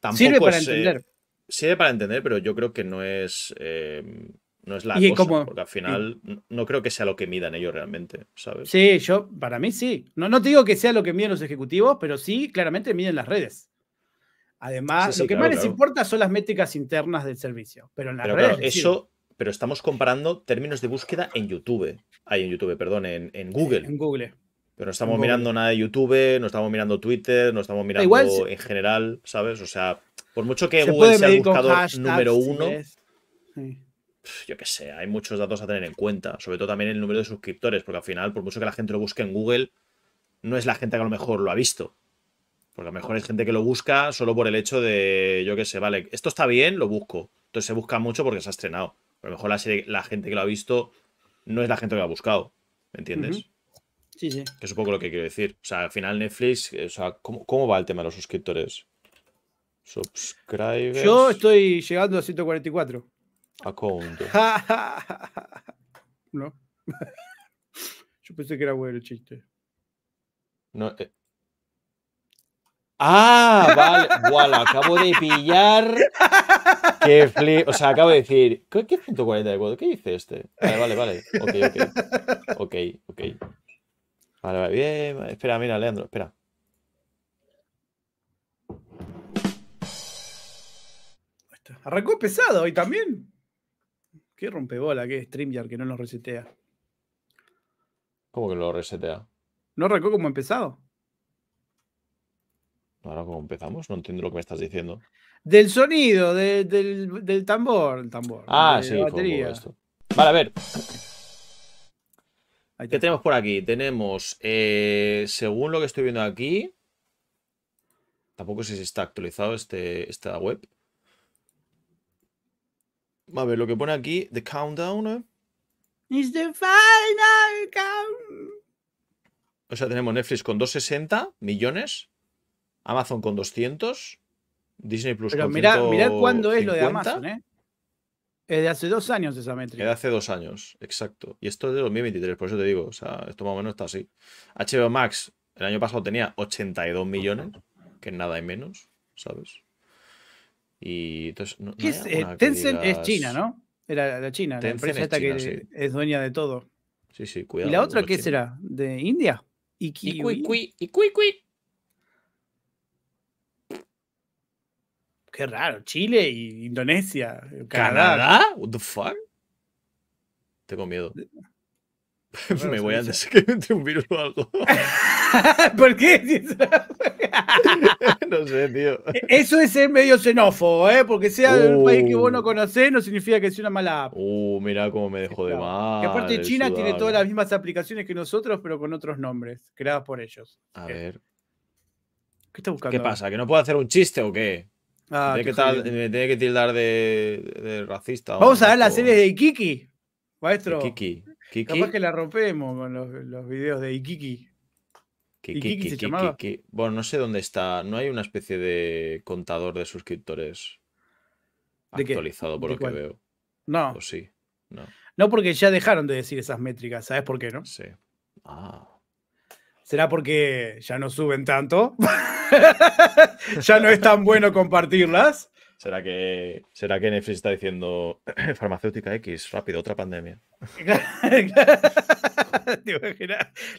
tampoco sirve para eh, entender. sirve para entender, pero yo creo que no es eh, es la cosa, porque al final no creo que sea lo que midan ellos realmente, ¿sabes? Sí, yo para mí sí. No, no te digo que sea lo que miden los ejecutivos, pero sí claramente miden las redes. Además, lo que más les importa son las métricas internas del servicio. Pero en la eso, pero estamos comparando términos de búsqueda en YouTube. Hay en YouTube, perdón, en, Google. En Google. Pero no estamos mirando nada de YouTube, no estamos mirando Twitter, no estamos mirando Igual, en general, ¿sabes? O sea, por mucho que Google sea el buscador número uno, yo qué sé, hay muchos datos a tener en cuenta, sobre todo también el número de suscriptores, porque al final, por mucho que la gente lo busque en Google, no es la gente que a lo mejor lo ha visto, porque a lo mejor hay gente que lo busca solo por el hecho de, yo qué sé, vale, esto está bien, lo busco. Entonces se busca mucho porque se ha estrenado. a lo mejor la, gente que lo ha visto no es la gente que lo ha buscado. ¿Me entiendes? Sí, sí. Que es un poco lo que quiero decir. O sea, al final Netflix, eh, o sea, ¿cómo, va el tema de los suscriptores? Subscribers. Yo estoy llegando a 144. ¿A Account. no. Yo pensé que era bueno el chiste. No, eh, Ah, vale, bueno, acabo de pillar. Que flip... O sea, acabo de decir, ¿qué, qué ¿Qué dice este? Vale, vale, vale. Ok, ok. Ok, Vale, vale, bien. Espera, mira, Leandro, espera. Arrancó pesado hoy también. Qué rompebola Qué streamer StreamYard que no lo resetea. ¿Cómo que lo resetea? ¿No arrancó como empezado? Ahora cómo empezamos, no entiendo lo que me estás diciendo. Del sonido, del, tambor, tambor. Ah, sí, batería. Vale, a ver. ¿Qué tenemos por aquí? Tenemos, eh, según lo que estoy viendo aquí, tampoco sé si está actualizado este, esta web. A ver, lo que pone aquí, The Countdown. ¿eh? the final O sea, tenemos Netflix con 260 millones Amazon con 200, Disney Plus Pero con mira, Pero mira cuándo es lo de Amazon, ¿eh? Es de hace dos años esa métrica. Es de hace dos años, exacto. Y esto es de 2023, por eso te digo. O sea, esto más o menos está así. HBO Max el año pasado tenía 82 millones, que nada hay menos, ¿sabes? Y entonces. ¿Qué es, eh, Tencent es China, ¿no? Era la China, la empresa esta que es dueña de todo. Sí, sí, cuidado. ¿Y la otra qué será? ¿De India? Y Qui Y Qui Qué raro, Chile y Indonesia. Eh, Canadá. What the fuck? Tengo miedo. me voy decir que un virus o algo. ¿Por qué? no sé, tío. E, eso es ser medio xenófobo, ¿eh? Porque sea de un país que vos no uh. conocés, no significa que sea una mala app. Uh, mirá cómo me dejó de mal. Que aparte China tiene todas las mismas aplicaciones que nosotros, pero con otros nombres, creadas por ellos. A eh, ver. ¿Qué está buscando? ¿Qué pasa? ¿Que no puedo hacer un chiste o qué? Ah, me, tiene que tildar de, racista. Vamos a ver la serie de Ikiki, maestro. Ikiki. Kiki. Capaz que la rompemos con los, videos de Ikiki. Kiki, Ikiki se llamaba? Bueno, no sé dónde está. No hay una especie de contador de suscriptores actualizado por lo que veo. No. sí. No. No, porque ya dejaron de decir esas métricas. ¿Sabes por qué, no? Sí. Ah. ¿Será porque ya no suben tanto? ¿Ya no es tan bueno compartirlas? ¿Será que, ¿Será que Netflix está diciendo farmacéutica X, rápido, otra pandemia?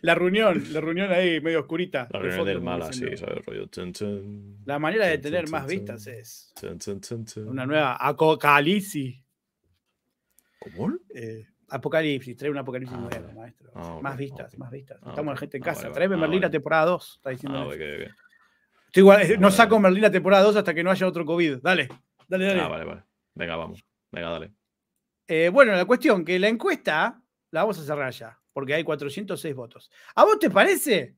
La reunión, la reunión ahí medio oscurita. La reunión del la manera de tener más vistas es una nueva acocalisi. ¿Cómo? Eh, Apocalipsis, trae un Apocalipsis ah, nuevo, maestro. Ah, más vistas, más vistas. Ah, Estamos Estamos ah, la gente en casa. Trae Traeme Merlina temporada 2, está diciendo. Estoy igual, no saco Merlín Merlina temporada 2 hasta que no haya otro COVID. Dale, dale, dale. Ah, vale, vale. Venga, vamos. Venga, dale. Eh, bueno, la cuestión, que la encuesta la vamos a cerrar ya, porque hay 406 votos. ¿A vos te parece?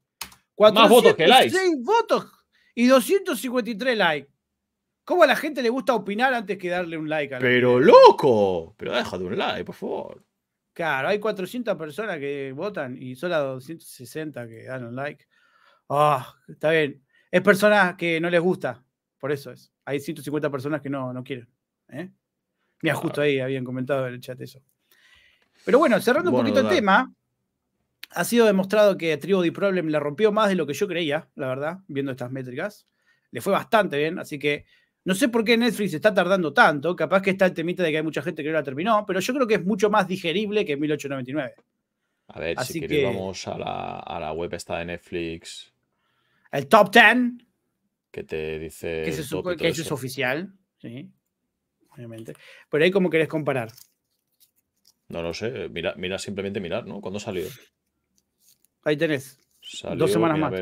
Más votos que likes. votos y 253 likes. ¿Cómo a la gente le gusta opinar antes que darle un like? A Pero loco, pero deja de un like, por favor. Claro, hay 400 personas que votan y solo 260 que dan un like. Ah, está bien. Es personas que no les gusta, por eso es. Hay 150 personas que no, no quieren. ¿eh? Mira, justo ahí habían comentado en el chat eso. Pero bueno, cerrando un poquito el tema, ha sido demostrado que Tribody Problem la rompió más de lo que yo creía, la verdad, viendo estas métricas. Le fue bastante bien, así que no sé por qué Netflix está tardando tanto, capaz que está el temita de que hay mucha gente que no la terminó, pero yo creo que es mucho más digerible que 1899. A ver, Así si que... vamos a la, web esta de Netflix. El top 10. Que te dice. Que, eso es oficial. Sí. Obviamente. Pero ahí, ¿cómo querés comparar? No lo sé. Eh, mira, mira simplemente mirar, ¿no? ¿Cuándo salió? Ahí tenés dos semanas más.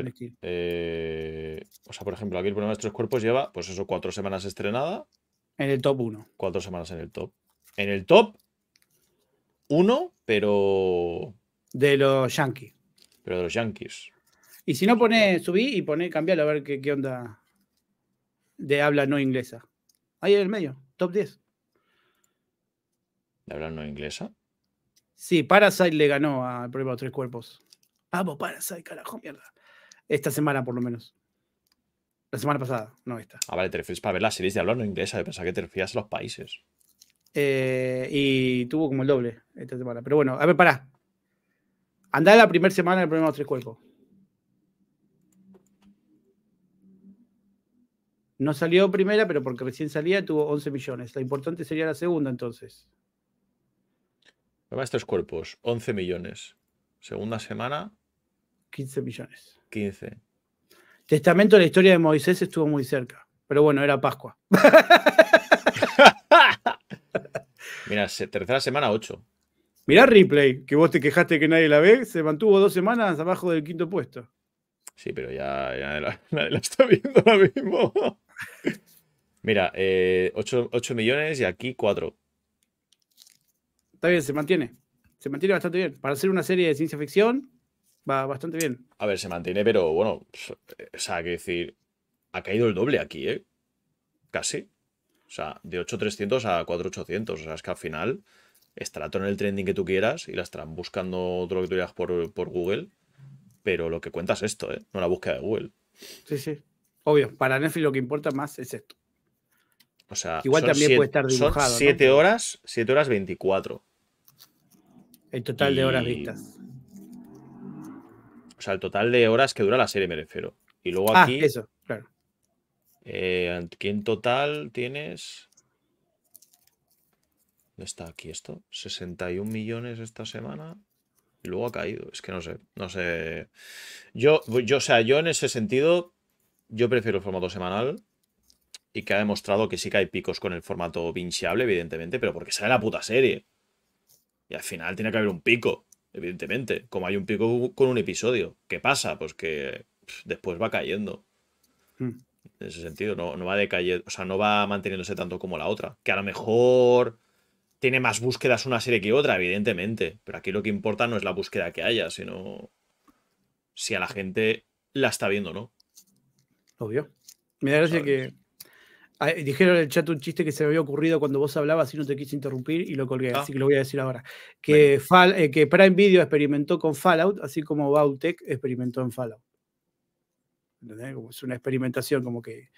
Eh, o sea, por ejemplo, aquí el problema de tres cuerpos lleva, pues eso, cuatro semanas estrenada. En el top uno. Cuatro semanas en el top. En el top uno, pero. De los Yankees. Pero de los Yankees. Y si no pone, subí y pone, cambiarlo a ver qué, qué onda de habla no inglesa. Ahí en el medio, top 10. ¿De habla no inglesa? Sí, Parasite le ganó al problema de tres cuerpos. Vamos, Parasite, carajo, mierda. Esta semana, por lo menos. La semana pasada, no esta. Ah, vale, te refieres para ver la series de hablar no inglesa, de que te refieres a los países. Eh, y tuvo como el doble esta semana. Pero bueno, a ver, pará. Andá la primera semana el problema de tres cuerpos. No salió primera, pero porque recién salía tuvo 11 millones. La importante sería la segunda entonces. a estos cuerpos, 11 millones. Segunda semana, 15 millones. 15. Testamento de la historia de Moisés estuvo muy cerca, pero bueno, era Pascua. Mira, tercera semana 8. Mirá Ripley, que vos te quejaste que nadie la ve, se mantuvo dos semanas abajo del quinto puesto. Sí, pero ya, nadie, la, está viendo ahora mismo. Mira, 8, eh, 8, millones y aquí 4. Está bien, se mantiene. Se mantiene bastante bien. Para hacer una serie de ciencia ficción, va bastante bien. A ver, se mantiene, pero bueno, eh, o sea, que decir, ha caído el doble aquí, ¿eh? Casi. O sea, de 8.300 a 4.800. O sea, es que al final estará todo en el trending que tú quieras y la estarán buscando otro por, Google. Pero lo que cuenta es esto, ¿eh? No la búsqueda de Google. Sí, sí. Obvio, para Netflix lo que importa más es esto. O sea, igual también puede estar dibujado. 7 horas, 7 horas 24. El total de horas vistas. O sea, el total de horas que dura la serie, me Y luego ah, aquí. Ah, eso, claro. aquí eh, en total tienes. ¿Dónde está aquí esto? 61 millones esta semana. Y luego ha caído. Es que no sé. No sé. Yo, yo, o sea, yo en ese sentido, yo prefiero el formato semanal. Y que ha demostrado que sí que hay picos con el formato vinciable evidentemente, pero porque sale la puta serie. Y al final tiene que haber un pico. Evidentemente, como hay un pico con un episodio. ¿Qué pasa? Pues que después va cayendo. Hmm. En ese sentido, no, no va decayendo, o sea, no va manteniéndose tanto como la otra. Que a lo mejor tiene más búsquedas una serie que otra, evidentemente. Pero aquí lo que importa no es la búsqueda que haya, sino si a la gente la está viendo, ¿no? Obvio. Me da gracia que Ah, eh, dijeron en el chat un chiste que se me había ocurrido cuando vos hablabas y no te quise interrumpir y lo colgué, ah. así que lo voy a decir ahora. Que, eh, que Prime Video experimentó con Fallout, así como Bautech experimentó en Fallout. ¿Entendés? es una experimentación, como que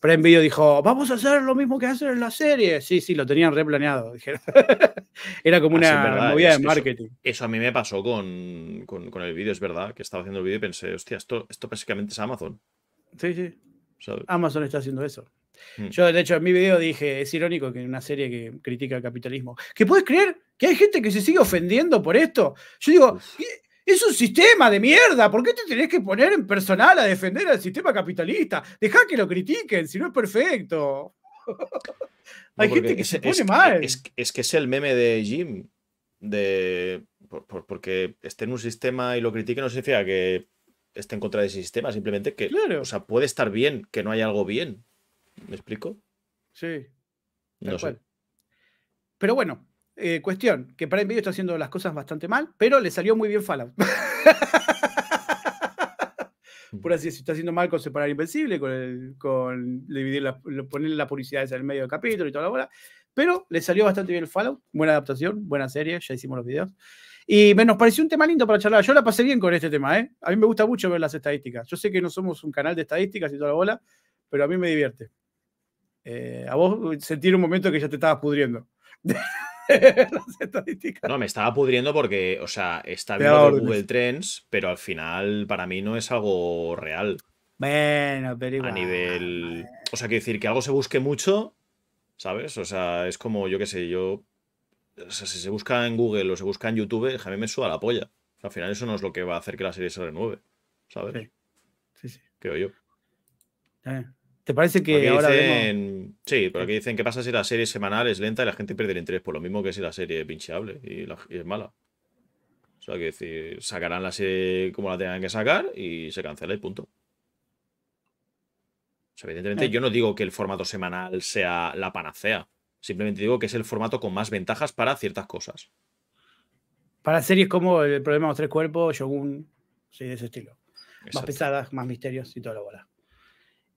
Prime Video dijo, vamos a hacer lo mismo que hacen en la serie. Sí, sí, lo tenían replaneado. Era como ah, una movida de marketing. Eso, a mí me pasó con, el vídeo, es verdad, que estaba haciendo el vídeo y pensé, hostia, esto, esto básicamente es Amazon. Sí, sí. Amazon está haciendo eso. Mm. Yo, de hecho, en mi video dije, es irónico que en una serie que critica el capitalismo, que puedes creer que hay gente que se sigue ofendiendo por esto. Yo digo, es un sistema de mierda, ¿por qué te tenés que poner en personal a defender al sistema capitalista? deja que lo critiquen, si no es perfecto. hay gente que se pone mal. Es, que es el meme de Jim, de porque esté en un sistema y lo critique no significa que esté en contra de ese sistema, simplemente que o sea, puede estar bien, que no haya algo bien. ¿Me explico? Sí. No Pero bueno, eh, cuestión, que para el medio está haciendo las cosas bastante mal, pero le salió muy bien Fallout. Mm. Por así, si está haciendo mal con separar Invencible, con, el, con dividir poner la publicidad en el medio del capítulo y toda la bola. Pero le salió bastante bien Fallout. Buena adaptación, buena serie, ya hicimos los videos. Y me nos pareció un tema lindo para charlar. Yo la pasé bien con este tema, ¿eh? A mí me gusta mucho ver las estadísticas. Yo sé que no somos un canal de estadísticas y toda la bola, pero a mí me divierte. Eh, a vos sentir un momento que ya te estabas pudriendo. No, me estaba pudriendo porque, o sea, está viendo Google Trends, pero al final para mí no es algo real. Bueno, pero igual. A nivel. O sea, quiero decir que algo se busque mucho, ¿sabes? O sea, es como, yo qué sé, yo. O sea, si se busca en Google o se busca en YouTube, jamás me suba la polla. al final eso no es lo que va a hacer que la serie se renueve, ¿sabes? Sí, sí. sí. Creo yo. ¿Te parece que ahora Sí, pero aquí dicen que pasa si la serie semanal es lenta y la gente pierde el interés, por lo mismo que si la serie es pincheable y, es mala. O sea, que decir, sacarán la serie como la tengan que sacar y se cancela y punto. O sea, evidentemente, yo no digo que el formato semanal sea la panacea. Simplemente digo que es el formato con más ventajas para ciertas cosas. Para series como El problema de los tres cuerpos, Shogun, sí, de ese estilo. Más pesadas, más misterios y toda la bola.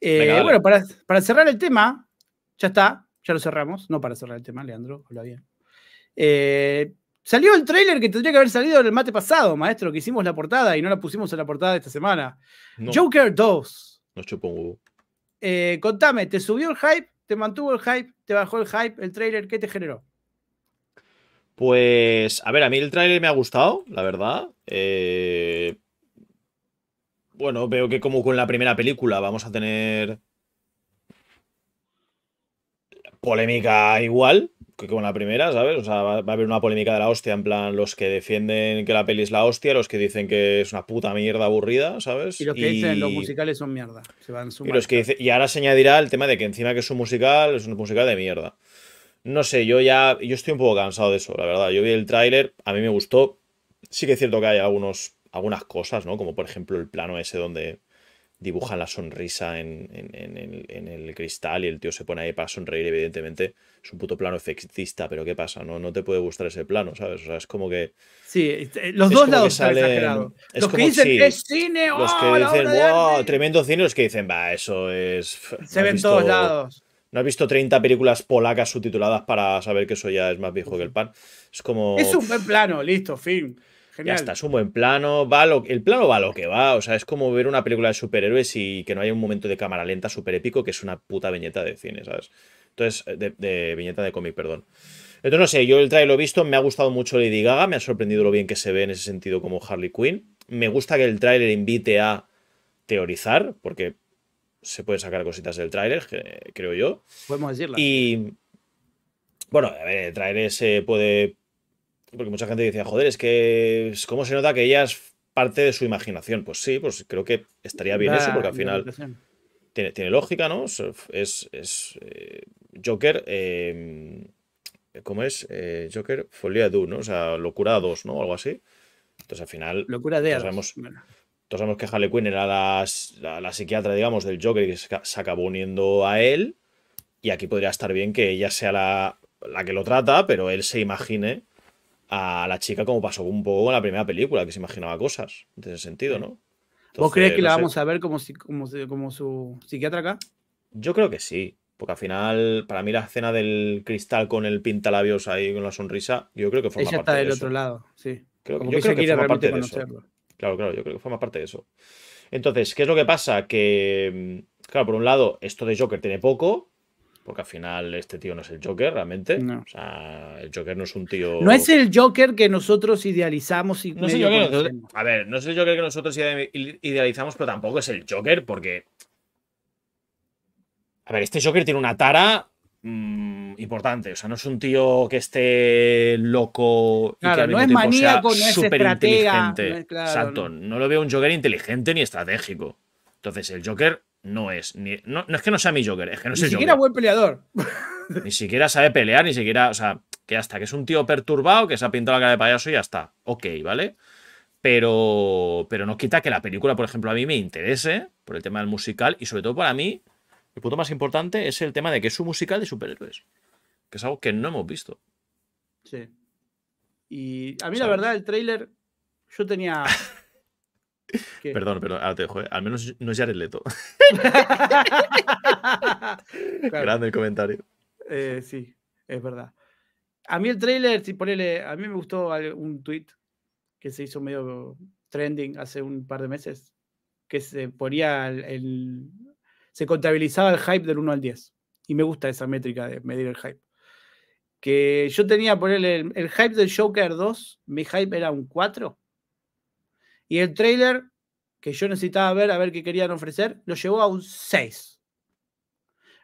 Eh, bueno, para, cerrar el tema, ya está, ya lo cerramos. No para cerrar el tema, Leandro, habla bien. Eh, salió el trailer que tendría que haber salido el mate pasado, maestro, que hicimos la portada y no la pusimos en la portada de esta semana. Joker 2. No chupo contame, ¿te subió el hype? ¿Te mantuvo el hype? ¿Te bajó el hype? ¿El trailer? ¿Qué te generó? Pues, a ver, a mí el tráiler me ha gustado, la verdad. Eh, bueno, veo que como con la primera película vamos a tener polémica igual que con la primera, ¿sabes? O sea, va, a haber una polémica de la hostia, en plan, los que defienden que la peli es la hostia, los que dicen que es una puta mierda aburrida, ¿sabes? Y los que dicen los musicales son mierda. y, que y ahora se añadirá el tema de que encima que es un musical, es un musical de mierda. No sé, yo ya. Yo estoy un poco cansado de eso, la verdad. Yo vi el tráiler, a mí me gustó. Sí que es cierto que hay algunos algunas cosas, ¿no? Como por ejemplo el plano ese donde dibujan la sonrisa en, el, cristal y el tío se pone ahí para sonreír, evidentemente. Es un puto plano efectista, pero ¿qué pasa? No, te puede gustar ese plano, ¿sabes? O sea, es como que... Sí, eh, los dos lados los que dicen que es cine, los ¡oh, que dicen, wow, tremendo cine, los que dicen, va, eso es... Se ven todos lados. No has visto 30 películas polacas subtituladas para saber que eso ya es más viejo que el pan. Es como... Es un buen plano, listo, fin. Ya está, es un buen plano. Va el plano va lo que va. O sea, es como ver una película de superhéroes y que no haya un momento de cámara lenta súper épico, que es una puta viñeta de cine, ¿sabes? Entonces, eh, de, viñeta de cómic, perdón. Entonces, no sé, yo el trailer lo he visto, me ha gustado mucho Lady Gaga, me ha sorprendido lo bien que se ve en ese sentido como Harley Quinn. Me gusta que el tráiler invite a teorizar, porque se pueden sacar cositas del tráiler, creo yo. Podemos decirla. Y bueno, a ver, el tráiler se puede porque mucha gente decía, joder, es que cómo se nota que ella es parte de su imaginación. Pues sí, pues creo que estaría bien eso, porque al final tiene, tiene, lógica, ¿no? Es, es eh, Joker, eh, ¿cómo es? Eh, Joker, folia du, ¿no? O sea, locura 2, ¿no? Algo así. Entonces al final... Locura de sabemos, sabemos que Harley Quinn era la, la, psiquiatra, digamos, del Joker y que se, acabó uniendo a él. Y aquí podría estar bien que ella sea la, la que lo trata, pero él se imagine a la chica como pasó un poco con la primera película, que se imaginaba cosas en ese sentido, ¿no? ¿Vos crees que la vamos a ver como, como, su psiquiatra acá? Yo creo que sí, porque al final, para mí la escena del cristal con el pintalabios ahí, con la sonrisa, yo creo que forma parte de eso. del otro lado, sí. yo creo que forma parte de eso. Claro, claro, yo creo que forma parte de eso. Entonces, ¿qué es lo que pasa? Que, mm, claro, por un lado, esto de Joker tiene poco, porque al final este tío no es el Joker realmente. O sea, el Joker no es un tío. No es el Joker que nosotros idealizamos y. a ver, no es el Joker que nosotros idealizamos, pero tampoco es el Joker porque. A ver, este Joker tiene una tara mm, importante. O sea, no es un tío que esté loco. y que no es maníaco, no es súper no lo veo un Joker inteligente ni estratégico. Entonces, el Joker no es. Ni, no, es que no sea mi Joker, es que no ni es Ni siquiera buen peleador. Ni siquiera sabe pelear, ni siquiera. O sea, que hasta que es un tío perturbado que se ha pintado la cara de payaso y ya está. Ok, ¿vale? Pero, pero no quita que la película, por ejemplo, a mí me interese por el tema del musical y sobre todo para mí, el punto más importante es el tema de que es un musical de superhéroes, que es algo que no hemos visto. Sí. Y a mí la verdad, el trailer yo tenía Perdón, pero te ¿eh? al menos no es Jared Leto. Grande el comentario. Eh, sí, es verdad. A mí el trailer, si ponele, a mí me gustó un tweet que se hizo medio trending hace un par de meses, que se ponía el, se contabilizaba el hype del 1 al 10. Y me gusta esa métrica de medir el hype. Que yo tenía, por el, el hype del Joker 2, mi hype era un 4 y el trailer que yo necesitaba ver, a ver qué querían ofrecer, lo llevó a un 6.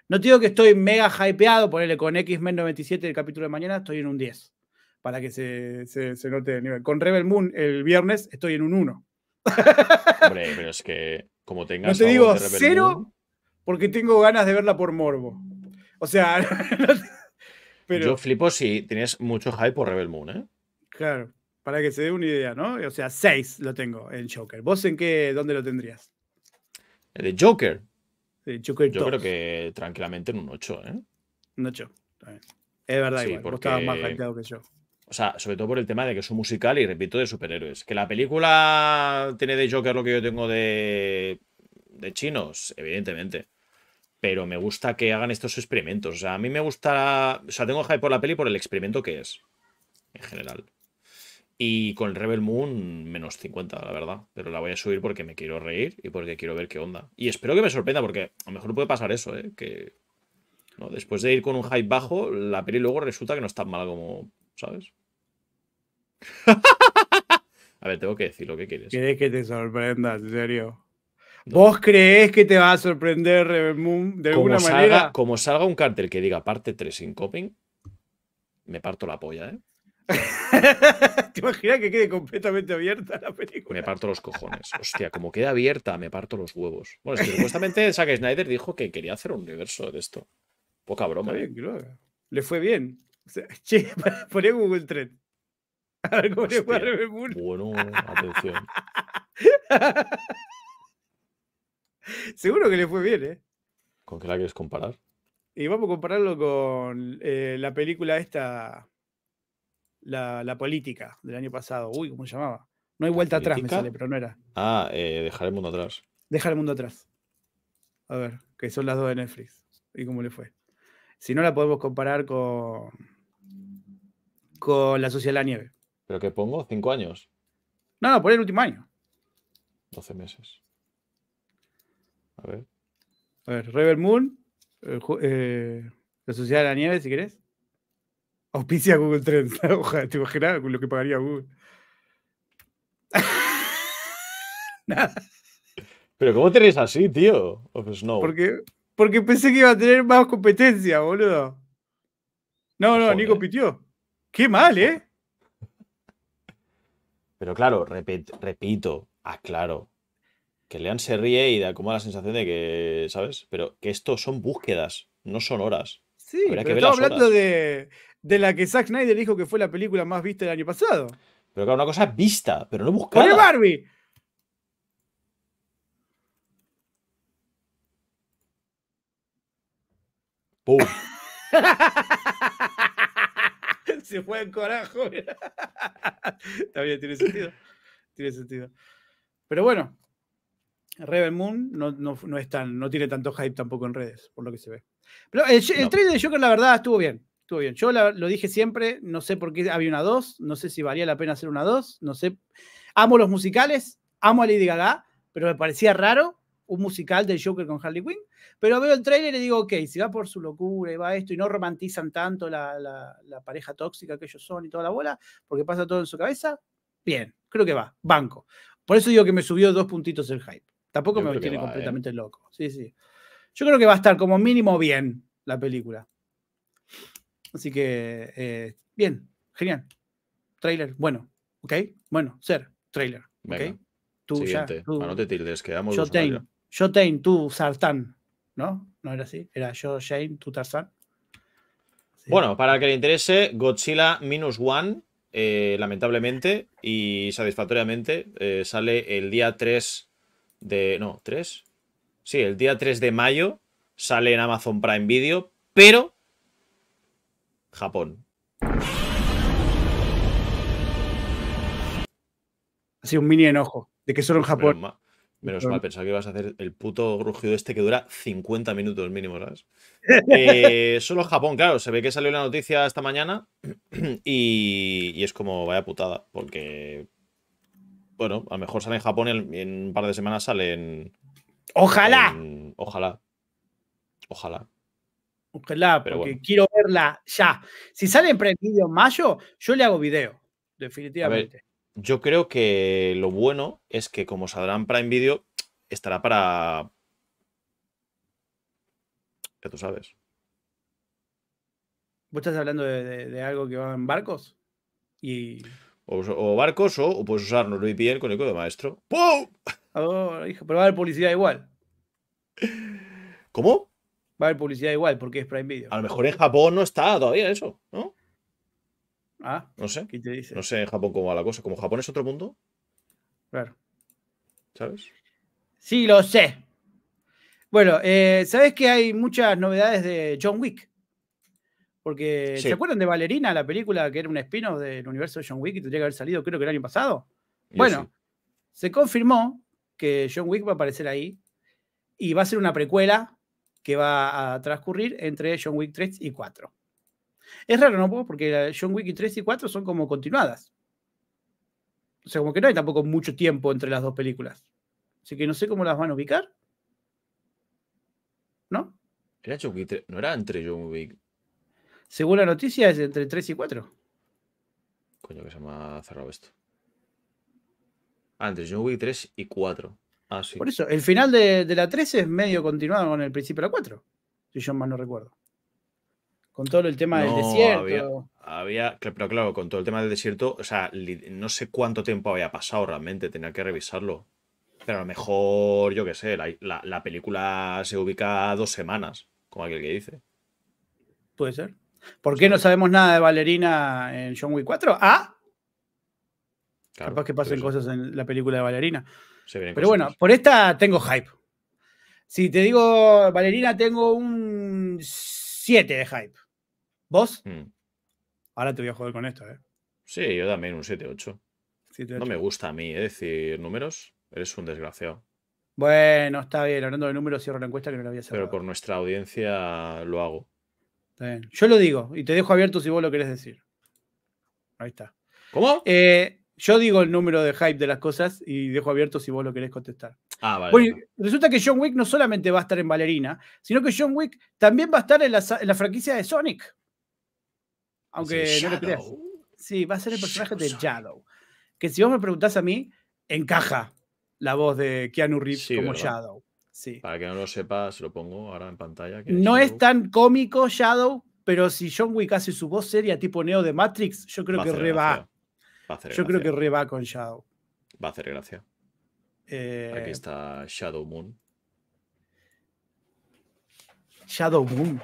No digo que estoy mega hypeado, ponele con X-Men 97 el capítulo de mañana, estoy en un 10, para que se, note el nivel. Con Rebel Moon el viernes estoy en un 1. Hombre, pero es que como tengas... No te digo cero porque tengo ganas de verla por morbo. O sea... Yo flipo si tienes mucho hype por Rebel Moon, ¿eh? Claro. Para que se dé una idea, ¿no? O sea, seis lo tengo en Joker. ¿Vos en qué, dónde lo tendrías? ¿De Joker? Joker Yo creo que tranquilamente en un 8, ¿eh? Un 8. Es verdad, igual. Vos estabas más hypeado que yo. O sea, sobre todo por el tema de que es un musical y repito, de superhéroes. Que la película tiene de Joker lo que yo tengo de, de chinos, evidentemente. Pero me gusta que hagan estos experimentos. O sea, a mí me gusta. O sea, tengo hype por la peli por el experimento que es. En general. Y con Rebel Moon, menos 50, la verdad. Pero la voy a subir porque me quiero reír y porque quiero ver qué onda. Y espero que me sorprenda, porque a lo mejor puede pasar eso, ¿eh? Que ¿no? después de ir con un hype bajo, la peli luego resulta que no es tan mala como, ¿sabes? a ver, tengo que decir lo que quieres. ¿Quieres que te sorprendas, en serio? ¿Vos crees que te va a sorprender Rebel Moon de alguna manera? Como salga un cartel que diga parte 3 sin coping, me parto la polla, ¿eh? ¿Te imaginas que quede completamente abierta la película? Me parto los cojones. Hostia, como queda abierta, me parto los huevos. Bueno, es que supuestamente Zack Snyder dijo que quería hacer un universo de esto. Poca broma. ¿eh? Bien, Le fue bien. che, ponía Google Trend. A ver cómo Bueno, atención. Seguro que le fue bien, ¿eh? ¿Con qué la quieres comparar? Y vamos a compararlo con eh, la película esta la, política del año pasado. Uy, ¿cómo se llamaba? No hay vuelta atrás, me sale, pero no era. Ah, eh, dejar el mundo atrás. Dejar el mundo atrás. A ver, que son las dos de Netflix. ¿Y cómo le fue? Si no, la podemos comparar con. con La Sociedad de la Nieve. ¿Pero qué pongo? ¿Cinco años? No, no, por el último año. Doce meses. A ver. A ver, Rebel Moon, eh, La Sociedad de la Nieve, si quieres Auspicia Google Trends. ¿te imaginas lo que pagaría Google? Pero ¿cómo tenéis así, tío? Porque, porque pensé que iba a tener más competencia, boludo. No, no, ni compitió. Qué mal, ¿eh? Pero claro, repito, aclaro. Ah, que Lean se ríe y da como la sensación de que, ¿sabes? Pero que esto son búsquedas, no son horas. Sí, estamos hablando de, de, la que Zack Snyder dijo que fue la película más vista del año pasado. Pero claro, una cosa vista, pero no buscada. ¡Pone Barbie! ¡Pum! Se fue el corajo. Está tiene sentido. Tiene sentido. Pero bueno, Rebel Moon no, no, es tan, no tiene tanto hype tampoco en redes, por lo que se ve. Pero el, el trailer de Joker, la verdad, estuvo bien. Estuvo bien. Yo lo dije siempre, no sé por qué había una 2, no sé si valía la pena hacer una 2, no sé. Amo los musicales, amo a Lady Gaga, pero me parecía raro un musical del Joker con Harley Quinn, pero veo el trailer y digo, ok, si va por su locura y va esto y no romantizan tanto la, pareja tóxica que ellos son y toda la bola, porque pasa todo en su cabeza, bien, creo que va, banco. Por eso digo que me subió dos puntitos el hype. Tampoco me tiene ¿eh? completamente loco. Sí, sí. Yo creo que va a estar como mínimo bien la película. Así que, eh, bien, genial. Trailer, bueno, ok, bueno, ser, trailer. Tú, no te tildes, quedamos yo tengo. tú, Sartán. ¿No? ¿No era así? Era yo, Shane, tú, Tarzán. Bueno, para que le interese, Godzilla Minus One, eh, lamentablemente y satisfactoriamente, eh, sale el día 3 de. No, ¿3? Sí, el día 3 de mayo sale en Amazon Prime Video, pero Japón. Ha sido un mini enojo de que solo en Japón. Menos mal, pensaba que ibas a hacer el puto rugido este que dura 50 minutos mínimo, ¿sabes? Solo eh, solo Japón, claro, se ve que salió la noticia esta mañana y, es como vaya putada, porque, bueno, a lo mejor sale en Japón y en, en un par de semanas sale en, Ojalá. ojalá. Ojalá. Ojalá, porque quiero verla ya. Si sale en Video en mayo, yo le hago video, definitivamente. yo creo que lo bueno es que como saldrá en Prime Video, estará para... Ya tú sabes. ¿Vos estás hablando de, algo que va en barcos? Y... O, barcos o, o, puedes usar NordVPN con el código maestro. ¡Pum! Oh, pero va a haber publicidad igual. ¿Cómo? Va a haber publicidad igual porque es Prime Video. A lo mejor en Japón no está todavía eso, ¿no? Ah, no sé. ¿Qué te dice? No sé en Japón cómo va la cosa. Como Japón es otro mundo. Claro. ¿Sabes? Sí, lo sé. Bueno, eh, ¿sabes que hay muchas novedades de John Wick? Porque, ¿se acuerdan de Valerina, la película que era un spin-off del universo de John Wick y tendría que haber salido, creo que el año pasado? bueno, se confirmó que John Wick va a aparecer ahí y va a ser una precuela que va a transcurrir entre John Wick 3 y 4. Es raro, ¿no? Pues, porque John Wick 3 y 4 son como continuadas. O sea, como que no hay tampoco mucho tiempo entre las dos películas. Así que no sé cómo las van a ubicar. ¿No? no era entre John Wick. Según la noticia es entre 3 y 4. Coño, que se me ha cerrado esto. Ah, entre John Wick 3 y 4. Ah, sí. Por eso, el final de, la 3 es medio continuado con el principio de la 4, si yo más no recuerdo. Con todo el tema del desierto. Había, había, pero claro, con todo el tema del desierto, o sea, no sé cuánto tiempo había pasado realmente, tenía que revisarlo. Pero a lo mejor, yo qué sé, la, película se ubica a dos semanas, como aquel que dice. Puede ser. ¿Por qué no sabemos nada de Valerina en John Wick 4? Ah, Capaz que pasen cosas en la película de Valerina. pero bueno, por esta tengo hype. Si te digo Valerina, tengo un 7 de hype. ¿Vos? Mm. Ahora te voy a joder con esto, ¿eh? Sí, yo también un 7, 8. No me gusta a mí ¿eh? decir números. Eres un desgraciado. Bueno, está bien. Hablando de números, cierro la encuesta que no la había cerrado. Pero por nuestra audiencia lo hago. Yo lo digo y te dejo abierto si vos lo querés decir. Ahí está. ¿Cómo? Eh, yo digo el número de hype de las cosas y dejo abierto si vos lo querés contestar. Ah, resulta que John Wick no solamente va a estar en Ballerina, sino que John Wick también va a estar en la, franquicia de Sonic. Aunque no lo creas. Sí, va a ser el personaje de Shadow. Que si vos me preguntás a mí, encaja la voz de Keanu Reeves como Shadow. Sí. Para que no lo sepas, lo pongo ahora en pantalla. no es tan cómico Shadow, pero si John Wick hace su voz seria tipo Neo de Matrix, yo creo que re va, yo creo que Re va con Shadow. Va a hacer gracia. Eh, Aquí está Shadow Moon. Shadow Moon.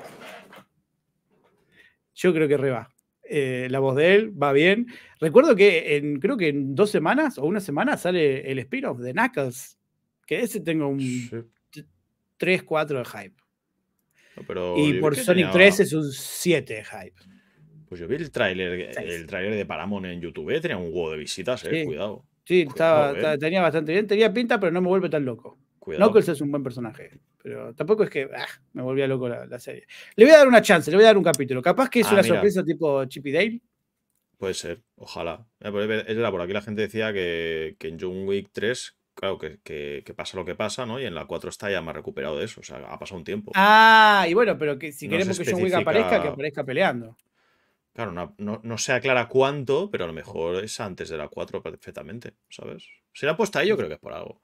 Yo creo que Re va. Eh, la voz de él va bien. Recuerdo que en, creo que en dos semanas o una semana sale el spin-off de Knuckles. Que ese tengo un 3-4 de hype. y por Sonic 3 es un 7 de hype. Pues yo vi el tráiler el tráiler de Paramount en YouTube, eh, tenía un huevo de visitas, eh, cuidado. Sí, eh. tenía bastante bien, tenía pinta, pero no me vuelve tan loco. Cuidado. Knuckles es un buen personaje, pero tampoco es que ah, me volvía loco la, serie. Le voy a dar una chance, le voy a dar un capítulo. Capaz que es ah, una sorpresa tipo Chippy Dale. Puede ser, ojalá. Eh, por aquí la gente decía que, que en John Wick 3, claro, que, pasa lo que pasa, ¿no? Y en la 4 está ya más recuperado de eso, o sea, ha pasado un tiempo. Ah, y bueno, pero que si queremos que John Wick aparezca, que aparezca peleando. Claro, no, se aclara cuánto, pero a lo mejor es antes de la 4 perfectamente, ¿sabes? Si la apuesta ahí, yo creo que es por algo.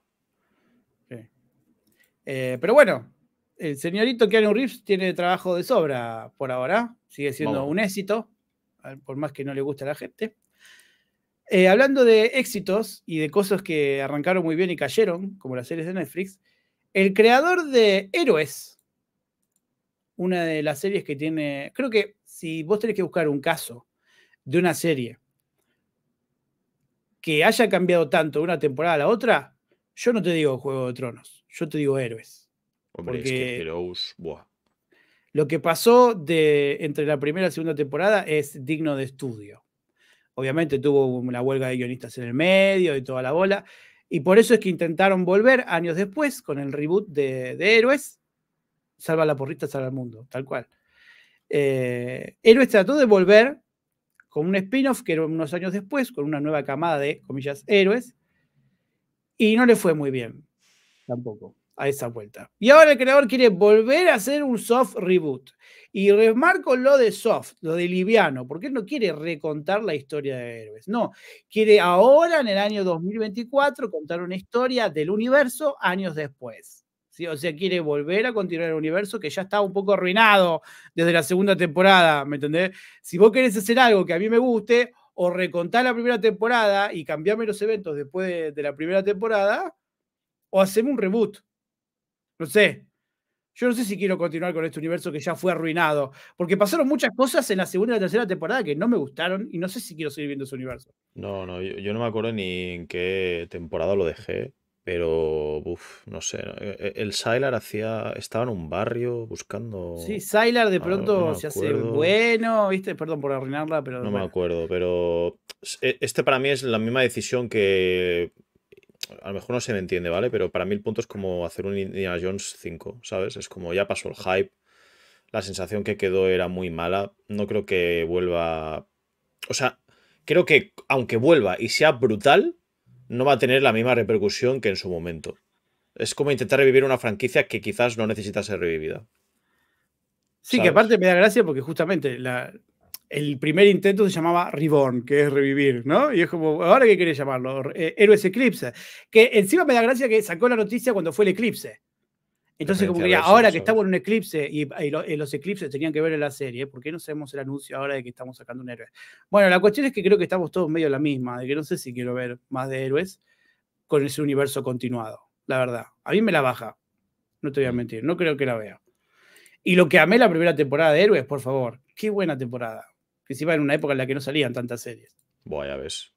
Eh, pero bueno, el señorito Keanu Reeves tiene trabajo de sobra por ahora. Sigue siendo un éxito, por más que no le guste a la gente. Eh, hablando de éxitos y de cosas que arrancaron muy bien y cayeron, como las series de Netflix, el creador de Héroes, una de las series que tiene, creo que si vos tenés que buscar un caso de una serie que haya cambiado tanto de una temporada a la otra, yo no te digo Juego de Tronos, yo te digo Héroes. porque Lo que pasó de, entre la primera y la segunda temporada es digno de estudio. Obviamente tuvo una huelga de guionistas en el medio y toda la bola. Y por eso es que intentaron volver años después con el reboot de, de Héroes. Salva la porrita, salva el mundo, tal cual. Eh, héroes trató de volver con un spin-off que era unos años después, con una nueva camada de, comillas, héroes, y no le fue muy bien tampoco a esa vuelta. Y ahora el creador quiere volver a hacer un soft reboot. Y remarco lo de soft, lo de liviano, porque él no quiere recontar la historia de héroes. No, quiere ahora, en el año 2024, contar una historia del universo años después. O sea, quiere volver a continuar el universo que ya está un poco arruinado desde la segunda temporada, ¿me entendés? Si vos querés hacer algo que a mí me guste, o recontar la primera temporada y cambiarme los eventos después de, la primera temporada, o hacerme un reboot. No sé. Yo no sé si quiero continuar con este universo que ya fue arruinado, porque pasaron muchas cosas en la segunda y la tercera temporada que no me gustaron y no sé si quiero seguir viendo ese universo. No, no, yo no me acuerdo ni en qué temporada lo dejé. Pero, uff, no sé. E, e, el sailor hacía. Estaba en un barrio buscando. Sí, sailor de ah, pronto se hace bueno, ¿viste? Perdón por arruinarla, pero. No me acuerdo, pero. E, este para mí es la misma decisión que. A lo mejor no se me entiende, ¿vale? Pero para mí el punto es como hacer un Indiana Jones 5, ¿sabes? Es como ya pasó el hype. La sensación que quedó era muy mala. No creo que vuelva. O sea, creo que aunque vuelva y sea brutal, no va a tener la misma repercusión que en su momento. Es como intentar revivir una franquicia que quizás no necesita ser revivida. Sí, que aparte me da gracia porque justamente el primer intento se llamaba Reborn, que es revivir, ¿no? Y es como, ¿ahora qué quiere llamarlo? Eh, Héroes Eclipse. Que encima me da gracia que sacó la noticia cuando fue el eclipse. Entonces, como ahora que estamos en un eclipse y, los eclipses tenían que ver en la serie, ¿por qué no hacemos el anuncio ahora de que estamos sacando un héroe? Bueno, la cuestión es que creo que estamos todos medio la misma, de que no sé si quiero ver más de héroes con ese universo continuado, la verdad. A mí me la baja, no te voy a mm. mentir, no creo que la vea. Y lo que amé la primera temporada de Héroes, por favor, qué buena temporada. Que si va en una época en la que no salían tantas series. Vaya ya ves.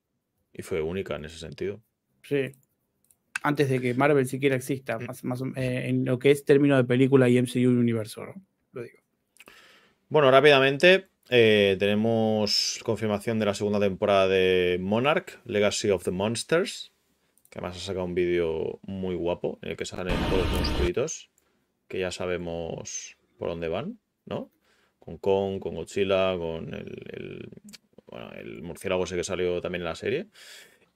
Y fue única en ese sentido. Sí antes de que Marvel siquiera exista, mm. más, eh, en lo que es término de película y MCU universo, lo digo. Bueno, rápidamente eh, tenemos confirmación de la segunda temporada de Monarch, Legacy of the Monsters, que además ha sacado un vídeo muy guapo en el que salen todos los monstruitos, que ya sabemos por dónde van, ¿no? Con Kong, con Godzilla, con el, el murciélago ese que salió también en la serie.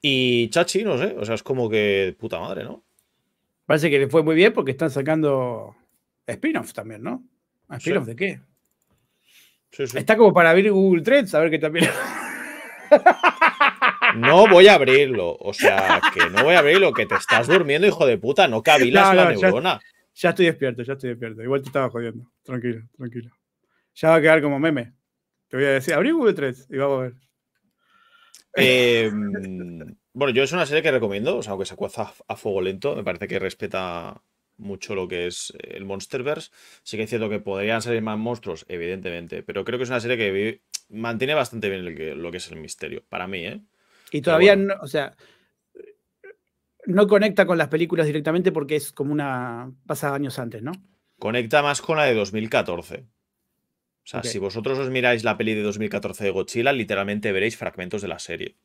Y Chachi, no sé, o sea, es como que puta madre, ¿no? Parece que le fue muy bien porque están sacando spin offs también, ¿no? Ah, ¿Spin-off de qué? Está como para abrir Google Trends, a ver qué también. No voy a abrirlo, o sea, que no voy a abrirlo, que te estás durmiendo, hijo de puta, no cavilas la neurona. Ya, estoy despierto, ya estoy despierto. Igual te estaba jodiendo. Tranquilo, tranquilo. Ya va a quedar como meme. Te voy a decir, abrí Google Trends y vamos a ver. Em, bueno, yo es una serie que recomiendo, o sea, aunque se acuaza a fuego lento, me parece que respeta mucho lo que es eh, el Monsterverse. Sí que es cierto que podrían salir más monstruos, evidentemente, pero creo que es una serie que mantiene bastante bien lo que, es el misterio, para mí, ¿eh? Y todavía no, o sea, no conecta con las películas directamente porque es como una. pasa años antes, ¿no? Conecta más con la de 2014. O sea, si vosotros os miráis la peli de 2014 de Godzilla, literalmente veréis fragmentos de la serie.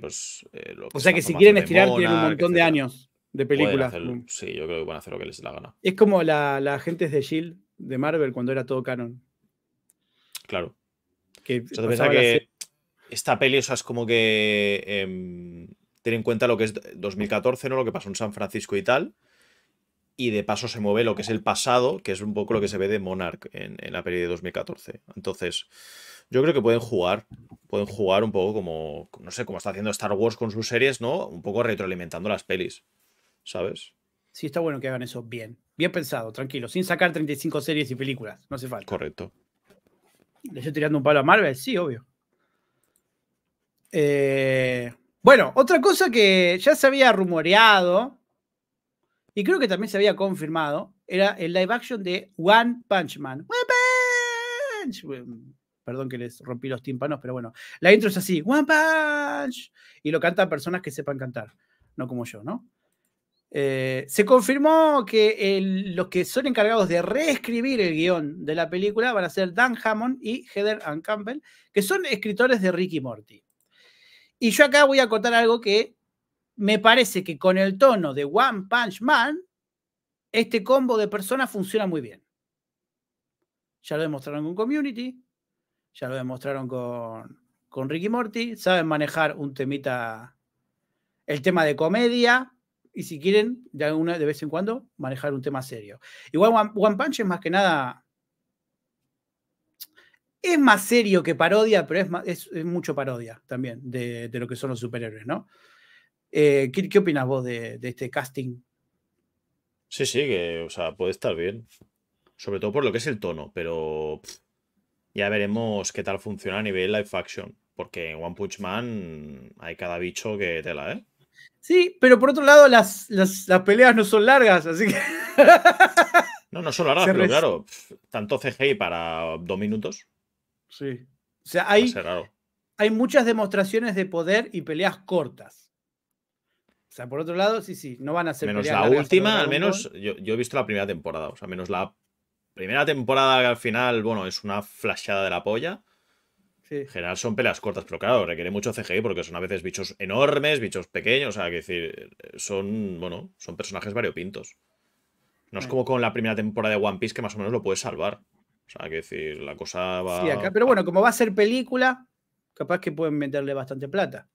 Pues, eh, o sea que si quieren estirar, tienen un montón de años de película. Sí, yo creo que van a hacer lo que les dé la gana. Es como la, la de Shield de Marvel cuando era todo canon. Claro. o sea, que esta peli, o es como que em, ten en cuenta lo que es 2014, ¿no? Lo que pasó en San Francisco y tal y de paso se mueve lo que es el pasado, que es un poco lo que se ve de Monarch en, la peli de 2014. Entonces, yo creo que pueden jugar, pueden jugar un poco como, no sé, como está haciendo Star Wars con sus series, ¿no? Un poco retroalimentando las pelis, ¿sabes? Sí, está bueno que hagan eso bien, bien pensado, tranquilo, sin sacar 35 series y películas, no hace falta. Correcto. ¿Le estoy tirando un palo a Marvel? Sí, obvio. Eh, bueno, otra cosa que ya se había rumoreado, y creo que también se había confirmado, era el live action de One Punch Man. One Punch Perdón que les rompí los tímpanos, pero bueno. La intro es así, One Punch. Y lo cantan personas que sepan cantar, no como yo, ¿no? Eh, se confirmó que los que son encargados de reescribir el guión de la película van a ser Dan Hammond y Heather Ann Campbell, que son escritores de Ricky Morty. Y yo acá voy a contar algo que me parece que con el tono de One Punch Man, este combo de personas funciona muy bien. Ya lo demostraron con Community, ya lo demostraron con, con Ricky Morty, saben manejar un temita, el tema de comedia, y si quieren, de, de vez en cuando, manejar un tema serio. Igual One, Punch es más que nada es más serio que parodia, pero es, es, mucho parodia también de, lo que son los superhéroes, ¿no? Eh, ¿qué, opinas vos de, este casting? Sí, sí, que, o sea, puede estar bien. Sobre todo por lo que es el tono, pero ya veremos qué tal funciona a nivel live action. Porque en One Punch Man hay cada bicho que tela, ¿eh? Sí, pero por otro lado, las, peleas no son largas, así que. no, no son largas, pero claro, tanto CGI para dos minutos. Sí. O sea, hay, hay muchas demostraciones de poder y peleas cortas. O sea, por otro lado, sí, sí, no van a ser. Menos la última, al menos yo, he visto la primera temporada. O sea, menos la primera temporada que al final, bueno, es una flashada de la polla. Sí. En general son peleas cortas, pero claro, requiere mucho CGI porque son a veces bichos enormes, bichos pequeños. O sea, que decir, son, bueno, son personajes variopintos. No es como con la primera temporada de One Piece que más o menos lo puedes salvar. O sea, que decir, la cosa va. Sí, acá, pero bueno, como va a ser película, capaz que pueden meterle bastante plata.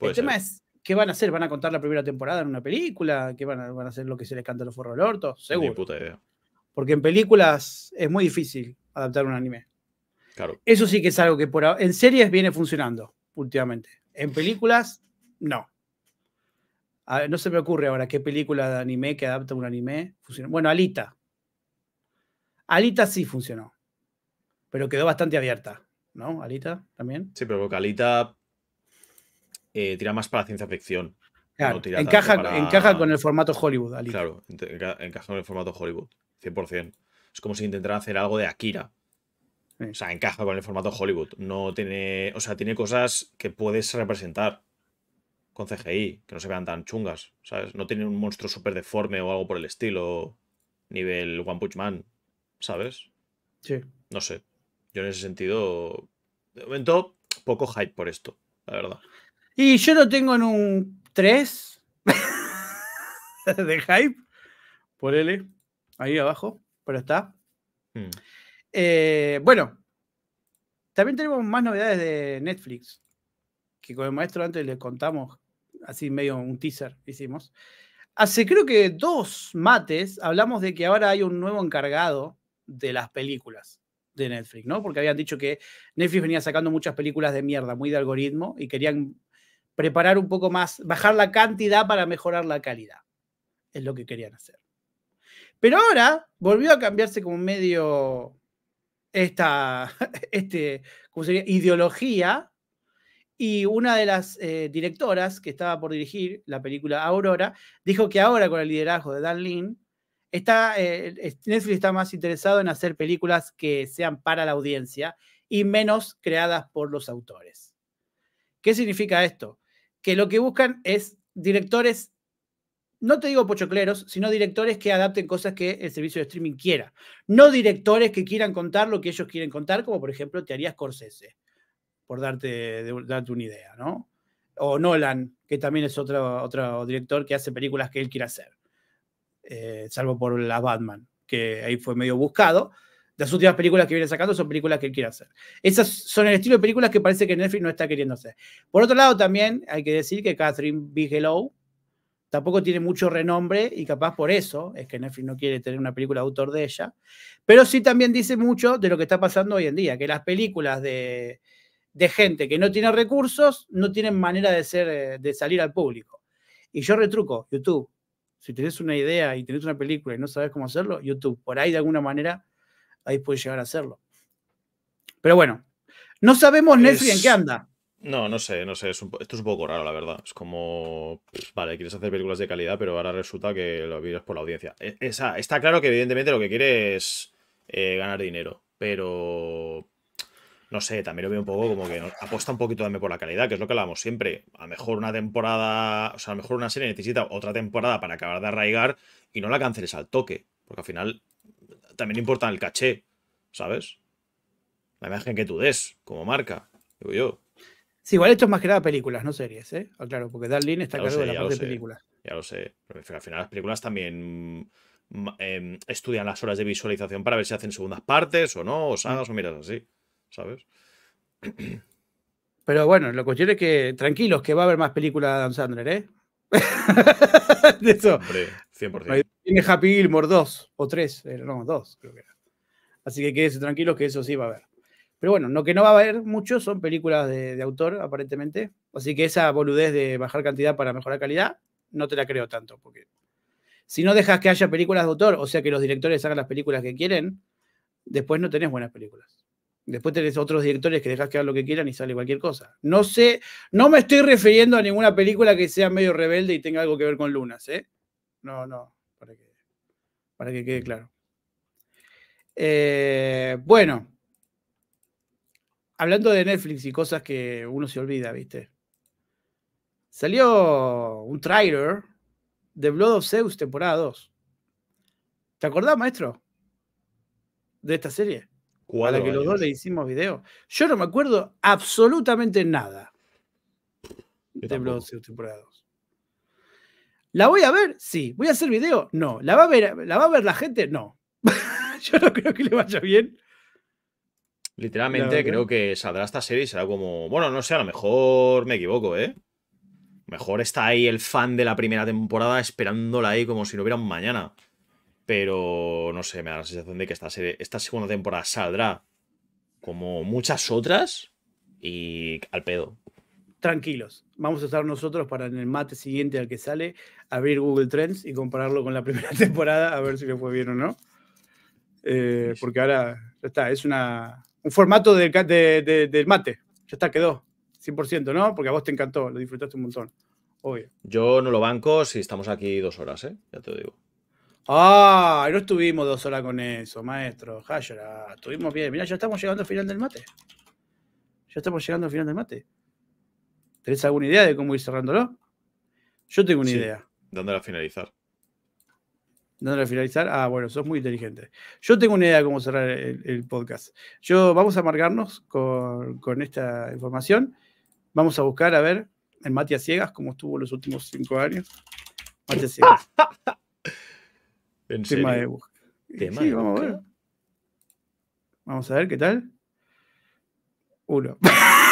el tema es ¿Qué van a hacer? ¿Van a contar la primera temporada en una película? ¿Qué van a, hacer lo que se les canta a los forros del orto? Seguro. puta idea. Porque en películas es muy difícil adaptar un anime. Claro. Eso sí que es algo que por en series viene funcionando últimamente. En películas, no. no se me ocurre ahora qué película de anime que adapta un anime funciona. Bueno, Alita. Alita sí funcionó. Pero quedó bastante abierta, ¿no? Alita también. Sí, pero porque Alita eh, tira más para la ciencia ficción. Claro, encaja, con el formato Hollywood, Ali. Claro, encaja, con el formato Hollywood, 100%. Es como si intentara hacer algo de Akira. O sea, encaja con el formato Hollywood. No tiene. O sea, tiene cosas que puedes representar con CGI, que no se vean tan chungas. ¿Sabes? No tiene un monstruo súper deforme o algo por el estilo. Nivel One Punch Man. ¿Sabes? Sí. No sé. Yo en ese sentido. De momento, poco hype por esto, la verdad. Y yo lo tengo en un 3 de hype. Por L, ahí abajo, pero está. Hmm. Eh, bueno, también tenemos más novedades de Netflix, que con el maestro antes les contamos, así medio un teaser hicimos. Hace creo que dos mates hablamos de que ahora hay un nuevo encargado de las películas de Netflix, ¿no? Porque habían dicho que Netflix venía sacando muchas películas de mierda, muy de algoritmo, y querían preparar un poco más, bajar la cantidad para mejorar la calidad. Es lo que querían hacer. Pero ahora volvió a cambiarse como medio esta este, ¿cómo sería? ideología y una de las eh, directoras que estaba por dirigir la película Aurora dijo que ahora con el liderazgo de Dan Lin, está, eh, Netflix está más interesado en hacer películas que sean para la audiencia y menos creadas por los autores. ¿Qué significa esto? que lo que buscan es directores, no te digo pochocleros, sino directores que adapten cosas que el servicio de streaming quiera. No directores que quieran contar lo que ellos quieren contar, como por ejemplo te haría Scorsese, por darte, darte una idea, ¿no? O Nolan, que también es otro, otro director que hace películas que él quiere hacer, eh, salvo por la Batman, que ahí fue medio buscado, las últimas películas que viene sacando son películas que él quiere hacer. Esas son el estilo de películas que parece que Netflix no está queriendo hacer. Por otro lado, también hay que decir que Catherine Bigelow tampoco tiene mucho renombre y capaz por eso es que Netflix no quiere tener una película autor de ella. Pero sí también dice mucho de lo que está pasando hoy en día, que las películas de, gente que no tiene recursos no tienen manera de, ser, de salir al público. Y yo retruco, YouTube. Si tenés una idea y tenés una película y no sabes cómo hacerlo, YouTube, por ahí de alguna manera ahí puede llegar a hacerlo. Pero bueno, no sabemos Netflix en qué anda. No, no sé, no sé. esto es un poco raro, la verdad. Es como, vale, quieres hacer películas de calidad, pero ahora resulta que lo vives por la audiencia. E, está claro que evidentemente lo que quieres es eh, ganar dinero, pero no sé, también lo veo un poco como que apuesta un poquito también por la calidad, que es lo que hablamos siempre. A lo mejor una temporada, o sea, a lo mejor una serie necesita otra temporada para acabar de arraigar y no la canceles al toque, porque al final también importa el caché, ¿sabes? La imagen que tú des como marca, digo yo. Sí, igual esto es más que nada películas, no series, ¿eh? Ah, claro, porque Darlene está claro de la parte de películas. Ya lo sé, pero al final las películas también mm, em, estudian las horas de visualización para ver si hacen segundas partes o no, o mm. sagas o miras así, ¿sabes? Pero bueno, lo que quiero es que tranquilos, que va a haber más películas de Dan Sandler, ¿eh? de eso. 100%. Tiene Happy Gilmore 2 o 3, eh, no, 2 creo que era. Así que quédense tranquilos que eso sí va a haber. Pero bueno, lo que no va a haber mucho son películas de, autor, aparentemente. Así que esa boludez de bajar cantidad para mejorar calidad, no te la creo tanto. Porque si no dejas que haya películas de autor, o sea que los directores hagan las películas que quieren, después no tenés buenas películas. Después tenés otros directores que dejas que hagan lo que quieran y sale cualquier cosa. No sé, no me estoy refiriendo a ninguna película que sea medio rebelde y tenga algo que ver con Lunas, ¿eh? No, no, para que, para que quede claro. Eh, bueno, hablando de Netflix y cosas que uno se olvida, ¿viste? Salió un trailer de Blood of Zeus, temporada 2. ¿Te acordás, maestro? De esta serie. cuál que los dos le hicimos video. Yo no me acuerdo absolutamente nada de Blood of Zeus, temporada 2. ¿La voy a ver? Sí. ¿Voy a hacer video? No. ¿La va a ver, la, va a ver la gente? No. Yo no creo que le vaya bien. Literalmente creo que saldrá esta serie y será como, bueno, no sé, a lo mejor me equivoco, ¿eh? Mejor está ahí el fan de la primera temporada esperándola ahí como si no hubiera un mañana. Pero no sé, me da la sensación de que esta, esta segunda temporada saldrá como muchas otras y al pedo tranquilos, vamos a estar nosotros para en el mate siguiente al que sale, abrir Google Trends y compararlo con la primera temporada, a ver si le fue bien o no. Eh, porque ahora ya está, es una, un formato del de, mate, ya está, quedó, 100%, ¿no? Porque a vos te encantó, lo disfrutaste un montón, obvio. Yo no lo banco si estamos aquí dos horas, ¿eh? Ya te lo digo. Ah, no estuvimos dos horas con eso, maestro. estuvimos bien. Mira, ya estamos llegando al final del mate. Ya estamos llegando al final del mate. ¿Tenés alguna idea de cómo ir cerrándolo? Yo tengo una idea. Dándole a finalizar. Dándole a finalizar. Ah, bueno, sos muy inteligente. Yo tengo una idea de cómo cerrar el, podcast. Yo vamos a marcarnos con, esta información. Vamos a buscar a ver en Matías Ciegas cómo estuvo los últimos cinco años. Matías Ciegas. ¿En Tema serio? sí, vamos a ver. Vamos a ver qué tal. Uno.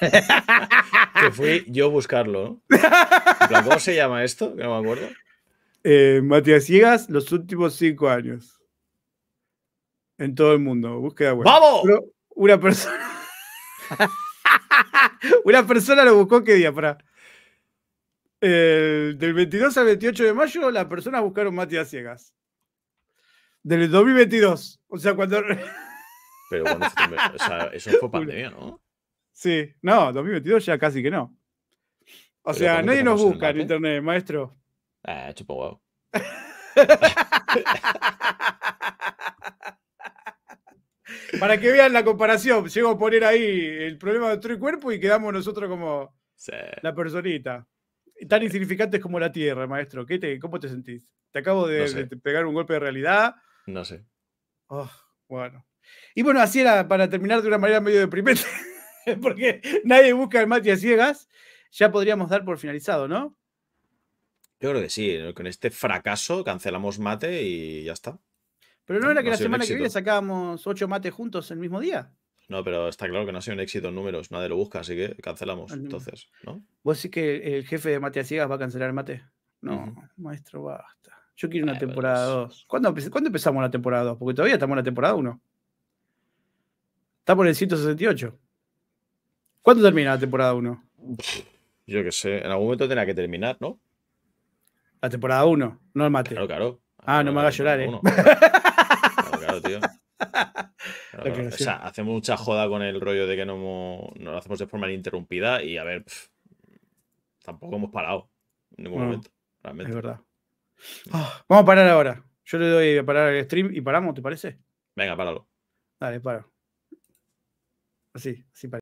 que fui yo buscarlo, ¿Cómo se llama esto? no me acuerdo. Eh, Matías Ciegas, los últimos cinco años. En todo el mundo. Búsqueda ¡Vamos! una persona. una persona lo buscó qué día, para. del 22 al 28 de mayo, la persona buscaron Matías Ciegas. Del 2022. O sea, cuando. Pero bueno, eso fue pandemia, ¿no? Sí, no, 2022 ya casi que no. O sea, nadie nos busca en ¿eh? internet, maestro. Ah, chupo huevo. Para que vean la comparación, llego a poner ahí el problema de otro cuerpo y quedamos nosotros como la personita. Tan insignificantes como la Tierra, maestro. ¿Qué te, ¿Cómo te sentís? ¿Te acabo de, pegar un golpe de realidad? No sé. Oh, bueno. Y bueno, así era para terminar de una manera medio deprimente. porque nadie busca el mate a ciegas, ya podríamos dar por finalizado, ¿no? Yo creo que sí, con este fracaso cancelamos mate y ya está. Pero no era que la semana que viene sacábamos ocho mates juntos el mismo día. No, pero está claro que no ha sido un éxito en números, nadie lo busca, así que cancelamos ah, entonces, ¿no? Vos sí que el jefe de Mate a Ciegas va a cancelar el mate. No, maestro, basta. Yo quiero una eh, temporada 2. ¿Cuándo, empezamos la temporada 2? Porque todavía estamos en la temporada 1. estamos en el 168. ¿Cuándo termina la temporada 1? Yo qué sé, en algún momento tendrá que terminar, ¿no? La temporada 1, no el mate. Claro, claro. Ah, no, me hagas llorar, eh. Claro, claro, tío. O sea, hacemos mucha joda con el rollo de que no, lo hacemos de forma interrumpida y a ver, tampoco hemos parado en ningún momento. Realmente. Es verdad. Ah, vamos a parar ahora. Yo le doy a parar el stream y paramos, ¿te parece? Venga, páralo. Dale, para. Así, así para.